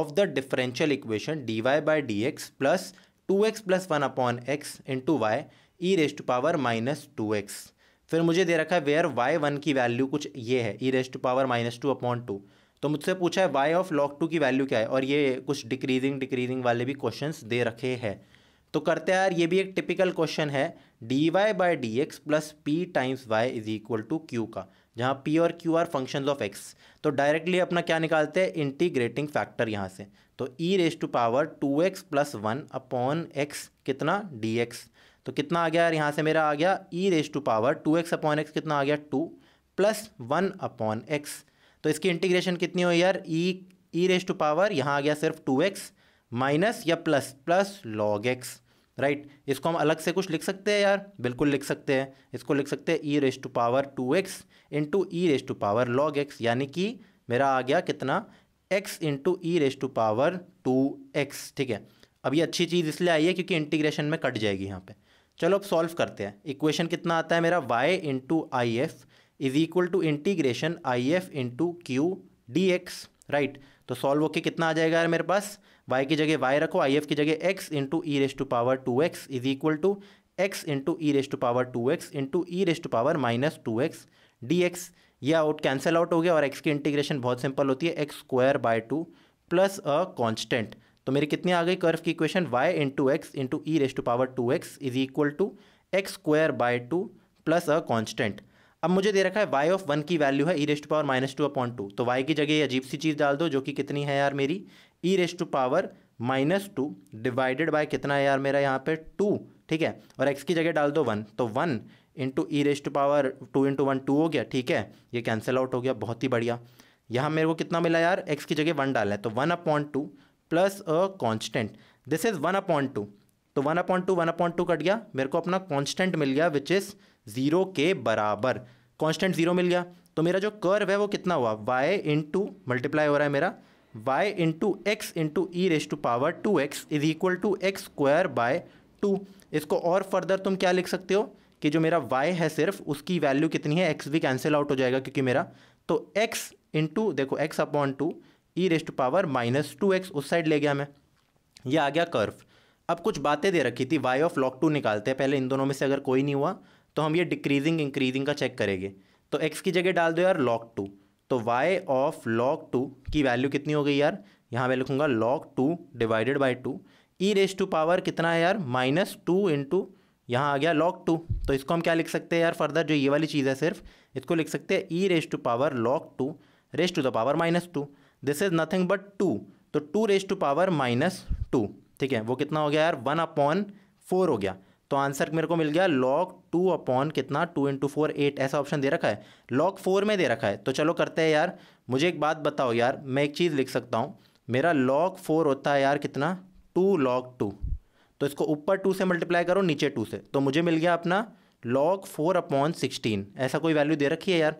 of the differential equation d y by d x plus two x plus one upon x into y e rest to power minus two x फिर मुझे दे रखा है where y one की value कुछ ये है e rest to power minus two upon two तो मुझसे पूछा है वाई ऑफ लॉक टू की वैल्यू क्या है और ये कुछ डिक्रीजिंग डिक्रीजिंग वाले भी क्वेश्चन दे रखे हैं तो करते हैं यार ये भी एक टिपिकल क्वेश्चन है d y by d x plus p times y is equal to q का जहाँ पी और q are function of x तो डायरेक्टली अपना क्या निकालते हैं इंटीग्रेटिंग फैक्टर यहाँ से तो e race to power two x plus one upon x कितना डी एक्स तो कितना आ गया यार यहाँ से मेरा आ गया e race to power two x upon x कितना आ गया two plus one upon x तो इसकी इंटीग्रेशन कितनी हुई यार e e race to power यहाँ आ गया सिर्फ टू एक्स माइनस या plus plus log x right इसको हम अलग से कुछ लिख सकते हैं यार बिल्कुल लिख सकते हैं इसको लिख सकते हैं e race to power two x into e race to power log x यानी कि मेरा आ गया कितना x into e race to power two x ठीक है अब ये अच्छी चीज़ इसलिए आई है क्योंकि इंटीग्रेशन में कट जाएगी यहाँ पे चलो अब सॉल्व करते हैं इक्वेशन कितना आता है मेरा y into I F is equal to integration I F into Q d x right तो सॉल्व होके कितना आ जाएगा यार मेरे पास वाई की जगह वाई रखो आई एफ की जगह x into e race to power two x is equal to x into e race to power two x into e race to power minus two x d x ये out cancel out हो गया और x की integration बहुत simple होती है x square by two plus a constant तो मेरी कितनी आ गई कर्व की equation y into x into e race to power two x is equal to x square by two plus a constant अब मुझे दे रखा है वाई ऑफ वन की वैल्यू है e race to power minus two upon two तो y की जगह ये अजीब सी चीज़ डाल दो जो कि कितनी है यार मेरी e race to power minus two divided by कितना है यार मेरा यहाँ पे टू ठीक है और एक्स की जगह डाल दो वन तो one into e raised power two into one two हो गया ठीक है ये कैंसिल आउट हो गया बहुत ही बढ़िया यहाँ मेरे को कितना मिला यार एक्स की जगह वन डाला है तो one upon two plus a constant this is one upon two तो one upon two one upon two cut गया मेरे को अपना कॉन्स्टेंट मिल गया विच इज़ ज़ीरो के बराबर कॉन्स्टेंट ज़ीरो मिल गया तो मेरा जो कर्व है वो कितना हुआ वाई इंटू मल्टीप्लाई हो रहा है मेरा y into x into e race to power two x is equal to x square by two इसको और फर्दर तुम क्या लिख सकते हो कि जो मेरा वाई है सिर्फ उसकी वैल्यू कितनी है एक्स भी कैंसिल आउट हो जाएगा क्योंकि मेरा तो एक्स इंटू देखो x upon two e raised power minus two x उस साइड ले गया मैं ये आ गया कर्व अब कुछ बातें दे रखी थी वाई ऑफ लॉक टू निकालते हैं पहले इन दोनों में से अगर कोई नहीं हुआ तो हम ये डिक्रीजिंग इंक्रीजिंग का चेक करेंगे तो एक्स की जगह डाल दो यार लॉक टू तो वाई ऑफ लॉक टू की वैल्यू कितनी हो गई यार यहाँ मैं लिखूँगा log two divided by two e rest to power कितना है यार माइनस टू इंटू यहाँ आ गया लॉक टू तो इसको हम क्या लिख सकते हैं यार फर्दर जो ये वाली चीज़ है सिर्फ इसको लिख सकते हैं e race to power log two raise to the power minus two this is nothing but two तो two raise to power minus two ठीक है वो कितना हो गया यार वन अपॉन फोर हो गया तो आंसर मेरे को मिल गया लॉक टू अपॉन कितना टू इंटू फोर एट ऐसा ऑप्शन दे रखा है लॉक फोर में दे रखा है तो चलो करते हैं यार मुझे एक बात बताओ यार मैं एक चीज़ लिख सकता हूँ मेरा लॉक फोर होता है यार कितना टू लॉक टू तो इसको ऊपर टू से मल्टीप्लाई करो नीचे टू से तो मुझे मिल गया अपना लॉग फोर अपॉन सिक्सटीन ऐसा कोई वैल्यू दे रखी है यार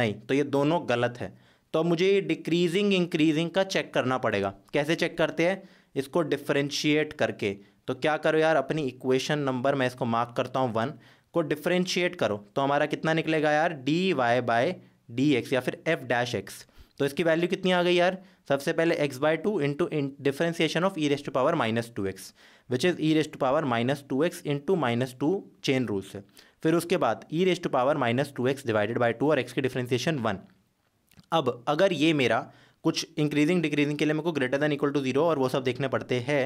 नहीं तो ये दोनों गलत है तो अब मुझे ये डिक्रीजिंग इंक्रीजिंग का चेक करना पड़ेगा कैसे चेक करते हैं इसको डिफ्रेंशिएट करके तो क्या करो यार अपनी इक्वेशन नंबर मैं इसको मार्क करता हूँ वन को डिफ्रेंशिएट करो तो हमारा कितना निकलेगा यार d y by d x या फिर एफ डैश एक्स तो इसकी वैल्यू कितनी आ गई यार सबसे पहले x by two into differentiation of e rest to power minus two x which is e rest to power minus two x into minus two chain rule से फिर उसके बाद e rest to power minus two x divided by two और x की differentiation one अब अगर ये मेरा कुछ इंक्रीजिंग डिक्रीजिंग के लिए मेरे को greater than equal to zero और वो सब देखने पड़ते हैं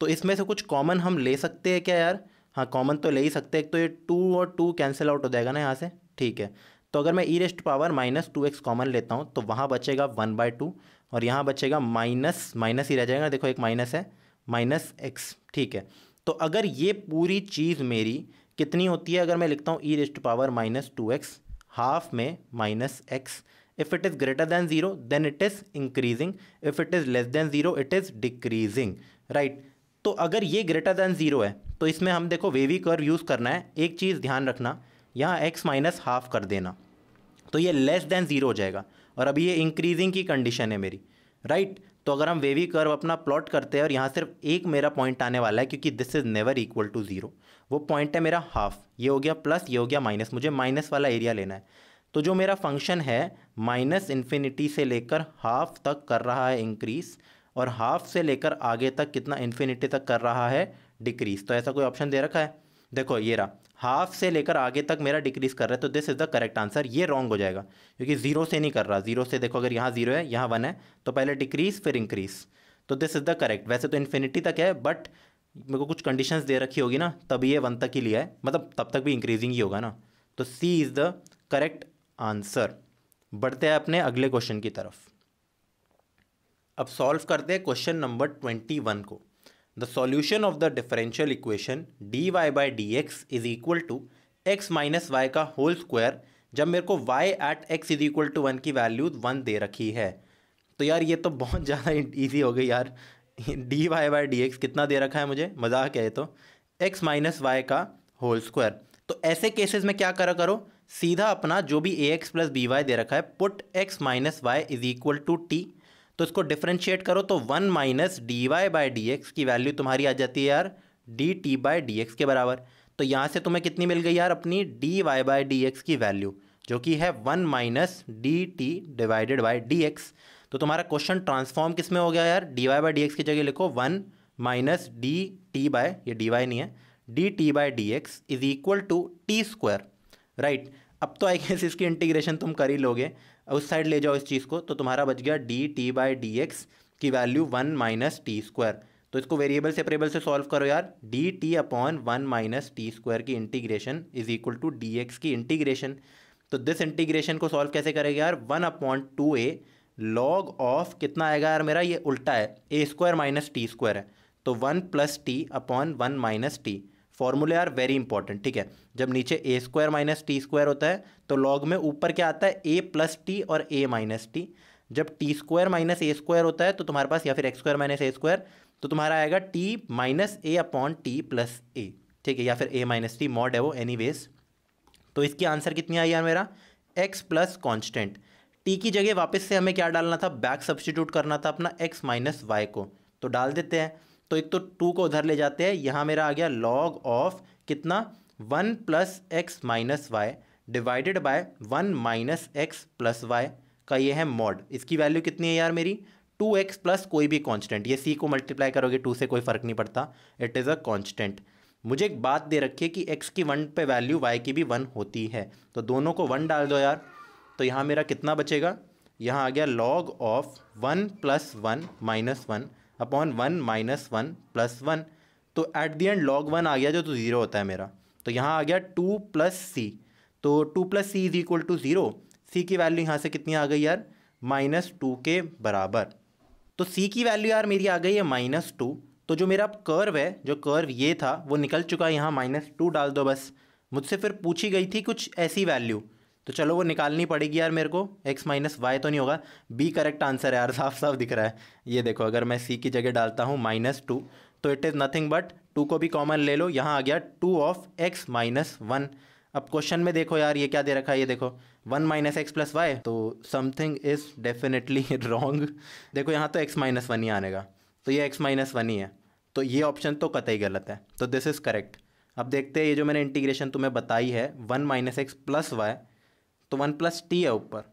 तो इसमें से कुछ कॉमन हम ले सकते हैं क्या यार हाँ कॉमन तो ले ही सकते हैं एक तो ये टू और टू कैंसिल आउट हो जाएगा ना यहाँ से ठीक है तो अगर मैं e raised power minus two x common लेता हूँ तो वहाँ बचेगा वन बाय टू और यहाँ बचेगा माइनस माइनस ही रह जाएगा देखो एक माइनस है माइनस एक्स ठीक है तो अगर ये पूरी चीज़ मेरी कितनी होती है अगर मैं लिखता हूँ e raised power minus two x half में minus x if it is greater than zero then it is increasing if it is less than zero it is decreasing right तो अगर ये ग्रेटर दैन ज़ीरो है तो इसमें हम देखो wavy curve use करना है एक चीज़ ध्यान रखना यहाँ एक्स माइनस हाफ कर देना तो ये लेस देन ज़ीरो हो जाएगा और अभी ये इंक्रीजिंग की कंडीशन है मेरी राइट right? तो अगर हम वेवी कर्व अपना प्लॉट करते हैं और यहाँ सिर्फ एक मेरा पॉइंट आने वाला है क्योंकि this is never equal to zero वो पॉइंट है मेरा हाफ ये हो गया प्लस ये हो गया माइनस मुझे माइनस वाला एरिया लेना है तो जो मेरा फंक्शन है माइनस इन्फिनिटी से लेकर हाफ तक कर रहा है इंक्रीज़ और हाफ से लेकर आगे तक कितना इन्फिनिटी तक कर रहा है डिक्रीज़ तो ऐसा कोई ऑप्शन दे रखा है देखो ये रहा हाफ से लेकर आगे तक मेरा डिक्रीज कर रहा है तो this is the correct answer ये रॉन्ग हो जाएगा क्योंकि जीरो से नहीं कर रहा जीरो से देखो अगर यहाँ जीरो है यहाँ वन है तो पहले डिक्रीज फिर इंक्रीज तो दिस इज़ द करेक्ट वैसे तो इन्फिनिटी तक है बट मेरे को कुछ कंडीशंस दे रखी होगी ना तभी ये वन तक ही लिया है मतलब तब तक भी इंक्रीजिंग ही होगा ना तो C is the correct answer बढ़ते हैं अपने अगले क्वेश्चन की तरफ अब सॉल्व करते हैं क्वेश्चन नंबर ट्वेंटी वन को The solution of the differential equation dy by dx is equal to x minus y का होल स्क्वायर जब मेरे को y at x is equal to one की वैल्यू वन दे रखी है तो यार ये तो बहुत ज़्यादा ईजी हो गई यार d y by d x कितना दे रखा है मुझे मजाक है तो एक्स माइनस वाई का होल स्क्वायर तो ऐसे केसेस में क्या करा करो सीधा अपना जो भी a x plus b y दे रखा है put x minus y is equal to t तो इसको डिफ्रेंशिएट करो तो one minus d y by d x की वैल्यू तुम्हारी आ जाती है यार d t by d x के बराबर तो यहाँ से तुम्हें कितनी मिल गई यार अपनी d y by d x की वैल्यू जो कि है one minus d t divided by d x तो तुम्हारा क्वेश्चन ट्रांसफॉर्म किस में हो गया यार d y by d x की जगह लिखो one minus d t by ये डी वाई नहीं है d t by d x is equal to t square right अब तो आई गेस इसकी इंटीग्रेशन तुम कर ही लोगे उस साइड ले जाओ इस चीज़ को तो तुम्हारा बच गया d t by d x की value one minus t square तो इसको वेरिएबल सेपरेबल से सॉल्व करो यार d t upon one minus t square की integration is equal to d x की इंटीग्रेशन तो दिस इंटीग्रेशन को सॉल्व कैसे करेगा यार one upon two a log of कितना आएगा यार मेरा ये उल्टा है a square minus t square है तो one plus t upon one minus t formulae are very important ठीक है जब नीचे a square minus t square होता है तो लॉग में ऊपर क्या आता है ए प्लस टी और ए माइनस टी जब t square minus a square होता है तो तुम्हारे पास या फिर x square minus a square तो तुम्हारा आएगा t minus a upon t plus a ठीक है या फिर ए माइनस टी मॉड है वो एनी वेज तो इसकी आंसर कितनी आई यार मेरा एक्स प्लस कॉन्स्टेंट टी की जगह वापस से हमें क्या डालना था बैक सब्सटीट्यूट करना था अपना एक्स माइनस वाई को तो डाल देते हैं तो एक तो टू को उधर ले जाते हैं यहाँ मेरा आ गया लॉग ऑफ कितना one plus x minus y divided by one minus x plus y का ये है मॉड इसकी वैल्यू कितनी है यार मेरी टू एक्स प्लस कोई भी कांस्टेंट ये सी को मल्टीप्लाई करोगे टू से कोई फ़र्क नहीं पड़ता इट इज़ अ कांस्टेंट मुझे एक बात दे रखी है कि एक्स की वन पे वैल्यू वाई की भी वन होती है तो दोनों को वन डाल दो यार तो यहाँ मेरा कितना बचेगा यहाँ आ गया log of one plus one minus one upon one minus one plus one तो at the end log one आ गया जो तो ज़ीरो होता है मेरा तो यहाँ आ गया टू प्लस सी तो two plus C is equal to zero C की वैल्यू यहाँ से कितनी आ गई यार माइनस टू के बराबर तो सी की वैल्यू यार मेरी आ गई है माइनस टू तो जो मेरा कर्व है जो कर्व ये था वो निकल चुका है यहाँ माइनस टू डाल दो बस मुझसे फिर पूछी गई थी कुछ ऐसी वैल्यू तो चलो वो निकालनी पड़ेगी यार मेरे को एक्स माइनस वाई तो नहीं होगा बी करेक्ट आंसर है यार साफ साफ दिख रहा है ये देखो अगर मैं सी की जगह डालता हूँ माइनस टू तो it is nothing but two को भी कॉमन ले लो यहाँ आ गया two of x minus one अब क्वेश्चन में देखो यार ये क्या दे रखा है ये देखो one minus x plus y तो समथिंग इज़ डेफिनेटली रॉन्ग देखो यहाँ तो एक्स माइनस वन ही आने का तो ये एक्स माइनस वन ही है तो ये ऑप्शन तो कतई गलत है तो दिस इज़ करेक्ट अब देखते हैं ये जो मैंने इंटीग्रेशन तुम्हें बताई है one minus x plus y तो वन प्लस टी है ऊपर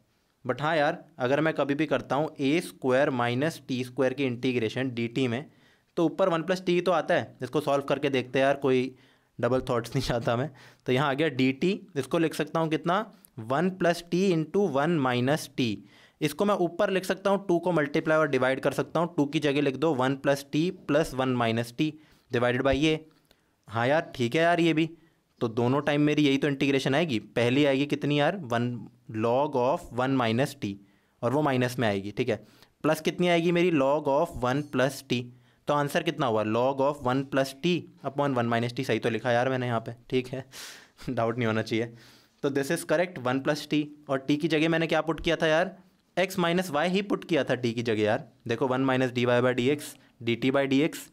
बट हाँ यार अगर मैं कभी भी करता हूँ a square minus t square की इंटीग्रेशन डी में तो ऊपर वन प्लस टी तो आता है इसको सॉल्व करके देखते हैं यार कोई डबल थाट्स नहीं चाहता मैं तो यहाँ आ गया डी टी इसको लिख सकता हूँ कितना one plus t into one minus t इसको मैं ऊपर लिख सकता हूँ टू को मल्टीप्लाई और डिवाइड कर सकता हूँ टू की जगह लिख दो one plus t plus one minus t divided by ये हाँ यार ठीक है यार ये भी तो दोनों टाइम मेरी यही तो इंटीग्रेशन आएगी पहली आएगी कितनी यार one log of one minus t और वो माइनस में आएगी ठीक है प्लस कितनी आएगी मेरी log of one plus t तो आंसर कितना हुआ log of one plus t upon one minus t सही तो लिखा यार मैंने यहाँ पे ठीक है डाउट नहीं होना चाहिए तो this is correct one plus t और टी की जगह मैंने क्या पुट किया था यार एक्स माइनस वाई ही पुट किया था टी की जगह यार देखो one minus d y by d x d t by d x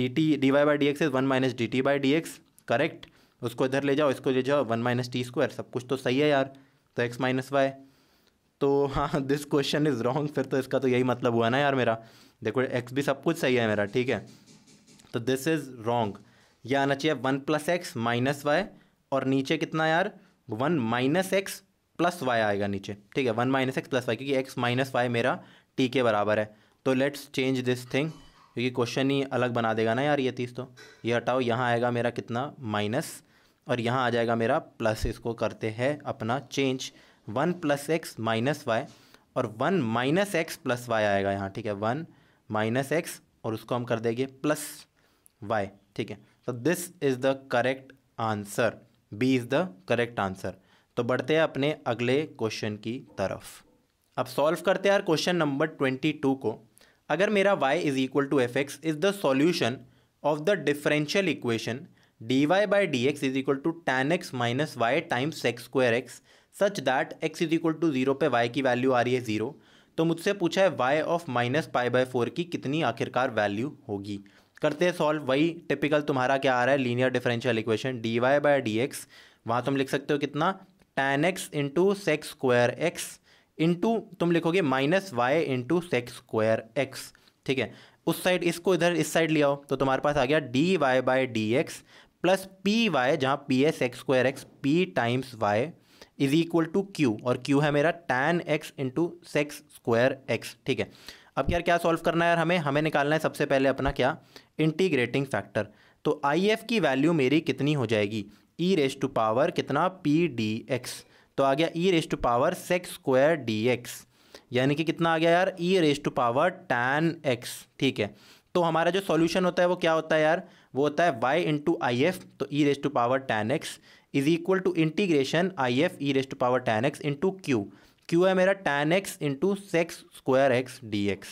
d t d y by d x is one minus d t by d x correct उसको इधर ले जाओ इसको ले जाओ वन माइनस टी स्क्वायर सब कुछ तो सही है यार तो एक्स माइनस वाई तो हाँ दिस क्वेश्चन इज़ रॉन्ग फिर तो इसका तो यही मतलब हुआ ना यार मेरा देखो एक्स भी सब कुछ सही है मेरा ठीक है तो दिस इज़ रॉन्ग यह आना चाहिए one plus x minus y और नीचे कितना यार one minus x plus y आएगा नीचे ठीक है one minus x plus y क्योंकि एक्स माइनस वाई मेरा टी के बराबर है तो लेट्स चेंज दिस थिंग क्योंकि क्वेश्चन ही अलग बना देगा ना यार ये तीस तो ये हटाओ यहाँ आएगा मेरा कितना माइनस और यहाँ आ जाएगा मेरा प्लस इसको करते हैं अपना change one plus x minus y और one minus x plus y आएगा यहाँ ठीक है वन माइनस एक्स और उसको हम कर देंगे प्लस वाई ठीक है तो this is the correct answer B is the correct answer तो बढ़ते हैं अपने अगले क्वेश्चन की तरफ अब सॉल्व करते हैं यार क्वेश्चन नंबर ट्वेंटी टू को अगर मेरा y is equal to f x is the solution of the differential equation d y by d x is equal to tan x minus y times x square x such that x is equal to zero पे y की value आ रही है zero तो मुझसे पूछा है y of minus pi by four की कितनी आखिरकार वैल्यू होगी करते हैं सॉल्व वही टिपिकल तुम्हारा क्या आ रहा है linear differential equation d y by d x वहाँ तुम लिख सकते हो कितना tan x into sec square x into तुम लिखोगे minus y into sec square x ठीक है उस साइड इसको इधर इस साइड ले आओ तो तुम्हारे पास आ गया d y by d x plus p y जहाँ p s x square x p times y is equal to q और क्यू है मेरा tan x into sec square x ठीक है अब यार क्या सॉल्व करना है यार हमें हमें निकालना है सबसे पहले अपना क्या इंटीग्रेटिंग फैक्टर तो आई एफ की वैल्यू मेरी कितनी हो जाएगी ई रेस टू पावर कितना पी डी एक्स तो आ गया e race to power sec square d x यानी कि कितना आ गया यार e race to power tan x ठीक है तो हमारा जो सॉल्यूशन होता है वो क्या होता है यार वो होता है वाई इंटू आई एफ तो e race to power tan x is equal to integration I F e race to power tan x into q q है मेरा tan x into sec square x d x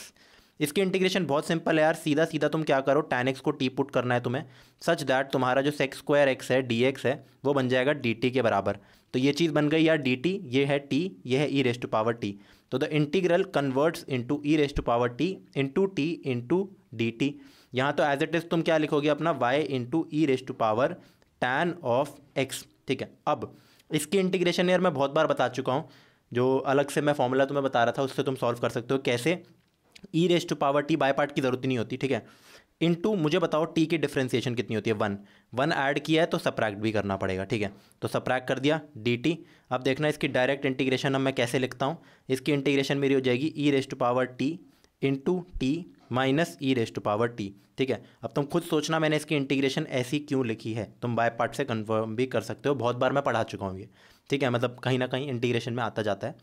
इसकी integration बहुत simple है यार सीधा सीधा तुम क्या करो टेन एक्स को टी पुट करना है तुम्हें सच दैट तुम्हारा जो सेक्स स्क्वायर एक्स है डी एक्स है वो बन जाएगा डी टी के बराबर तो ये चीज़ बन गई यार डी टी ये है टी ये है e race to power t तो the integral converts into e race to power t into t into d t यहाँ तो एज इट इज़ तुम क्या लिखोगे अपना y into e race to power tan of x ठीक है अब इसकी इंटीग्रेशन यार मैं बहुत बार बता चुका हूँ जो अलग से मैं फॉर्मूला तुम्हें बता रहा था उससे तुम सॉल्व कर सकते हो कैसे e race to power t by part की ज़रूरत नहीं होती ठीक है इन टू मुझे बताओ टी की डिफ्रेंसिएशन कितनी होती है वन वन ऐड किया है तो सप्रैक्ट भी करना पड़ेगा ठीक है तो सप्रैक्ट कर दिया डी टी अब देखना इसकी डायरेक्ट इंटीग्रेशन अब मैं कैसे लिखता हूँ इसकी इंटीग्रेशन मेरी हो जाएगी e race to power t into t minus e race to power t ठीक है अब तुम खुद सोचना मैंने इसकी इंटीग्रेशन ऐसी क्यों लिखी है तुम बाय पार्ट से कन्फर्म भी कर सकते हो बहुत बार मैं पढ़ा चुका हूँ ये ठीक है मतलब कहीं ना कहीं इंटीग्रेशन में आता जाता है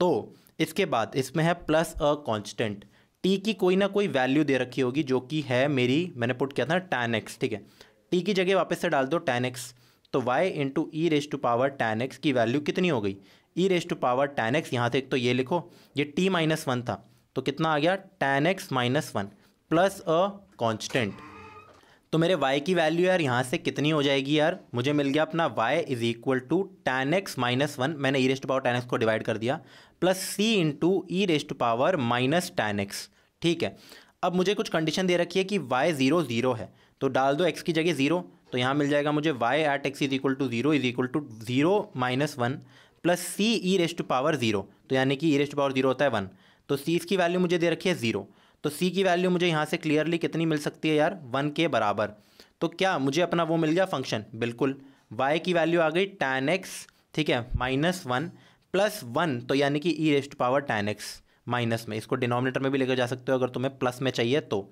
तो इसके बाद इसमें है प्लस अ कॉन्स्टेंट टी की कोई ना कोई वैल्यू दे रखी होगी जो कि है मेरी मैंने पुट किया था टैन एक्स ठीक है टी की जगह वापस से डाल दो टैन एक्स तो y into e race to power tan x की वैल्यू कितनी हो गई e race to power tan x यहाँ से एक तो ये लिखो ये टी माइनस वन था तो कितना आ गया tan x minus one plus a constant तो मेरे y की वैल्यू यार यहाँ से कितनी हो जाएगी यार मुझे मिल गया अपना y is equal to tan x minus one मैंने e raised power tan x को डिवाइड कर दिया plus c into e raised power minus tan x ठीक है अब मुझे कुछ कंडीशन दे रखी है कि y ज़ीरो ज़ीरो है तो डाल दो x की जगह ज़ीरो तो यहाँ मिल जाएगा मुझे y at x is equal to zero is equal to zero minus one plus c e raised power zero तो यानी कि ई रेस्ट पावर ज़ीरो होता है वन तो सी की वैल्यू मुझे दे रखी है ज़ीरो तो सी की वैल्यू मुझे यहाँ से क्लियरली कितनी मिल सकती है यार वन के बराबर तो क्या मुझे अपना वो मिल गया फंक्शन बिल्कुल वाई की वैल्यू आ गई टैन एक्स ठीक है माइनस वन प्लस वन तो यानी कि e raised power tan x minus में इसको डिनोमिनेटर में भी लेकर जा सकते हो अगर तुम्हें प्लस में चाहिए तो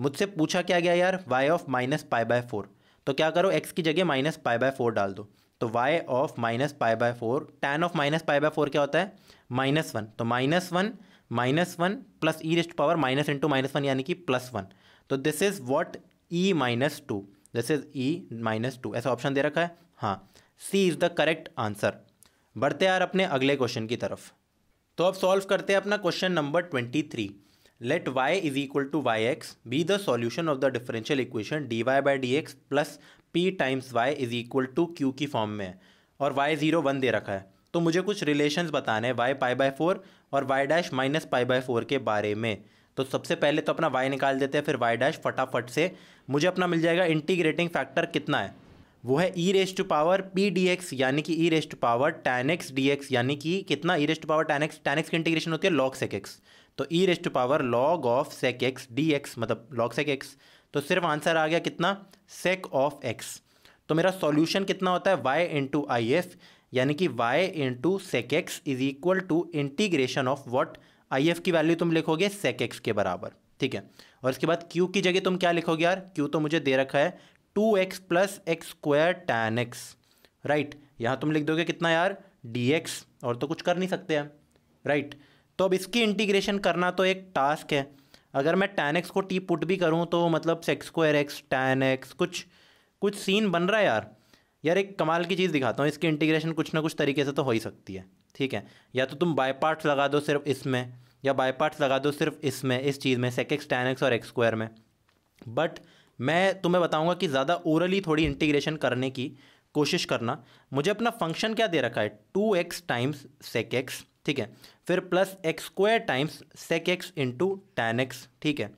मुझसे पूछा क्या गया यार y of minus pi by four तो क्या करो एक्स की जगह माइनस पाई बाय फोर डाल दो तो y of minus pi by four tan of minus pi by four क्या होता है माइनस वन तो minus one minus one plus e raised power minus into minus one यानी कि प्लस वन तो this is what e minus two this is e minus two ऐसा option दे रखा है हाँ सी इज़ द करेक्ट आंसर बढ़ते यार अपने अगले क्वेश्चन की तरफ तो अब सॉल्व करते हैं अपना question number twenty three let y is equal to y x B the solution of the differential equation d y by d x plus p times y is equal to q की form में है और Y zero one दे रखा है तो मुझे कुछ रिलेशंस बताने हैं वाई पाई बाय फोर और y dash minus pi by four के बारे में तो सबसे पहले तो अपना वाई निकाल देते हैं फिर वाई डैश फटाफट से मुझे अपना मिल जाएगा इंटीग्रेटिंग फैक्टर कितना है वो है e rest to power P d x यानी कि e rest to power tan x d x यानी कि कितना e rest to power tan x tan x की इंटीग्रेशन होती है लॉग सेक एक्स तो e rest to power log of sec x d x मतलब लॉग सेक एक्स तो सिर्फ आंसर आ गया कितना सेक ऑफ एक्स तो मेरा सॉल्यूशन कितना होता है वाई इंटू आई एफ यानी कि y into sec x is equal to integration of what I F की वैल्यू तुम लिखोगे सेक एक्स के बराबर ठीक है और इसके बाद q की जगह तुम क्या लिखोगे यार q तो मुझे दे रखा है two x plus x square tan x right यहाँ तुम लिख दोगे कितना यार डी एक्स और तो कुछ कर नहीं सकते हैं राइट तो अब इसकी इंटीग्रेशन करना तो एक टास्क है अगर मैं टैन एक्स को टी पुट भी करूँ तो मतलब sec square x tan x कुछ कुछ सीन बन रहा है यार यार एक कमाल की चीज़ दिखाता हूँ इसकी इंटीग्रेशन कुछ ना कुछ तरीके से तो हो ही सकती है ठीक है या तो तुम बाय पार्ट्स लगा दो सिर्फ इसमें या बाय पार्ट्स लगा दो सिर्फ इसमें इस चीज़ में सेक एक्स टेन एक्स और एक्स स्क्वायर में बट मैं तुम्हें बताऊंगा कि ज़्यादा ओरली थोड़ी इंटीग्रेशन करने की कोशिश करना मुझे अपना फंक्शन क्या दे रखा है two x times sec x ठीक है फिर plus x square times sec x into tan x ठीक है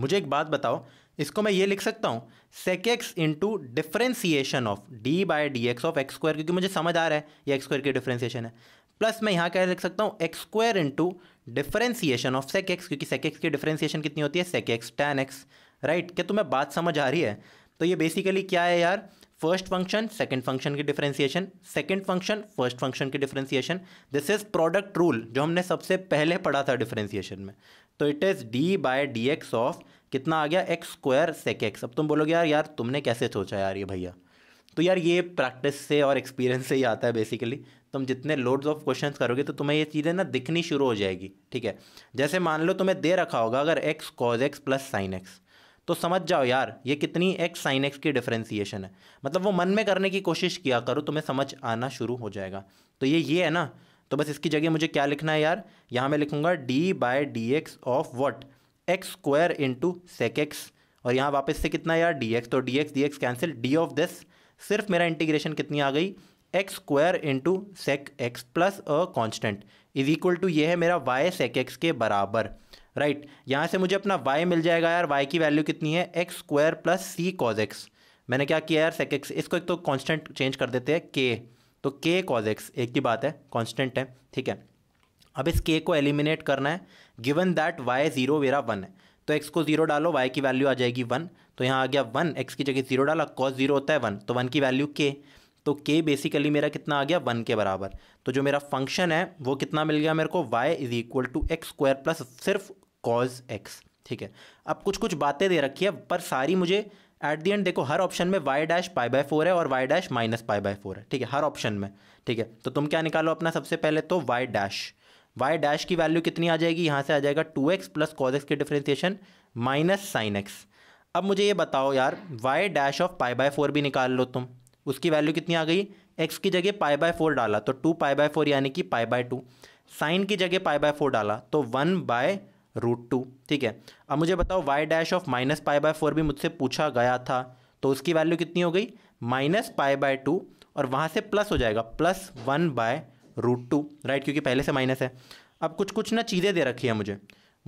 मुझे एक बात बताओ इसको मैं ये लिख सकता हूँ sec x into differentiation of d by d x of x square क्योंकि मुझे समझ आ रहा है ये एक्स स्क्वायर की डिफ्रेंसीशन है प्लस मैं यहाँ क्या लिख सकता हूँ x square into differentiation of sec x क्योंकि सेक एक्स की डिफ्रेंसीशन कितनी होती है sec x tan x right क्या तुम्हें बात समझ आ रही है तो ये बेसिकली क्या है यार फर्स्ट फंक्शन सेकंड फंक्शन की differentiation second function first function की differentiation this is product rule जो हमने सबसे पहले पढ़ा था डिफरेंशिएशन में तो it is d by d x of कितना आ गया एक्स स्क्वायर सेक एक्स अब तुम बोलोगे यार यार तुमने कैसे सोचा यार ये भैया तो यार ये प्रैक्टिस से और एक्सपीरियंस से ही आता है बेसिकली तुम जितने लोड्स ऑफ क्वेश्चंस करोगे तो तुम्हें ये चीज़ें ना दिखनी शुरू हो जाएगी ठीक है जैसे मान लो तुम्हें दे रखा होगा अगर x cos x plus sine x तो समझ जाओ यार ये कितनी एक्स साइन एक्स की डिफ्रेंसीशन है मतलब वो मन में करने की कोशिश किया करो तुम्हें समझ आना शुरू हो जाएगा तो ये ये है ना तो बस इसकी जगह मुझे क्या लिखना है यार यहाँ मैं लिखूँगा d by d x of what x square into sec x और यहाँ वापस से कितना यार डी एक्स तो d x d x cancel d of this सिर्फ मेरा इंटीग्रेशन कितनी आ गई x square into sec x plus a constant is equal to ये है मेरा वाई सेक एक्स के बराबर राइट right. यहाँ से मुझे अपना वाई मिल जाएगा यार वाई की वैल्यू कितनी है x square plus c cos x मैंने क्या किया यार सेक एक्स इसको एक तो कॉन्स्टेंट चेंज कर देते हैं के तो के कॉज एक्स एक ही बात है कॉन्स्टेंट है ठीक है अब इस के को एलिमिनेट करना है गिवन दैट वाई ज़ीरो मेरा वन है तो एक्स को जीरो डालो वाई की वैल्यू आ जाएगी वन तो यहाँ आ गया वन एक्स की जगह जीरो डाला कॉस जीरो होता है वन तो वन की वैल्यू के तो के बेसिकली मेरा कितना आ गया वन के बराबर तो जो मेरा फंक्शन है वो कितना मिल गया मेरे को y is equal to x square plus सिर्फ कॉज एक्स ठीक है अब कुछ कुछ बातें दे रखी है पर सारी मुझे एट दी एंड देखो हर ऑप्शन में y dash pi by four है और y dash minus pi by four है ठीक है हर ऑप्शन में ठीक है तो तुम क्या निकालो अपना सबसे पहले तो वाई डैश वाई डैश की वैल्यू कितनी आ जाएगी यहाँ से आ जाएगा two x plus cos x की डिफ्रेंसिएशन माइनस साइन एक्स अब मुझे ये बताओ यार y dash of pi by four भी निकाल लो तुम उसकी वैल्यू कितनी आ गई एक्स की जगह पाई बाय फोर डाला तो टू पाई बाय फोर यानी कि पाई बाय टू साइन की जगह पाई बाय फोर डाला तो वन बाय रूट टू ठीक है अब मुझे बताओ y dash of minus pi by four भी मुझसे पूछा गया था तो उसकी वैल्यू कितनी हो गई माइनस पाई बाय टू और वहाँ से प्लस हो जाएगा plus one by root two right क्योंकि पहले से माइनस है अब कुछ कुछ ना चीज़ें दे रखी है मुझे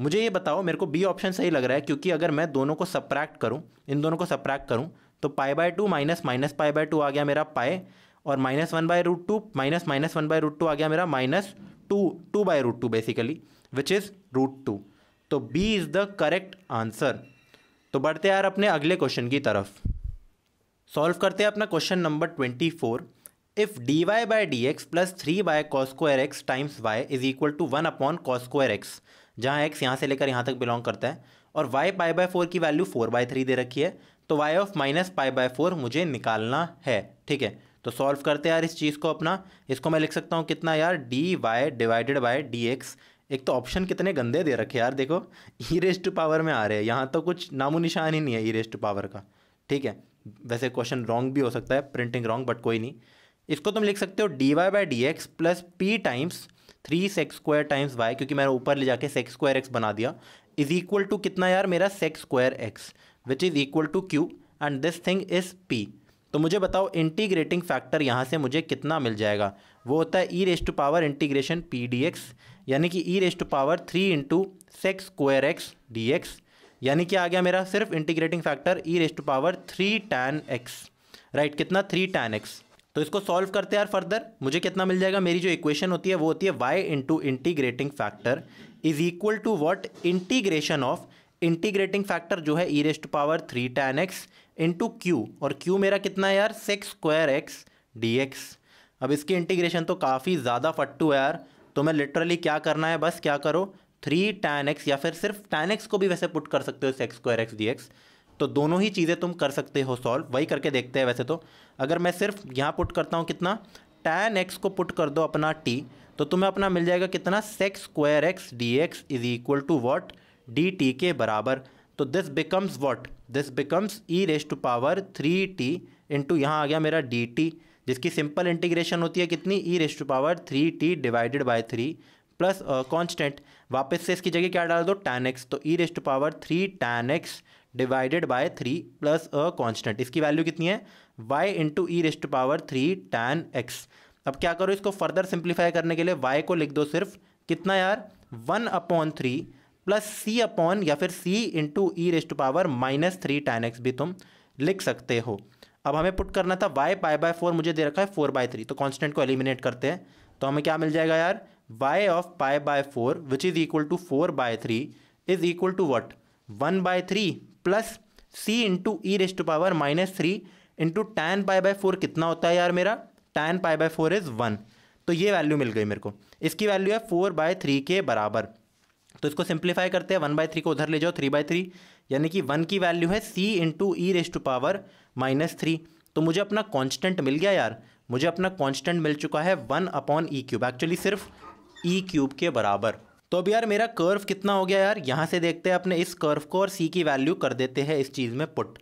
मुझे ये बताओ मेरे को बी ऑप्शन सही लग रहा है क्योंकि अगर मैं दोनों को सप्रैक्ट करूँ इन दोनों को सप्रैक्ट करूँ तो pi by two minus minus pi by two आ गया मेरा पाए और minus one by root two minus minus one by root two आ गया मेरा minus two two by root two basically which is root two तो B is the correct answer तो बढ़ते यार अपने अगले क्वेश्चन की तरफ सॉल्व करते हैं अपना question number twenty four if d y by d x plus three by cos square x times y is equal to one upon cos square x जहाँ एक्स यहाँ से लेकर यहाँ तक बिलोंग करता है और वाई पाई बाय फोर की वैल्यू फोर बाय थ्री दे रखी है तो y of minus pi by four मुझे निकालना है ठीक है तो सॉल्व करते हैं यार इस चीज़ को अपना इसको मैं लिख सकता हूँ कितना यार d y divided by d x एक तो ऑप्शन कितने गंदे दे रखे यार देखो ई रेस्ट पावर में आ रहे हैं यहाँ तो कुछ नामो निशान ही नहीं है ई रेस्ट पावर का ठीक है वैसे क्वेश्चन रॉन्ग भी हो सकता है प्रिंटिंग रॉन्ग बट कोई नहीं इसको तुम लिख सकते हो d y by d x plus p times three sec square times y क्योंकि मैंने ऊपर ले जाके सेक्स स्क्वायर एक्स बना दिया इज इक्वल टू कितना यार मेरा sec square x which is equal to Q and this thing is P तो मुझे बताओ इंटीग्रेटिंग फैक्टर यहाँ से मुझे कितना मिल जाएगा वो होता है e rest to power integration P d x यानी कि e rest to power three into sec square x d x यानी कि आ गया मेरा सिर्फ integrating factor e rest to power three tan x right कितना थ्री टैन एक्स तो इसको सॉल्व करते हैं यार फर्दर मुझे कितना मिल जाएगा मेरी जो इक्वेशन होती है वो होती है y into integrating factor is equal to what integration of integrating factor जो है e raised power three tan x into Q और क्यू मेरा कितना है यार sec square x d x अब इसकी इंटीग्रेशन तो काफ़ी ज़्यादा फट्टू है यार तो मैं लिटरली क्या करना है बस क्या करो थ्री टैन एक्स या फिर सिर्फ टैन एक्स को भी वैसे पुट कर सकते हो sec square x d x तो दोनों ही चीज़ें तुम कर सकते हो सॉल्व वही करके देखते हैं वैसे तो अगर मैं सिर्फ यहाँ पुट करता हूँ कितना टैन एक्स को पुट कर दो अपना टी तो तुम्हें अपना मिल जाएगा कितना sec square x d x is equal to what d t के बराबर तो this becomes what this becomes e race to power three t into यहाँ आ गया मेरा डी टी जिसकी सिंपल इंटीग्रेशन होती है कितनी e race to power three t divided by three plus constant वापस से इसकी जगह क्या डाल दो टैन एक्स तो e race to power three tan x divided by three plus a constant इसकी वैल्यू कितनी है y into e raised power three tan x अब क्या करो इसको फर्दर सिंप्लीफाई करने के लिए वाई को लिख दो सिर्फ कितना यार one upon three plus c upon या फिर c into e raised power minus three tan x भी तुम लिख सकते हो अब हमें पुट करना था वाई पाई बाय फोर मुझे दे रखा है फोर बाय थ्री तो कॉन्स्टेंट को एलिमिनेट करते हैं तो हमें क्या मिल जाएगा यार y of pi by four which is equal to four by three is equal to what one by three plus c into e rest to power minus three into tan pi by four कितना होता है यार मेरा tan pi by four is one तो ये value मिल गई मेरे को इसकी वैल्यू है फोर बाय थ्री के बराबर तो इसको सिंप्लीफाई करते हैं वन बाय थ्री को उधर ले जाओ थ्री बाय थ्री यानी कि वन की वैल्यू है c into e rest to power minus three तो मुझे अपना कॉन्स्टेंट मिल गया यार मुझे अपना कॉन्स्टेंट मिल चुका है one upon e cube actually सिर्फ ई e क्यूब के बराबर तो अब यार मेरा कर्व कितना हो गया यार यहाँ से देखते हैं अपने इस कर्व को और सी की वैल्यू कर देते हैं इस चीज़ में पुट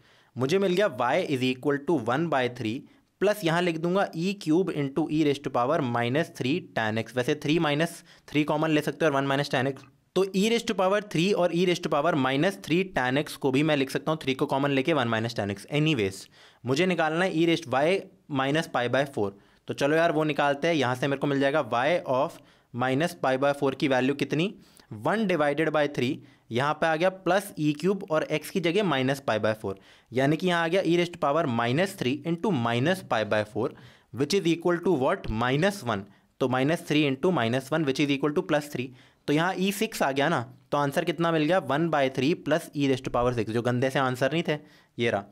मुझे मिल गया y is equal to one by three plus यहाँ लिख दूंगा e cube into e raised power minus three tan x वैसे थ्री माइनस थ्री कॉमन ले सकते हो और वन माइनस टैन एक्स तो ई रेस्ट पावर थ्री और e raised power minus three tan x को भी मैं लिख सकता हूँ थ्री को कॉमन लेके one minus tan x anyways मुझे निकालना है e raised y minus pi by four तो चलो यार वो निकालते हैं यहाँ से मेरे को मिल जाएगा y of minus pi by four की वैल्यू कितनी वन डिवाइडेड बाय थ्री यहाँ पे आ गया प्लस ई क्यूब और एक्स की जगह माइनस पाई बाय फोर यानी कि यहाँ आ गया e raised power minus three into minus pi by four which is equal to what minus one तो minus three into minus one which is equal to plus three तो यहाँ ई e six आ गया ना तो आंसर कितना मिल गया one by three plus e raised power six जो गंदे से आंसर नहीं थे ये रहा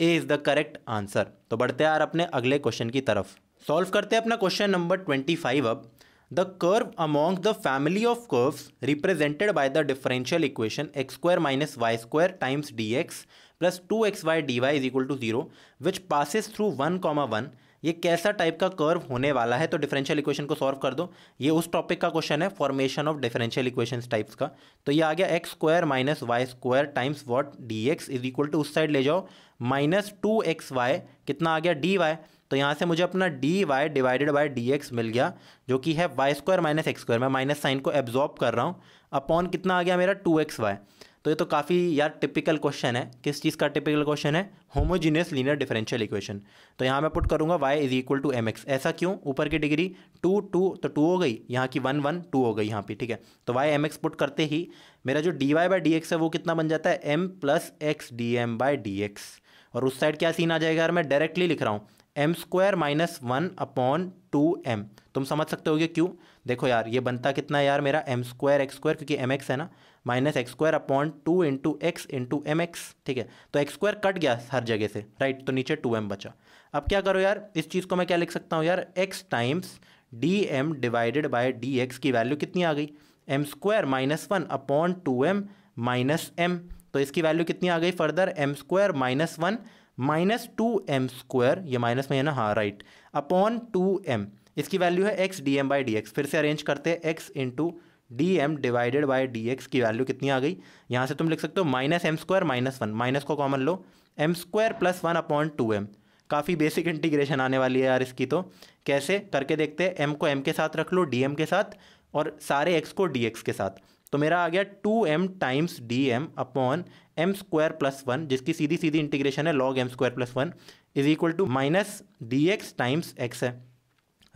A is the correct answer तो बढ़ते यार अपने अगले क्वेश्चन की तरफ सॉल्व करते हैं अपना क्वेश्चन नंबर ट्वेंटी फाइव अब the family of among represented family the differential equation x square minus y square times d x plus two x y d y is equal to zero which passes through one comma one ये कैसा type का curve होने वाला है तो differential equation को solve कर दो ये उस टॉपिक का क्वेश्चन है formation of differential equation types का तो ये आ गया x square minus y square times what d x is equal to उस साइड ले जाओ माइनस टू एक्स वाई कितना आ गया डी वाई तो यहाँ से मुझे अपना d y divided by d x मिल गया जो कि है y square minus x square मैं माइनस साइन को एब्जॉर्ब कर रहा हूँ अपॉन कितना आ गया मेरा टू एक्स वाई तो ये तो काफ़ी यार टिपिकल क्वेश्चन है किस चीज़ का टिपिकल क्वेश्चन है होमोजीनियस लीनियर डिफरेंशियल इक्वेशन तो यहाँ मैं पुट करूँगा y is equal to m x ऐसा क्यों ऊपर की डिग्री टू टू तो टू हो गई यहाँ की वन वन टू हो गई यहाँ पे ठीक है तो वाई एम एक्स पुट करते ही मेरा जो d y by d x है वो कितना बन जाता है m plus x d m by d x और उस साइड क्या सीन आ जाएगा यार मैं डायरेक्टली लिख रहा हूँ m square minus one upon two m तुम समझ सकते हो क्यों देखो यार ये बनता कितना यार मेरा एम स्क्वायर एक्स स्क्वायर क्योंकि एम एक्स है ना minus x square upon two into x into m x ठीक है तो एक्स स्क्वायर कट गया हर जगह से राइट तो नीचे टू एम बचा अब क्या करो यार इस चीज़ को मैं क्या लिख सकता हूँ यार x times d m divided by d x की वैल्यू कितनी आ गई m square minus one upon two m minus m तो इसकी वैल्यू कितनी आ गई further m square minus one minus two m square ये माइनस में है ना हाँ राइट अपॉन टू एम इसकी वैल्यू है x d m by d x फिर से अरेंज करते हैं x into d m divided by d x की वैल्यू कितनी आ गई यहाँ से तुम लिख सकते हो minus m square minus one minus को कॉमन लो m square plus one upon two m काफ़ी बेसिक इंटीग्रेशन आने वाली है यार इसकी तो कैसे करके देखते हैं एम को एम के साथ रख लो डी एम के साथ और सारे एक्स को डी एक्स के साथ तो मेरा आ गया two m times d m upon m square plus one जिसकी सीधी सीधी इंटीग्रेशन है log m square plus one is equal to minus d x times x है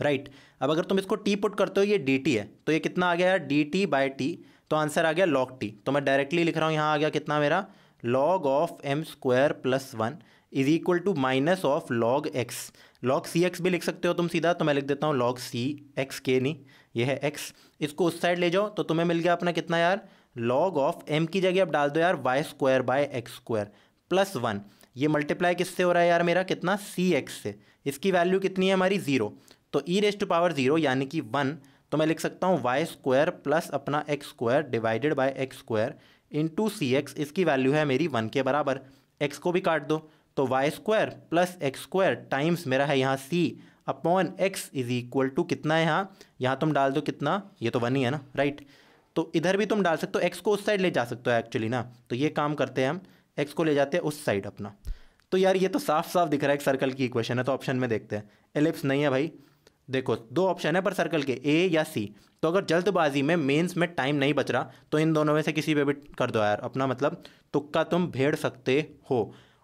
राइट right. अब अगर तुम इसको टी पुट करते हो ये डी टी है तो ये कितना आ गया है डी टी बाई टी तो आंसर आ गया लॉग टी तो मैं डायरेक्टली लिख रहा हूँ यहाँ आ गया कितना मेरा log of m square plus one is equal to minus of log x log c x भी लिख सकते हो तुम सीधा तो मैं लिख देता हूँ लॉग सी एक्स के नहीं ये है एक्स इसको उस साइड ले जाओ तो तुम्हें मिल गया अपना कितना यार लॉग ऑफ एम की जगह अब डाल दो यार y square by x square plus one ये मल्टीप्लाई किससे हो रहा है यार मेरा कितना सी एक्स से इसकी वैल्यू कितनी है हमारी ज़ीरो तो ई रेस्ट पावर ज़ीरो यानी कि वन तो मैं लिख सकता हूँ वाई स्क्वायर प्लस अपना x square divided by x square in into c x इसकी वैल्यू है मेरी वन के बराबर एक्स को भी काट दो तो y square plus x square times मेरा है यहाँ c upon x is equal to कितना है यहाँ यहाँ तुम डाल दो कितना ये तो वन ही है ना राइट तो इधर भी तुम डाल सकते हो एक्स को उस साइड ले जा सकते हो एक्चुअली ना तो ये काम करते हैं हम एक्स को ले जाते हैं उस साइड अपना तो यार ये तो साफ साफ दिख रहा है एक सर्कल की इक्वेशन है तो ऑप्शन में देखते हैं एलिप्स नहीं है भाई देखो दो ऑप्शन है पर सर्कल के ए या सी तो अगर जल्दबाजी में मेंस में टाइम नहीं बच रहा तो इन दोनों में से किसी पे भी कर दो यार अपना मतलब तुक्का तुम भेड़ सकते हो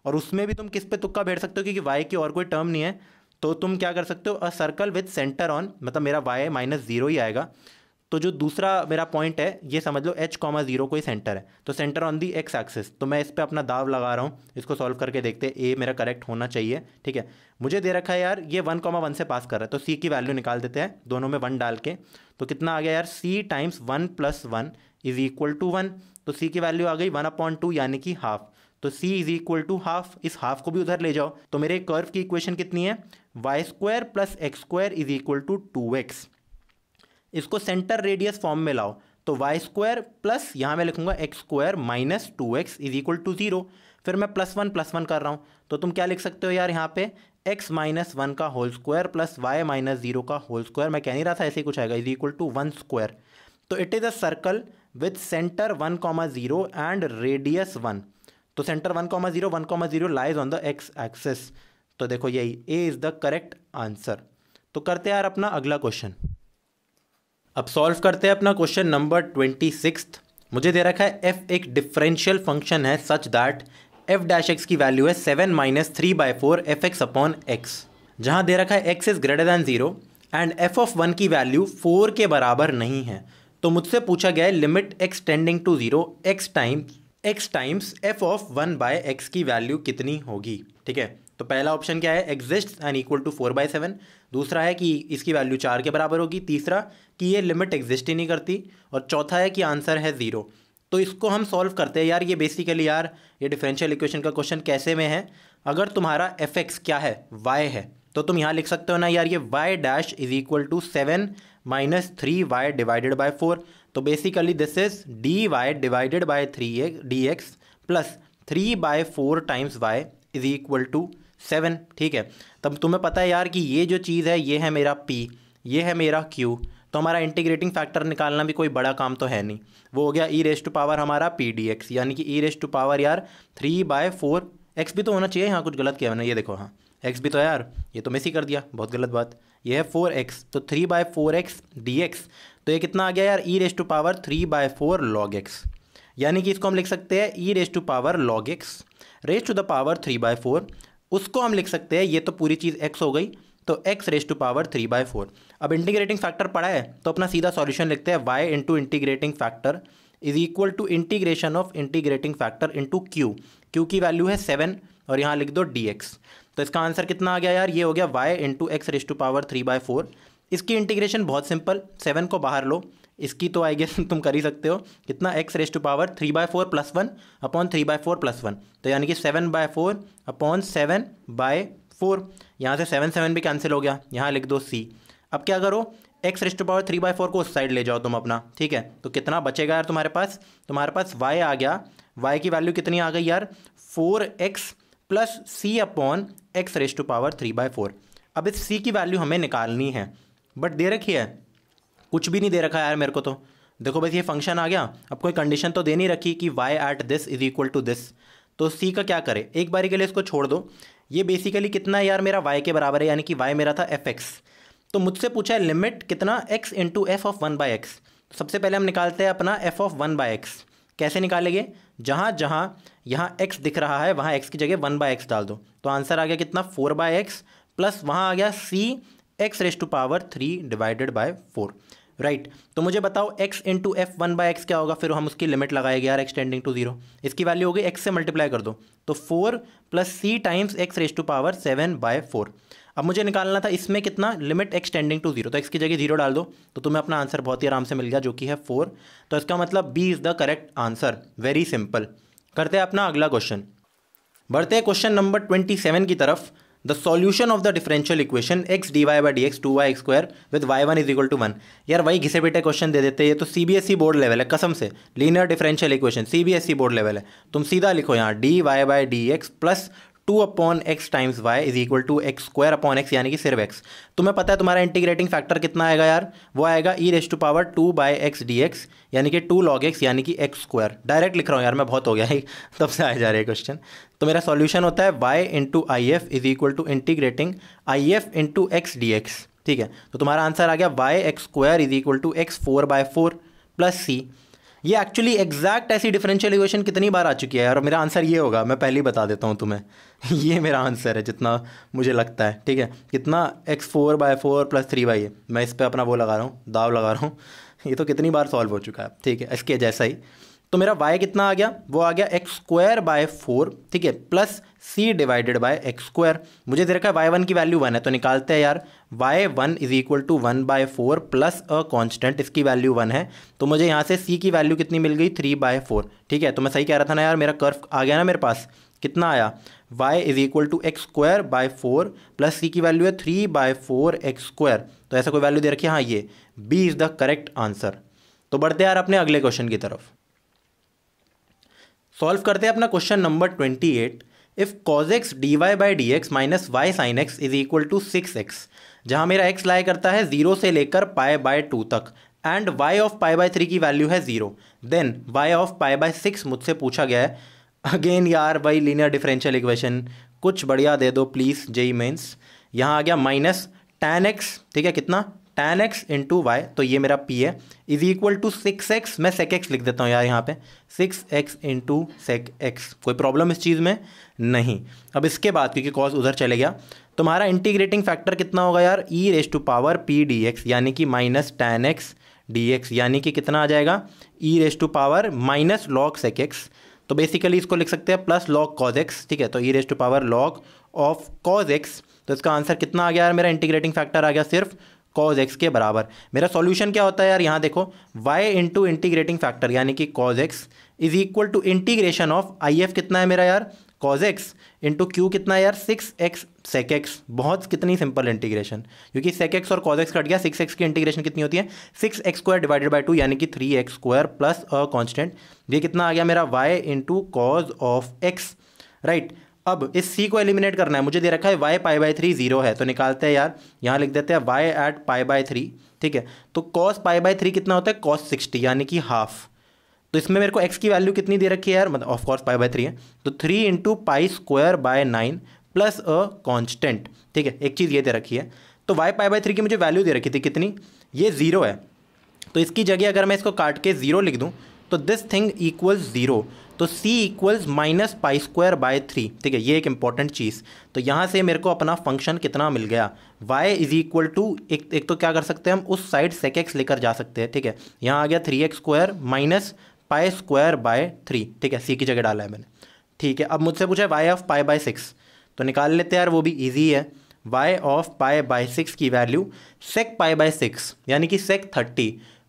और उसमें भी तुम किस पे तुक्का भेड़ सकते हो क्योंकि वाई की और कोई टर्म नहीं है तो तुम क्या कर सकते हो a circle with centre on मतलब मेरा वाई माइनस ज़ीरो ही आएगा तो जो दूसरा मेरा पॉइंट है ये समझ लो एच कॉमा जीरो कोई सेंटर है तो centre on the x axis तो मैं इस पर अपना दाव लगा रहा हूँ इसको सॉल्व करके देखते ए मेरा करेक्ट होना चाहिए ठीक है मुझे दे रखा है यार ये वन कॉमा वन से पास कर रहा है तो सी की वैल्यू निकाल देते हैं दोनों में वन डाल के तो कितना आ गया यार सी times one plus one is equal to one तो सी की वैल्यू आ गई वन अपॉइंट टू यानी कि हाफ तो c is equal to half इस हाफ को भी उधर ले जाओ तो मेरे कर्व की इक्वेशन कितनी है y square plus x square is equal to two x इसको सेंटर रेडियस फॉर्म में लाओ तो वाई स्क्वायर प्लस यहाँ मैं लिखूंगा x square minus two x is equal to zero फिर मैं प्लस वन प्लस वन कर रहा हूँ तो तुम क्या लिख सकते हो यार यहाँ पे एक्स माइनस वन का whole square plus y minus zero का होल स्क्वायर मैं कह नहीं रहा था ऐसे ही कुछ आएगा is equal to one square तो it is a circle with centre one comma zero and radius one तो centre one comma zero one comma zero lies on the x axis तो देखो यही A is the correct answer तो करते हैं यार अपना अगला क्वेश्चन अब सॉल्व करते हैं अपना क्वेश्चन नंबर ट्वेंटी सिक्स मुझे दे रखा है एफ एक डिफरेंशियल फंक्शन है such that f dash x की वैल्यू है seven minus three by four f x upon x जहाँ दे रखा है x is greater than zero and f of one की वैल्यू फोर के बराबर नहीं है तो मुझसे पूछा गया है limit x tending to zero x time x times f of one by x की वैल्यू कितनी होगी ठीक है तो पहला ऑप्शन क्या है exist and equal to four by seven दूसरा है कि इसकी वैल्यू चार के बराबर होगी तीसरा कि ये लिमिट एग्जिस्ट ही नहीं करती और चौथा है कि आंसर है ज़ीरो तो इसको हम सॉल्व करते हैं यार ये बेसिकली यार ये डिफरेंशियल इक्वेशन का क्वेश्चन कैसे में है अगर तुम्हारा एफ एक्स क्या है वाई है तो तुम यहाँ लिख सकते हो ना यार ये y dash is equal to seven minus three y divided by four तो basically this is d y divided by three d x plus three by four times y is equal to seven ठीक है तब तुम्हें पता है यार कि ये जो चीज़ है ये है मेरा पी ये है मेरा क्यू तो हमारा इंटीग्रेटिंग फैक्टर निकालना भी कोई बड़ा काम तो है नहीं वो हो गया ई रेस टू पावर हमारा पी डी एक्स यानी कि ई रेस टू पावर यार थ्री बाय फोर एक्स भी तो होना चाहिए हाँ कुछ गलत किया मैंने ये देखो हाँ एक्स भी तो यार ये तो मिस ही कर दिया बहुत गलत बात ये है फोर एक्स तो three by four x d x तो ये कितना आ गया यार e race to power three by four log x यानी कि इसको हम लिख सकते हैं e race to power log x raise to the power three by four उसको हम लिख सकते हैं ये तो पूरी चीज़ एक्स हो गई तो x raise to power three by four अब इंटीग्रेटिंग फैक्टर पड़ा है तो अपना सीधा सॉल्यूशन लिखते हैं y into integrating factor is equal to integration of integrating factor into q q की वैल्यू है सेवन और यहाँ लिख दो डी एक्स तो इसका आंसर कितना आ गया यार ये हो गया y into x raise to power three by four इसकी इंटीग्रेशन बहुत सिंपल सेवन को बाहर लो इसकी तो आई गेस तुम कर ही सकते हो कितना x raise to power three by four plus one upon three by four plus one तो यानी कि seven by four upon seven by four यहाँ से सेवन सेवन भी कैंसिल हो गया यहाँ लिख दो सी अब क्या करो x raise to power three by four को उस साइड ले जाओ तुम अपना ठीक है तो कितना बचेगा यार तुम्हारे पास तुम्हारे पास वाई आ गया वाई की वैल्यू कितनी आ गई यार four x plus c upon x raise to power three by four अब इस सी की वैल्यू हमें निकालनी है बट दे रखी है कुछ भी नहीं दे रखा यार मेरे को तो देखो बस ये फंक्शन आ गया अब कोई कंडीशन तो दे नहीं रखी कि Y at this is equal to this तो सी का क्या करे एक बारी के लिए इसको छोड़ दो ये बेसिकली कितना यार मेरा वाई के बराबर है यानी कि वाई मेरा था एफ एक्स तो मुझसे पूछा है लिमिट कितना x into f of one by x सबसे पहले हम निकालते हैं अपना f of one by x कैसे निकालेंगे जहाँ जहाँ यहाँ एक्स दिख रहा है वहाँ एक्स की जगह वन बाई एक्स डाल दो तो आंसर आ गया कितना फोर बाई एक्स प्लस वहाँ आ गया c x raise to power three divided by four right तो मुझे बताओ x into f one by x क्या होगा फिर हम उसकी लिमिट लगाएंगे यार एक्सटेंडिंग टू जीरो इसकी वैल्यू होगी एक्स से मल्टीप्लाई कर दो तो four plus c times x raise to power seven by four अब मुझे निकालना था इसमें कितना लिमिट एक्सटेंडिंग टू जीरो तो एक्स की जगह जीरो डाल दो तो तुम्हें अपना आंसर बहुत ही आराम से मिल गया जो कि है फोर तो इसका मतलब b is the correct answer very simple करते हैं अपना अगला क्वेश्चन बढ़ते हैं क्वेश्चन नंबर ट्वेंटी सेवन की तरफ the solution of the differential equation x d y by d x two y x square with y one is equal to one यार वही घिसे बेटे क्वेश्चन दे देते ये तो सीबीएसई बोर्ड लेवल है कसम से linear differential equation CBSE board level है तुम सीधा लिखो यहाँ d y by d x plus two upon x times y is equal to x square upon x यानी कि सिर्फ एक्स तुम्हें पता है तुम्हारा इंटीग्रेटिंग फैक्टर कितना आएगा यार वो आएगा e race to power two by x d x यानी कि टू लॉग एक्स यानी कि एक्स स्क्वायर डायरेक्ट लिख रहा हूँ यार मैं बहुत हो गया है तब से आया जा रहा है क्वेश्चन तो मेरा सॉल्यूशन होता है y into I F is equal to integrating I F into x d x ठीक है तो तुम्हारा आंसर आ गया y x square is equal to x four by four plus c ये एक्चुअली एग्जैक्ट ऐसी डिफरेंशियल इक्वेशन कितनी बार आ चुकी है और मेरा आंसर ये होगा मैं पहले ही बता देता हूँ तुम्हें ये मेरा आंसर है जितना मुझे लगता है ठीक है कितना x four by four plus three by मैं इस पर अपना वो लगा रहा हूँ दाव लगा रहा हूँ ये तो कितनी बार सॉल्व हो चुका है ठीक है इसके जैसा ही तो मेरा वाई कितना आ गया वो आ गया एक्स स्क्वायर बाय फोर ठीक है plus c divided by x square मुझे दे रखा है वाई वन की वैल्यू वन है तो निकालते हैं यार y one is equal to one by four plus a constant इसकी वैल्यू वन है तो मुझे यहाँ से सी की वैल्यू कितनी मिल गई थ्री बाय फोर ठीक है तो मैं सही कह रहा था ना यार मेरा कर्व आ गया ना मेरे पास कितना आया y is equal to x square by four plus c की वैल्यू है three by four x square तो ऐसा कोई वैल्यू दे रखी है हाँ ये b is the correct answer तो बढ़ते यार अपने अगले क्वेश्चन की तरफ सॉल्व करते हैं अपना question number twenty eight if cos x d y by d x minus y sine x is equal to six x जहाँ मेरा एक्स लाया करता है जीरो से लेकर पाए बाय टू तक and y of pi by three की value है zero then y of pi by six मुझसे पूछा गया है अगेन यार वाई लीनियर डिफरेंशियल इक्वेशन कुछ बढ़िया दे दो प्लीज़ जेई मीन्स यहाँ आ गया माइनस टेन एक्स ठीक है कितना टेन एक्स इंटू वाई तो ये मेरा पी है is equal to six x मैं सेक एक्स लिख देता हूँ यार यहाँ पे six x into sec x कोई प्रॉब्लम इस चीज़ में नहीं अब इसके बाद क्योंकि कॉज उधर चले गया तुम्हारा इंटीग्रेटिंग फैक्टर कितना होगा यार e race to power P d x यानी कि minus tan x d x यानी कि कितना आ जाएगा e race to power minus log sec x तो बेसिकली इसको लिख सकते हैं प्लस लॉग कॉज एक्स ठीक है तो e race to power log of cos x तो इसका आंसर कितना आ गया यार मेरा इंटीग्रेटिंग फैक्टर आ गया सिर्फ कॉज एक्स के बराबर मेरा सॉल्यूशन क्या होता है यार यहाँ देखो वाई इंटू इंटीग्रेटिंग फैक्टर यानी कि cos x is equal to integration of I F कितना है मेरा यार कॉज एक्स इंटू क्यू कितना है यार सिक्स एक्स सेक एक्स बहुत कितनी सिंपल इंटीग्रेशन क्योंकि सेक एक्स और कॉज एक्स कट गया सिक्स एक्स की इंटीग्रेशन कितनी होती है six x square divided by two यानी कि three x square plus a constant ये कितना आ गया मेरा y into cos of x right अब इस सी को एलिमिनेट करना है मुझे दे रखा है y pi by three zero है तो निकालते हैं यार यहाँ लिख देते हैं y at pi by three ठीक है तो कॉस पाई बाई थ्री कितना होता है कॉस सिक्सटी यानी कि हाफ तो इसमें मेरे को एक्स की वैल्यू कितनी दे रखी है यार मतलब ऑफकोर्स पाई बाई थ्री है तो three into pi square by nine plus a constant ठीक है एक चीज़ ये दे रखी है तो वाई पाई बाई थ्री की मुझे वैल्यू दे रखी थी कितनी ये ज़ीरो है तो इसकी जगह अगर मैं इसको काट के ज़ीरो लिख दूँ तो दिस थिंग इक्वल्स ज़ीरो तो c equals minus pi square by three ठीक है ये एक इंपॉर्टेंट चीज़ तो यहाँ से मेरे को अपना फंक्शन कितना मिल गया y इज इक्वल टू एक एक तो क्या कर सकते हैं हम उस साइड सेक एक्स लेकर जा सकते हैं ठीक है यहाँ आ गया three x square minus pi square by three ठीक है सी की जगह डाला है मैंने ठीक है अब मुझसे पूछा y of pi by six तो निकाल लेते हैं यार वो भी ईजी है y of pi by six की value sec pi by six यानी कि सेक थर्टी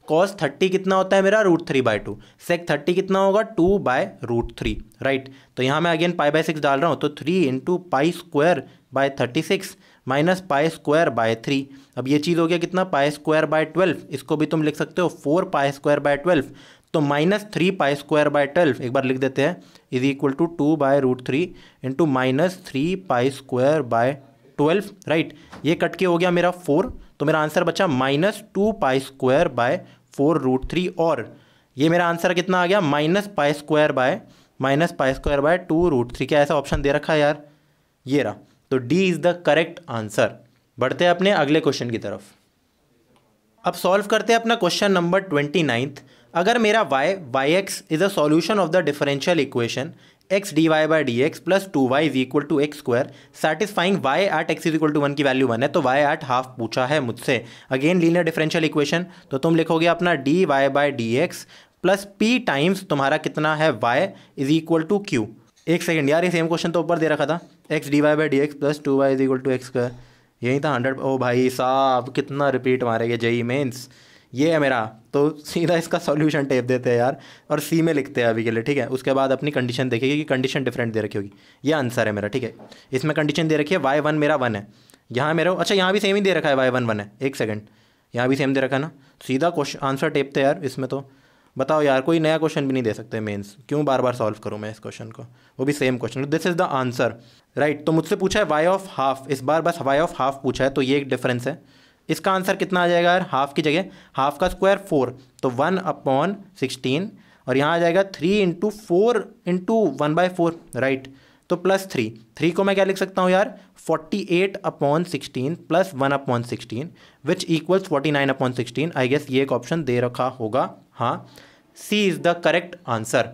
कॉस थर्टी कितना होता है मेरा root three by two sec thirty कितना होगा two by root three right तो यहाँ मैं अगेन पाई बाय सिक्स डाल रहा हूँ तो three into pi square by thirty six minus pi square by three अब ये चीज़ हो गया कितना पाए स्क्वायर बाय ट्वेल्व इसको भी तुम लिख सकते हो four pi square by twelve तो minus three pi square by twelve एक बार लिख देते हैं is equal to two by root three into minus three pi square by twelve right ये कट के हो गया मेरा फोर तो मेरा आंसर बचा minus two pi square by four root three और ये मेरा आंसर कितना आ गया minus pi square by minus pi square by two root three क्या ऐसा ऑप्शन दे रखा है यार ये रहा तो D is the correct answer बढ़ते हैं अपने अगले क्वेश्चन की तरफ अब सॉल्व करते हैं अपना क्वेश्चन नंबर ट्वेंटी नाइन्थ अगर मेरा y y x is a solution of the differential equation x d y by d x plus two y is equal to x square satisfying y at x is equal to one की value one है तो y at half पूछा है मुझसे again linear differential equation तो तुम लिखोगे अपना d y by d x plus p times तुम्हारा कितना है y is equal to q एक सेकेंड यार ये सेम क्वेश्चन तो ऊपर दे रखा था x d y by d x plus two y is equal to x square यही था हंड्रेड ओ भाई साहब कितना रिपीट मारेगा जेई मेन्स ये है मेरा तो सीधा इसका सॉल्यूशन टेप देते हैं यार और सी में लिखते हैं अभी के लिए ठीक है उसके बाद अपनी कंडीशन देखेगी कि कंडीशन डिफरेंट दे रखी होगी ये आंसर है मेरा ठीक है इसमें कंडीशन दे रखी है वाई वन मेरा वन है यहाँ मेरा अच्छा यहाँ भी सेम ही दे रखा है वाई वन वन है एक सेकेंड यहाँ भी सेम दे रखा है ना सीधा क्वेश्चन आंसर टेप थे यार इसमें तो बताओ यार कोई नया क्वेश्चन भी नहीं दे सकते मेंस क्यों बार बार सॉल्व करूँ मैं इस क्वेश्चन को वो भी same question this is the answer right तो मुझसे पूछा है वाई ऑफ हाफ इस बार बस वाई ऑफ हाफ पूछा है तो ये एक डिफरेंस है इसका आंसर कितना आ जाएगा यार हाफ की जगह हाफ का स्क्वायर फोर तो वन अपॉन सिक्सटीन और यहाँ आ जाएगा three into four into one by four right तो प्लस थ्री थ्री को मैं क्या लिख सकता हूँ यार forty eight upon sixteen plus one upon sixteen which equals forty nine upon sixteen I guess ये एक ऑप्शन दे रखा होगा हाँ सी इज़ द करेक्ट आंसर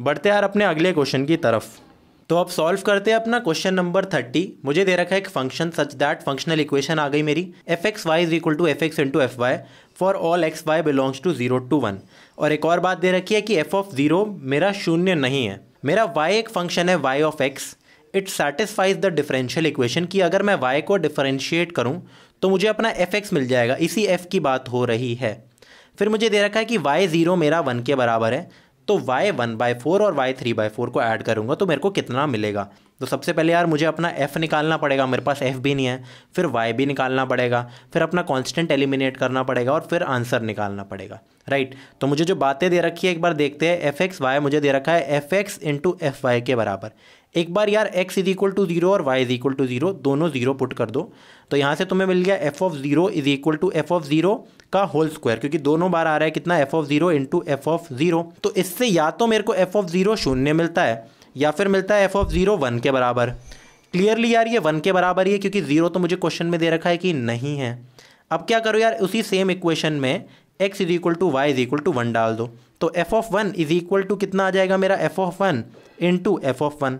बढ़ते यार अपने अगले क्वेश्चन की तरफ तो अब सॉल्व करते हैं अपना क्वेश्चन नंबर थर्टी मुझे दे रखा है एक function such that functional equation आ गई मेरी f x y is equal to f x into f y for all x y belongs to zero to one और एक और बात दे रखी है कि एफ ऑफ जीरो मेरा शून्य नहीं है मेरा वाई एक फंक्शन है y of x it satisfies the differential equation कि अगर मैं वाई को डिफरेंशिएट करूँ तो मुझे अपना एफ एक्स मिल जाएगा इसी एफ की बात हो रही है फिर मुझे दे रखा है कि वाई ज़ीरो मेरा वन के बराबर है तो वाई वन बाय फोर और वाई थ्री बाय फोर को ऐड करूँगा तो मेरे को कितना मिलेगा तो सबसे पहले यार मुझे अपना एफ़ निकालना पड़ेगा मेरे पास एफ़ भी नहीं है फिर वाई भी निकालना पड़ेगा फिर अपना कांस्टेंट एलिमिनेट करना पड़ेगा और फिर आंसर निकालना पड़ेगा राइट तो मुझे जो बातें दे रखी है एक बार देखते हैं एफ एक्स वाई मुझे दे रखा है f x into f y के बराबर एक बार यार x is equal to zero और y is equal to zero दोनों जीरो पुट कर दो तो यहाँ से तुम्हें मिल गया f of zero is equal to f of zero का होल स्क्वायर क्योंकि दोनों बार आ रहा है कितना f of zero into f of zero तो इससे या तो मेरे को एफ ऑफ जीरो शून्य मिलता है या फिर मिलता है एफ ऑफ जीरो वन के बराबर क्लियरली यार ये वन के बराबर ही है क्योंकि जीरो तो मुझे क्वेश्चन में दे रखा है कि नहीं है अब क्या करो यार उसी सेम इक्वेशन में x is equal to y is equal to one डाल दो तो f of one is equal to कितना आ जाएगा मेरा f of one into f of one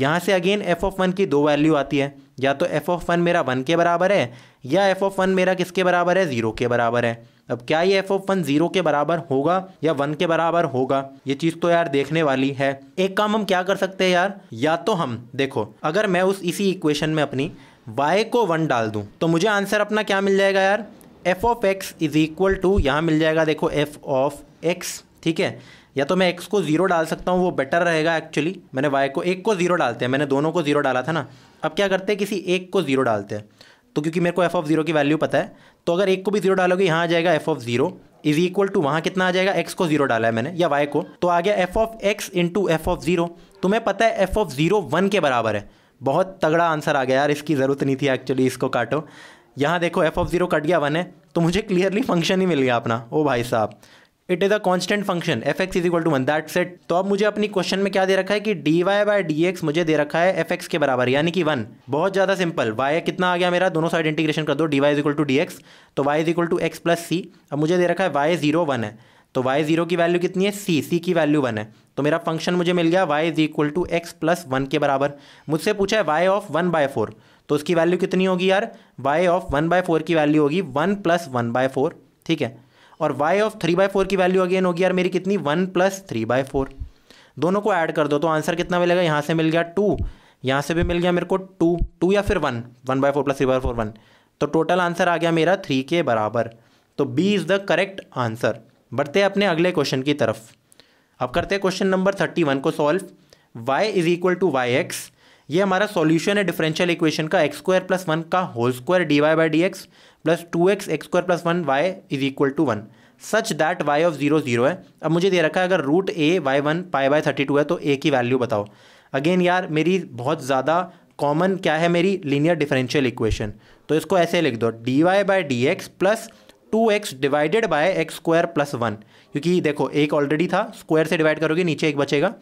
यहाँ से अगेन एफ ऑफ वन की दो वैल्यू आती है या तो एफ ऑफ वन मेरा वन के बराबर है या एफ ऑफ वन मेरा किसके बराबर है ज़ीरो के बराबर है अब क्या ये एफ ऑफ वन ज़ीरो के बराबर होगा या वन के बराबर होगा ये चीज़ तो यार देखने वाली है एक काम हम क्या कर सकते हैं यार या तो हम देखो अगर मैं उस इसी इक्वेशन में अपनी वाई को वन डाल दूँ तो मुझे आंसर अपना क्या मिल जाएगा यार f of x is equal to यहाँ मिल जाएगा देखो एफ ऑफ एक्स ठीक है या तो मैं एक्स को ज़ीरो डाल सकता हूँ वो बेटर रहेगा एक्चुअली मैंने वाई को एक को ज़ीरो डालते हैं मैंने दोनों को ज़ीरो डाला था ना अब क्या करते हैं किसी एक को ज़ीरो डालते हैं तो क्योंकि मेरे को एफ ऑफ ज़ीरो की वैल्यू पता है तो अगर एक को भी ज़ीरो डालोगे यहाँ आ जाएगा f of zero is equal to वहाँ कितना आ जाएगा एक्स को जीरो डाला है मैंने या वाई को तो आ गया f of x into f of zero तुम्हें पता है एफ ऑफ जीरो वन के बराबर है बहुत तगड़ा आंसर आ गया यार इसकी ज़रूरत नहीं थी एक्चुअली इसको काटो यहाँ देखो एफ ऑफ जीरो कट गया वन है तो मुझे क्लियरली फंक्शन ही मिल गया अपना ओ भाई साहब it is a constant function f x is equal to one that's it तो अब मुझे अपनी क्वेश्चन में क्या दे रखा है कि d y by d x मुझे दे रखा है एफ एक्स के बराबर यानी कि वन बहुत ज़्यादा सिंपल वाई कितना आ गया मेरा दोनों साइड इंटीग्रेशन कर दो d y is equal to d x तो y is equal to x plus c अब मुझे दे रखा है वाई जीरो वन है तो वाई जीरो की वैल्यू कितनी है सी सी की वैल्यू वन है तो मेरा फंक्शन मुझे मिल गया y is equal to x plus one के बराबर मुझसे पूछा है y of one by four तो उसकी वैल्यू कितनी होगी यार y of one by four की वैल्यू होगी one plus one by four ठीक है और y of three by four की वैल्यू अगेन होगी यार मेरी कितनी one plus three by four दोनों को ऐड कर दो तो आंसर कितना मिलेगा यहाँ से मिल गया टू यहाँ से भी मिल गया मेरे को टू टू या फिर one one by four plus three by four one तो टोटल आंसर आ गया मेरा थ्री के बराबर तो B is the correct answer बढ़ते हैं अपने अगले क्वेश्चन की तरफ अब करते हैं क्वेश्चन नंबर थर्टी वन को solve y is equal to y x ये हमारा सॉल्यूशन है डिफरेंशियल इक्वेशन का एक्स स्क्वायर प्लस वन का whole square d y by d x plus two x x square plus one y is equal to one such that y of zero zero है अब मुझे दे रखा है अगर root a y one pi by thirty two है तो ए की वैल्यू बताओ अगेन यार मेरी बहुत ज़्यादा कॉमन क्या है मेरी लीनियर डिफरेंशियल इक्वेशन तो इसको ऐसे लिख दो d y by d x plus two x divided by x square plus one क्योंकि देखो एक ऑलरेडी था स्क्वायर से डिवाइड करोगे नीचे एक बचेगा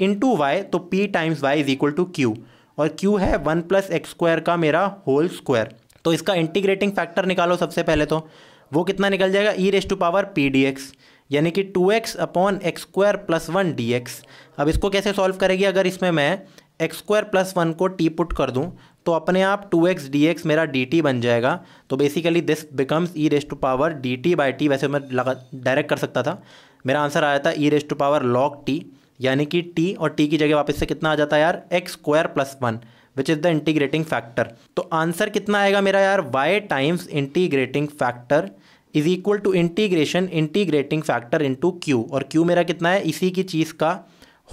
इन टू वाई तो p times y is equal to q और क्यू है वन प्लस एक्स स्क्वायर का मेरा होल स्क्वायर तो इसका इंटीग्रेटिंग फैक्टर निकालो सबसे पहले तो वो कितना निकल जाएगा e race to power P d x यानी कि two x upon x square plus one d x अब इसको कैसे सॉल्व करेगी अगर इसमें मैं एक्स स्क्वायर प्लस वन को टी पुट कर दूँ तो अपने आप टू एक्स डी एक्स मेरा डी टी बन जाएगा तो basically this becomes e race to power d t by t वैसे मैं लगा डायरेक्ट कर सकता था मेरा आंसर आया था e race to power log t यानी कि टी और टी की जगह वापस से कितना आ जाता है यार x square plus one which is the integrating factor तो आंसर कितना आएगा मेरा यार y times integrating factor is equal to integration integrating factor into Q और क्यू मेरा कितना है इसी की चीज़ का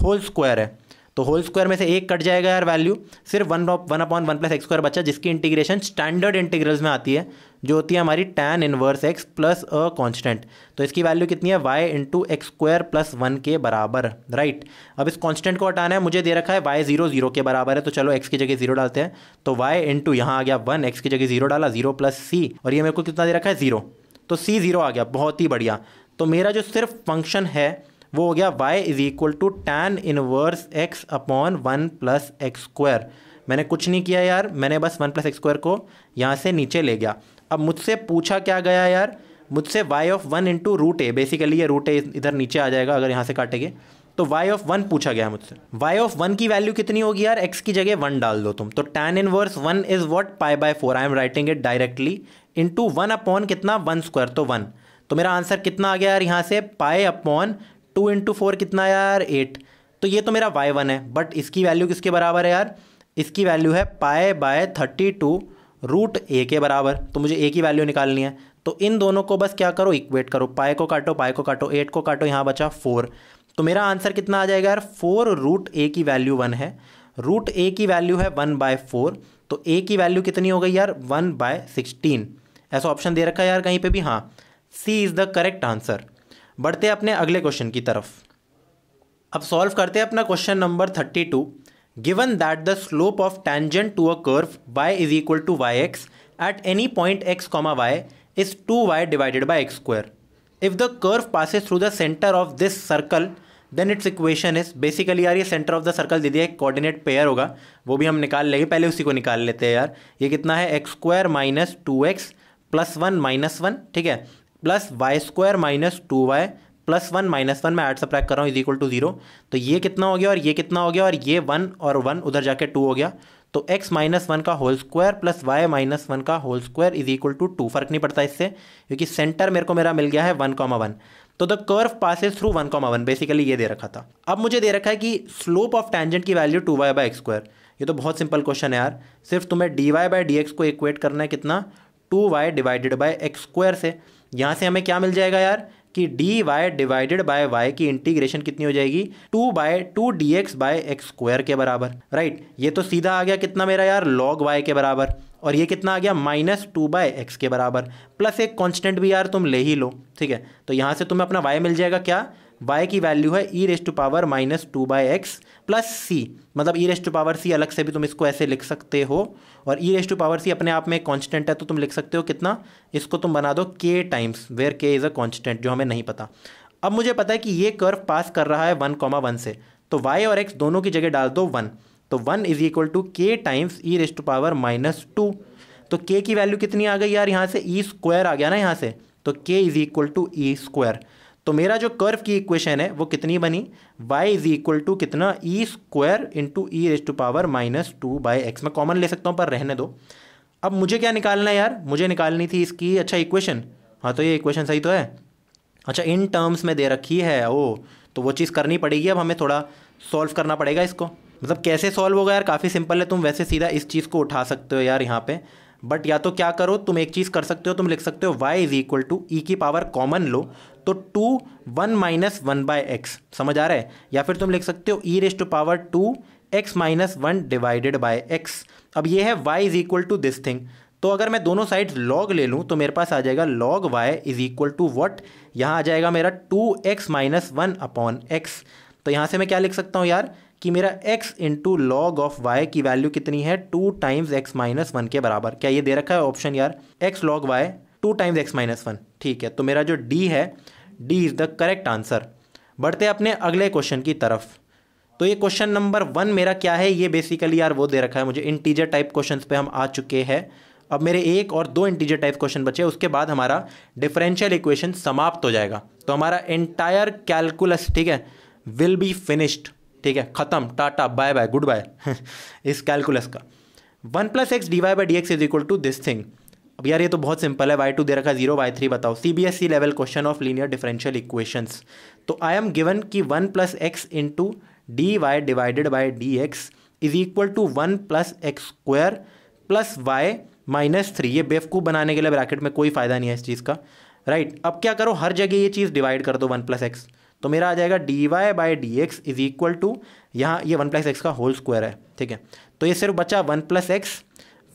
होल स्क्वायर है तो होल स्क्वायर में से एक कट जाएगा यार वैल्यू सिर्फ one one upon one plus x square बचा जिसकी इंटीग्रेशन स्टैंडर्ड इंटीग्रल्स में आती है जो होती है हमारी tan inverse x plus a constant तो इसकी वैल्यू कितनी है y into x square plus one के बराबर राइट अब इस कांस्टेंट को हटाना है मुझे दे रखा है वाई जीरो जीरो के बराबर है तो चलो एक्स की जगह जीरो डालते हैं तो वाई इंटू यहाँ आ गया वन एक्स की जगह जीरो डाला जीरो प्लस सी और ये मेरे को कितना दे रखा है जीरो तो सी जीरो आ गया बहुत ही बढ़िया तो मेरा जो सिर्फ फंक्शन है वो हो गया y is equal to tan inverse x upon one plus x square मैंने कुछ नहीं किया यार मैंने बस वन प्लस एक्स स्क्वायर को यहाँ से नीचे ले गया अब मुझसे पूछा क्या गया यार मुझसे y of one into root a basically ये रूट ए इधर नीचे आ जाएगा अगर यहाँ से काटेंगे तो वाई ऑफ वन पूछा गया मुझसे वाई ऑफ वन की वैल्यू कितनी होगी यार एक्स की जगह वन डाल दो तुम तो tan inverse one is what pi by four I am writing it directly into one upon कितना वन स्क्वायर तो वन तो मेरा आंसर कितना आ गया यार यहाँ से पाए अपॉन टू इंटू फोर कितना यार एट तो ये तो मेरा वाई वन है बट इसकी वैल्यू किसके बराबर है यार इसकी वैल्यू है pi by thirty two root a के बराबर तो मुझे ए की वैल्यू निकालनी है तो इन दोनों को बस क्या करो इक्वेट करो पाए को काटो पाए को काटो एट को काटो यहाँ बचा फोर तो मेरा आंसर कितना आ जाएगा यार फोर रूट ए की वैल्यू वन है रूट ए की वैल्यू है वन बाय फोर तो ए की वैल्यू कितनी हो गई यार वन बाय सिक्सटीन ऐसा ऑप्शन दे रखा है यार कहीं पे भी हाँ सी इज़ द करेक्ट आंसर बढ़ते अपने अगले क्वेश्चन की तरफ अब सॉल्व करते हैं अपना question number thirty two Given that the slope of tangent to a curve y is equal to yx at any point x comma y is 2y divided by x square. If the curve passes through the center of this circle then its equation is basically यार ये centre of the circle दे दिया एक coordinate pair होगा वो भी हम निकाल लेंगे पहले उसी को निकाल लेते हैं यार ये कितना है x square minus two x plus one minus one ठीक है plus y square minus two y plus one minus one मैं ऐड सप्रैक कर रहा हूँ इज इक्वल टू जीरो तो ये कितना हो गया और ये कितना हो गया और ये वन और वन उधर जाके टू हो गया तो x माइनस वन का whole square plus y minus one का whole square is equal to two फर्क नहीं पड़ता इससे क्योंकि सेंटर मेरे को मेरा मिल गया है वन कॉमा वन तो the curve passes through one comma one basically ये दे रखा था अब मुझे दे रखा है कि स्लोप ऑफ टेंजेंट की value two y by x square ये तो बहुत सिंपल क्वेश्चन है यार सिर्फ तुम्हें d y by d x को इक्वेट करना है कितना two y divided by x square से यहाँ से हमें क्या मिल जाएगा यार कि d y divided by y की इंटीग्रेशन कितनी हो जाएगी two by two d x by x square के बराबर राइट ये तो सीधा आ गया कितना मेरा यार लॉग वाई के बराबर और ये कितना आ गया माइनस टू बाय एक्स के बराबर प्लस एक कांस्टेंट भी यार तुम ले ही लो ठीक है तो यहाँ से तुम्हें अपना वाई मिल जाएगा क्या y की वैल्यू है e rest to power minus two by x plus c मतलब e rest to power c अलग से भी तुम इसको ऐसे लिख सकते हो और e rest to power c अपने आप में कॉन्स्टेंट है तो तुम लिख सकते हो कितना इसको तुम बना दो k times where k is a constant जो हमें नहीं पता अब मुझे पता है कि ये कर्व पास कर रहा है वन कॉमा वन से तो वाई और एक्स दोनों की जगह डाल दो वन तो one is equal to k times e rest to power minus two तो के की वैल्यू कितनी आ गई यार यहाँ से ई e स्क्वायर आ गया ना यहाँ से तो k is equal to e square तो मेरा जो कर्व की इक्वेशन है वो कितनी बनी y इज इक्वल टू कितना e square into e raise to power minus two by x मैं कॉमन ले सकता हूँ पर रहने दो अब मुझे क्या निकालना है यार मुझे निकालनी थी इसकी अच्छा इक्वेशन हाँ तो ये इक्वेशन सही तो है अच्छा इन टर्म्स में दे रखी है ओ तो वो चीज़ करनी पड़ेगी अब हमें थोड़ा सॉल्व करना पड़ेगा इसको मतलब कैसे सॉल्व होगा यार काफ़ी सिंपल है तुम वैसे सीधा इस चीज़ को उठा सकते हो यार यहाँ पे बट या तो क्या करो तुम एक चीज़ कर सकते हो तुम लिख सकते हो y is equal to e की पावर कॉमन लो तो two one minus one by x समझ आ रहा है या फिर तुम लिख सकते हो e rest to power two x minus one divided by x अब ये है y is equal to this thing तो अगर मैं दोनों साइड लॉग ले लूँ तो मेरे पास आ जाएगा log y is equal to what यहाँ आ जाएगा मेरा two x minus one upon x तो यहाँ से मैं क्या लिख सकता हूँ यार कि मेरा x into log of y की वैल्यू कितनी है two times x minus one के बराबर क्या ये दे रखा है ऑप्शन यार x log y two times x minus one ठीक है तो मेरा जो d है D is the correct answer बढ़ते अपने अगले क्वेश्चन की तरफ तो ये क्वेश्चन नंबर वन मेरा क्या है ये बेसिकली यार वो दे रखा है मुझे इंटीजर टाइप क्वेश्चन पे हम आ चुके हैं अब मेरे एक और दो इंटीजर टाइप क्वेश्चन बचे उसके बाद हमारा डिफरेंशियल इक्वेशन समाप्त हो जाएगा तो हमारा एंटायर कैलकुलस ठीक है विल बी फिनिश्ड ठीक है ख़त्म tata bye bye goodbye इस कैलकुलस का one plus x d y by d x is equal to this thing अब यार ये तो बहुत सिंपल है वाई टू दे रखा जीरो वाई थ्री बताओ C B S E level question of linear differential equations तो आई एम गिवन कि one plus x into d y divided by d x is equal to one plus x square plus y minus three ये बेवकूफ़ बनाने के लिए bracket में कोई फ़ायदा नहीं है इस चीज़ का राइट right. अब क्या करो हर जगह ये चीज़ डिवाइड कर दो वन प्लस एक्स तो मेरा आ जाएगा d y by d x is equal to यहाँ ये वन प्लस एक्स का होल स्क्वायर है ठीक है तो ये सिर्फ बचा वन प्लस एक्स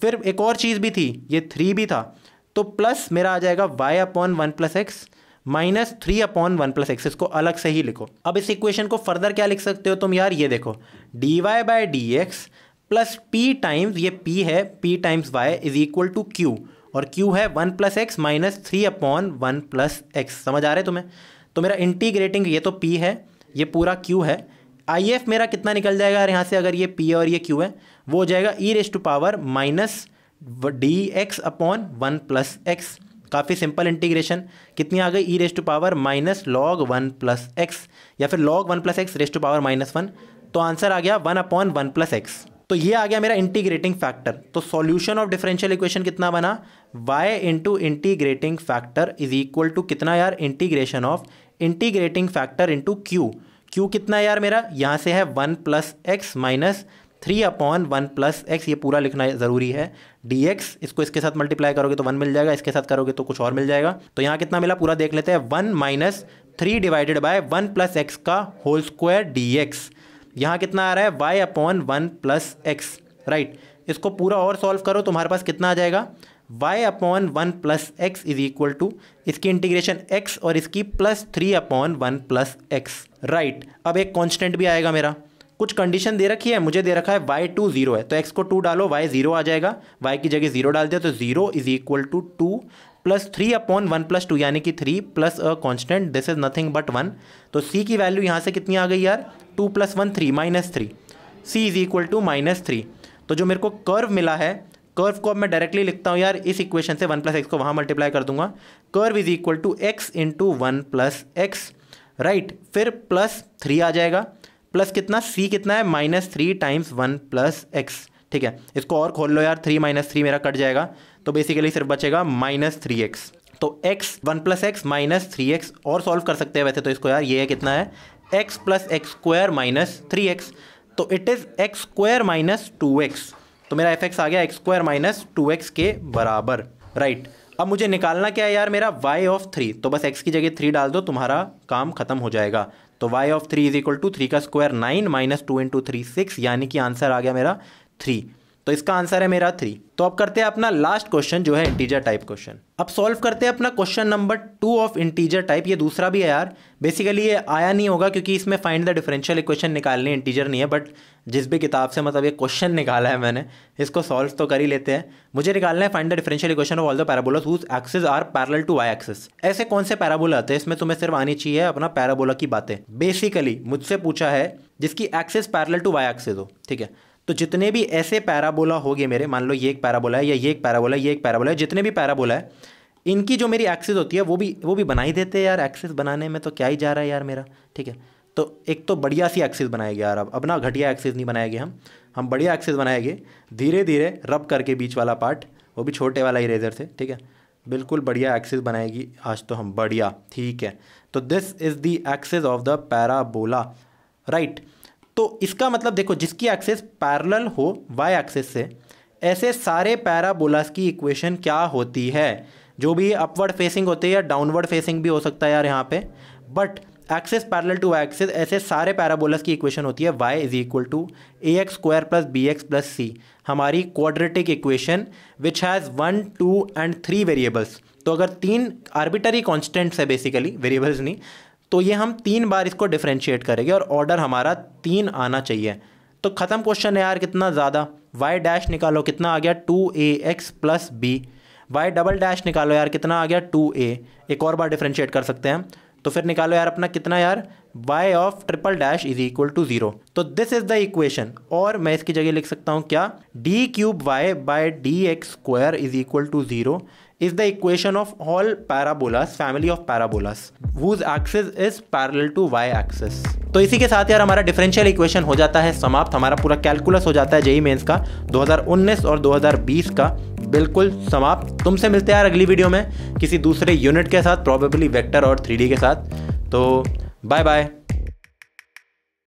फिर एक और चीज़ भी थी ये थ्री भी था तो प्लस मेरा आ जाएगा y upon one plus x minus three upon one plus x इसको अलग से ही लिखो अब इस इक्वेशन को फर्दर क्या लिख सकते हो तुम यार ये देखो d y by d x plus p times ये पी है p times y is equal to q और क्यू है one plus x minus three upon one plus x समझ आ रहे तुम्हें तो मेरा इंटीग्रेटिंग ये तो पी है ये पूरा क्यू है आई एफ मेरा कितना निकल जाएगा यार यहाँ से अगर ये पी और ये क्यू है वो हो जाएगा e race to power minus d x upon one plus x काफ़ी सिंपल इंटीग्रेशन कितनी आ गई e race to power minus log one plus x या फिर log one plus x raise to power minus one तो answer आ गया one upon one plus x तो ये आ गया मेरा इंटीग्रेटिंग फैक्टर तो सॉल्यूशन ऑफ डिफरेंशियल इक्वेशन कितना बना y into integrating factor is equal to कितना यार integration of integrating factor into q q कितना यार मेरा यहाँ से है one plus x minus three upon one plus x ये पूरा लिखना ज़रूरी है डी एक्स इसको इसके साथ मल्टीप्लाई करोगे तो वन मिल जाएगा इसके साथ करोगे तो कुछ और मिल जाएगा तो यहाँ कितना मिला पूरा देख लेते हैं one minus three divided by one plus x का होल स्क्वायर डी एक्स यहाँ कितना आ रहा है y upon one plus x right इसको पूरा और सॉल्व करो तुम्हारे तो पास कितना आ जाएगा y upon one plus x is equal to इसकी इंटीग्रेशन x और इसकी plus three upon one plus x right अब एक कॉन्स्टेंट भी आएगा मेरा कुछ कंडीशन दे रखी है मुझे दे रखा है वाई टू जीरो है तो एक्स को टू डालो वाई जीरो आ जाएगा वाई की जगह जीरो डाल दिया तो zero is equal to to plus three upon one plus two यानी कि three plus a constant this is nothing but one तो सी की वैल्यू यहाँ से कितनी आ गई यार two plus one three minus three c is equal to minus three तो जो मेरे को कर्व मिला है कर्व को अब मैं डायरेक्टली लिखता हूँ यार इस इक्वेशन से वन प्लस एक्स को वहाँ मल्टीप्लाई कर दूंगा curve is equal to x into one plus x right फिर प्लस थ्री आ जाएगा प्लस कितना सी कितना है minus three times one plus x ठीक है इसको और खोल लो यार थ्री माइनस थ्री मेरा कट जाएगा तो बेसिकली सिर्फ बचेगा माइनस थ्री एक्स तो x one plus x minus three x और सॉल्व कर सकते हैं वैसे तो इसको यार ये है कितना है x plus x square minus three x तो it is x square minus two x तो मेरा एफ एक्स आ गया x square minus two x के बराबर राइट अब मुझे निकालना क्या है यार मेरा y ऑफ थ्री तो बस x की जगह थ्री डाल दो तुम्हारा काम खत्म हो जाएगा तो y of three is equal to three का square nine minus two into three six यानी कि आंसर आ गया मेरा थ्री तो इसका आंसर है मेरा थ्री तो अब करते हैं अपना लास्ट क्वेश्चन जो है इंटीजर टाइप क्वेश्चन अब सॉल्व करते हैं अपना question number two of integer type ये दूसरा भी है यार बेसिकली ये आया नहीं होगा क्योंकि इसमें फाइंड द डिफरेंशियल इक्वेशन निकालने इंटीजर नहीं है बट जिस भी किताब से मतलब ये क्वेश्चन निकाला है मैंने इसको सॉल्व तो कर ही लेते हैं मुझे निकालना है find the differential equation of all the parabolas whose axes are parallel to y axis ऐसे कौन से पैराबोला आते हैं इसमें तुम्हें सिर्फ आनी चाहिए अपना पैराबोला की बातें बेसिकली मुझसे पूछा है जिसकी axis parallel to y axis हो ठीक है तो जितने भी ऐसे पैराबोला हो गए मेरे मान लो ये एक पैराबोला है या ये एक पैराबोला है ये एक पैराबोला है जितने भी पैराबोला है इनकी जो मेरी एक्सिस होती है वो भी वो भी बना ही देते हैं यार एक्सिस बनाने में तो क्या ही जा रहा है यार मेरा ठीक है तो एक तो बढ़िया सी एक्सिस बनाएगी यार अब अपना घटिया एक्सिस नहीं बनाएंगे हम हम बढ़िया एक्सिस बनाएंगे धीरे धीरे रब करके बीच वाला पार्ट वो भी छोटे वाला इरेजर से ठीक है बिल्कुल बढ़िया एक्सिस बनाएगी आज तो हम बढ़िया ठीक है तो this is the axis of the parabola right तो इसका मतलब देखो जिसकी एक्सेस पैरल हो वाई एक्सेस से ऐसे सारे पैराबोलास की इक्वेशन क्या होती है जो भी अपवर्ड फेसिंग होते हैं या डाउनवर्ड फेसिंग भी हो सकता है यार यहाँ पे but axis parallel to y axis ऐसे सारे पैराबोलास की इक्वेशन होती है y is equal to a x square plus b x plus c हमारी quadratic equation which has one two and three variables तो अगर तीन आर्बिटरी कॉन्स्टेंट्स है बेसिकली वेरिएबल्स नहीं तो ये हम तीन बार इसको डिफ्रेंशिएट करेंगे और ऑर्डर हमारा तीन आना चाहिए तो ख़त्म क्वेश्चन है यार कितना ज़्यादा वाई डैश निकालो कितना आ गया two a x plus b y double dash निकालो यार कितना आ गया टू ए एक और बार डिफ्रेंशिएट कर सकते हैं तो फिर निकालो यार अपना कितना यार y of triple dash is equal to zero तो दिस इज द इक्वेशन और मैं इसकी जगह लिख सकता हूँ क्या d cube y by d x square is equal to zero is the equation of all parabolas family of parabolas whose axis is parallel to y axis तो इसी के साथ यार हमारा डिफरेंशियल इक्वेशन हो जाता है समाप्त हमारा पूरा कैलकुलस हो जाता है जेई मेंस e का 2019 और 2020 का बिल्कुल समाप्त तुमसे मिलते हैं यार अगली वीडियो में किसी दूसरे यूनिट के साथ प्रॉबेबली वेक्टर और थ्री के साथ तो बाय बाय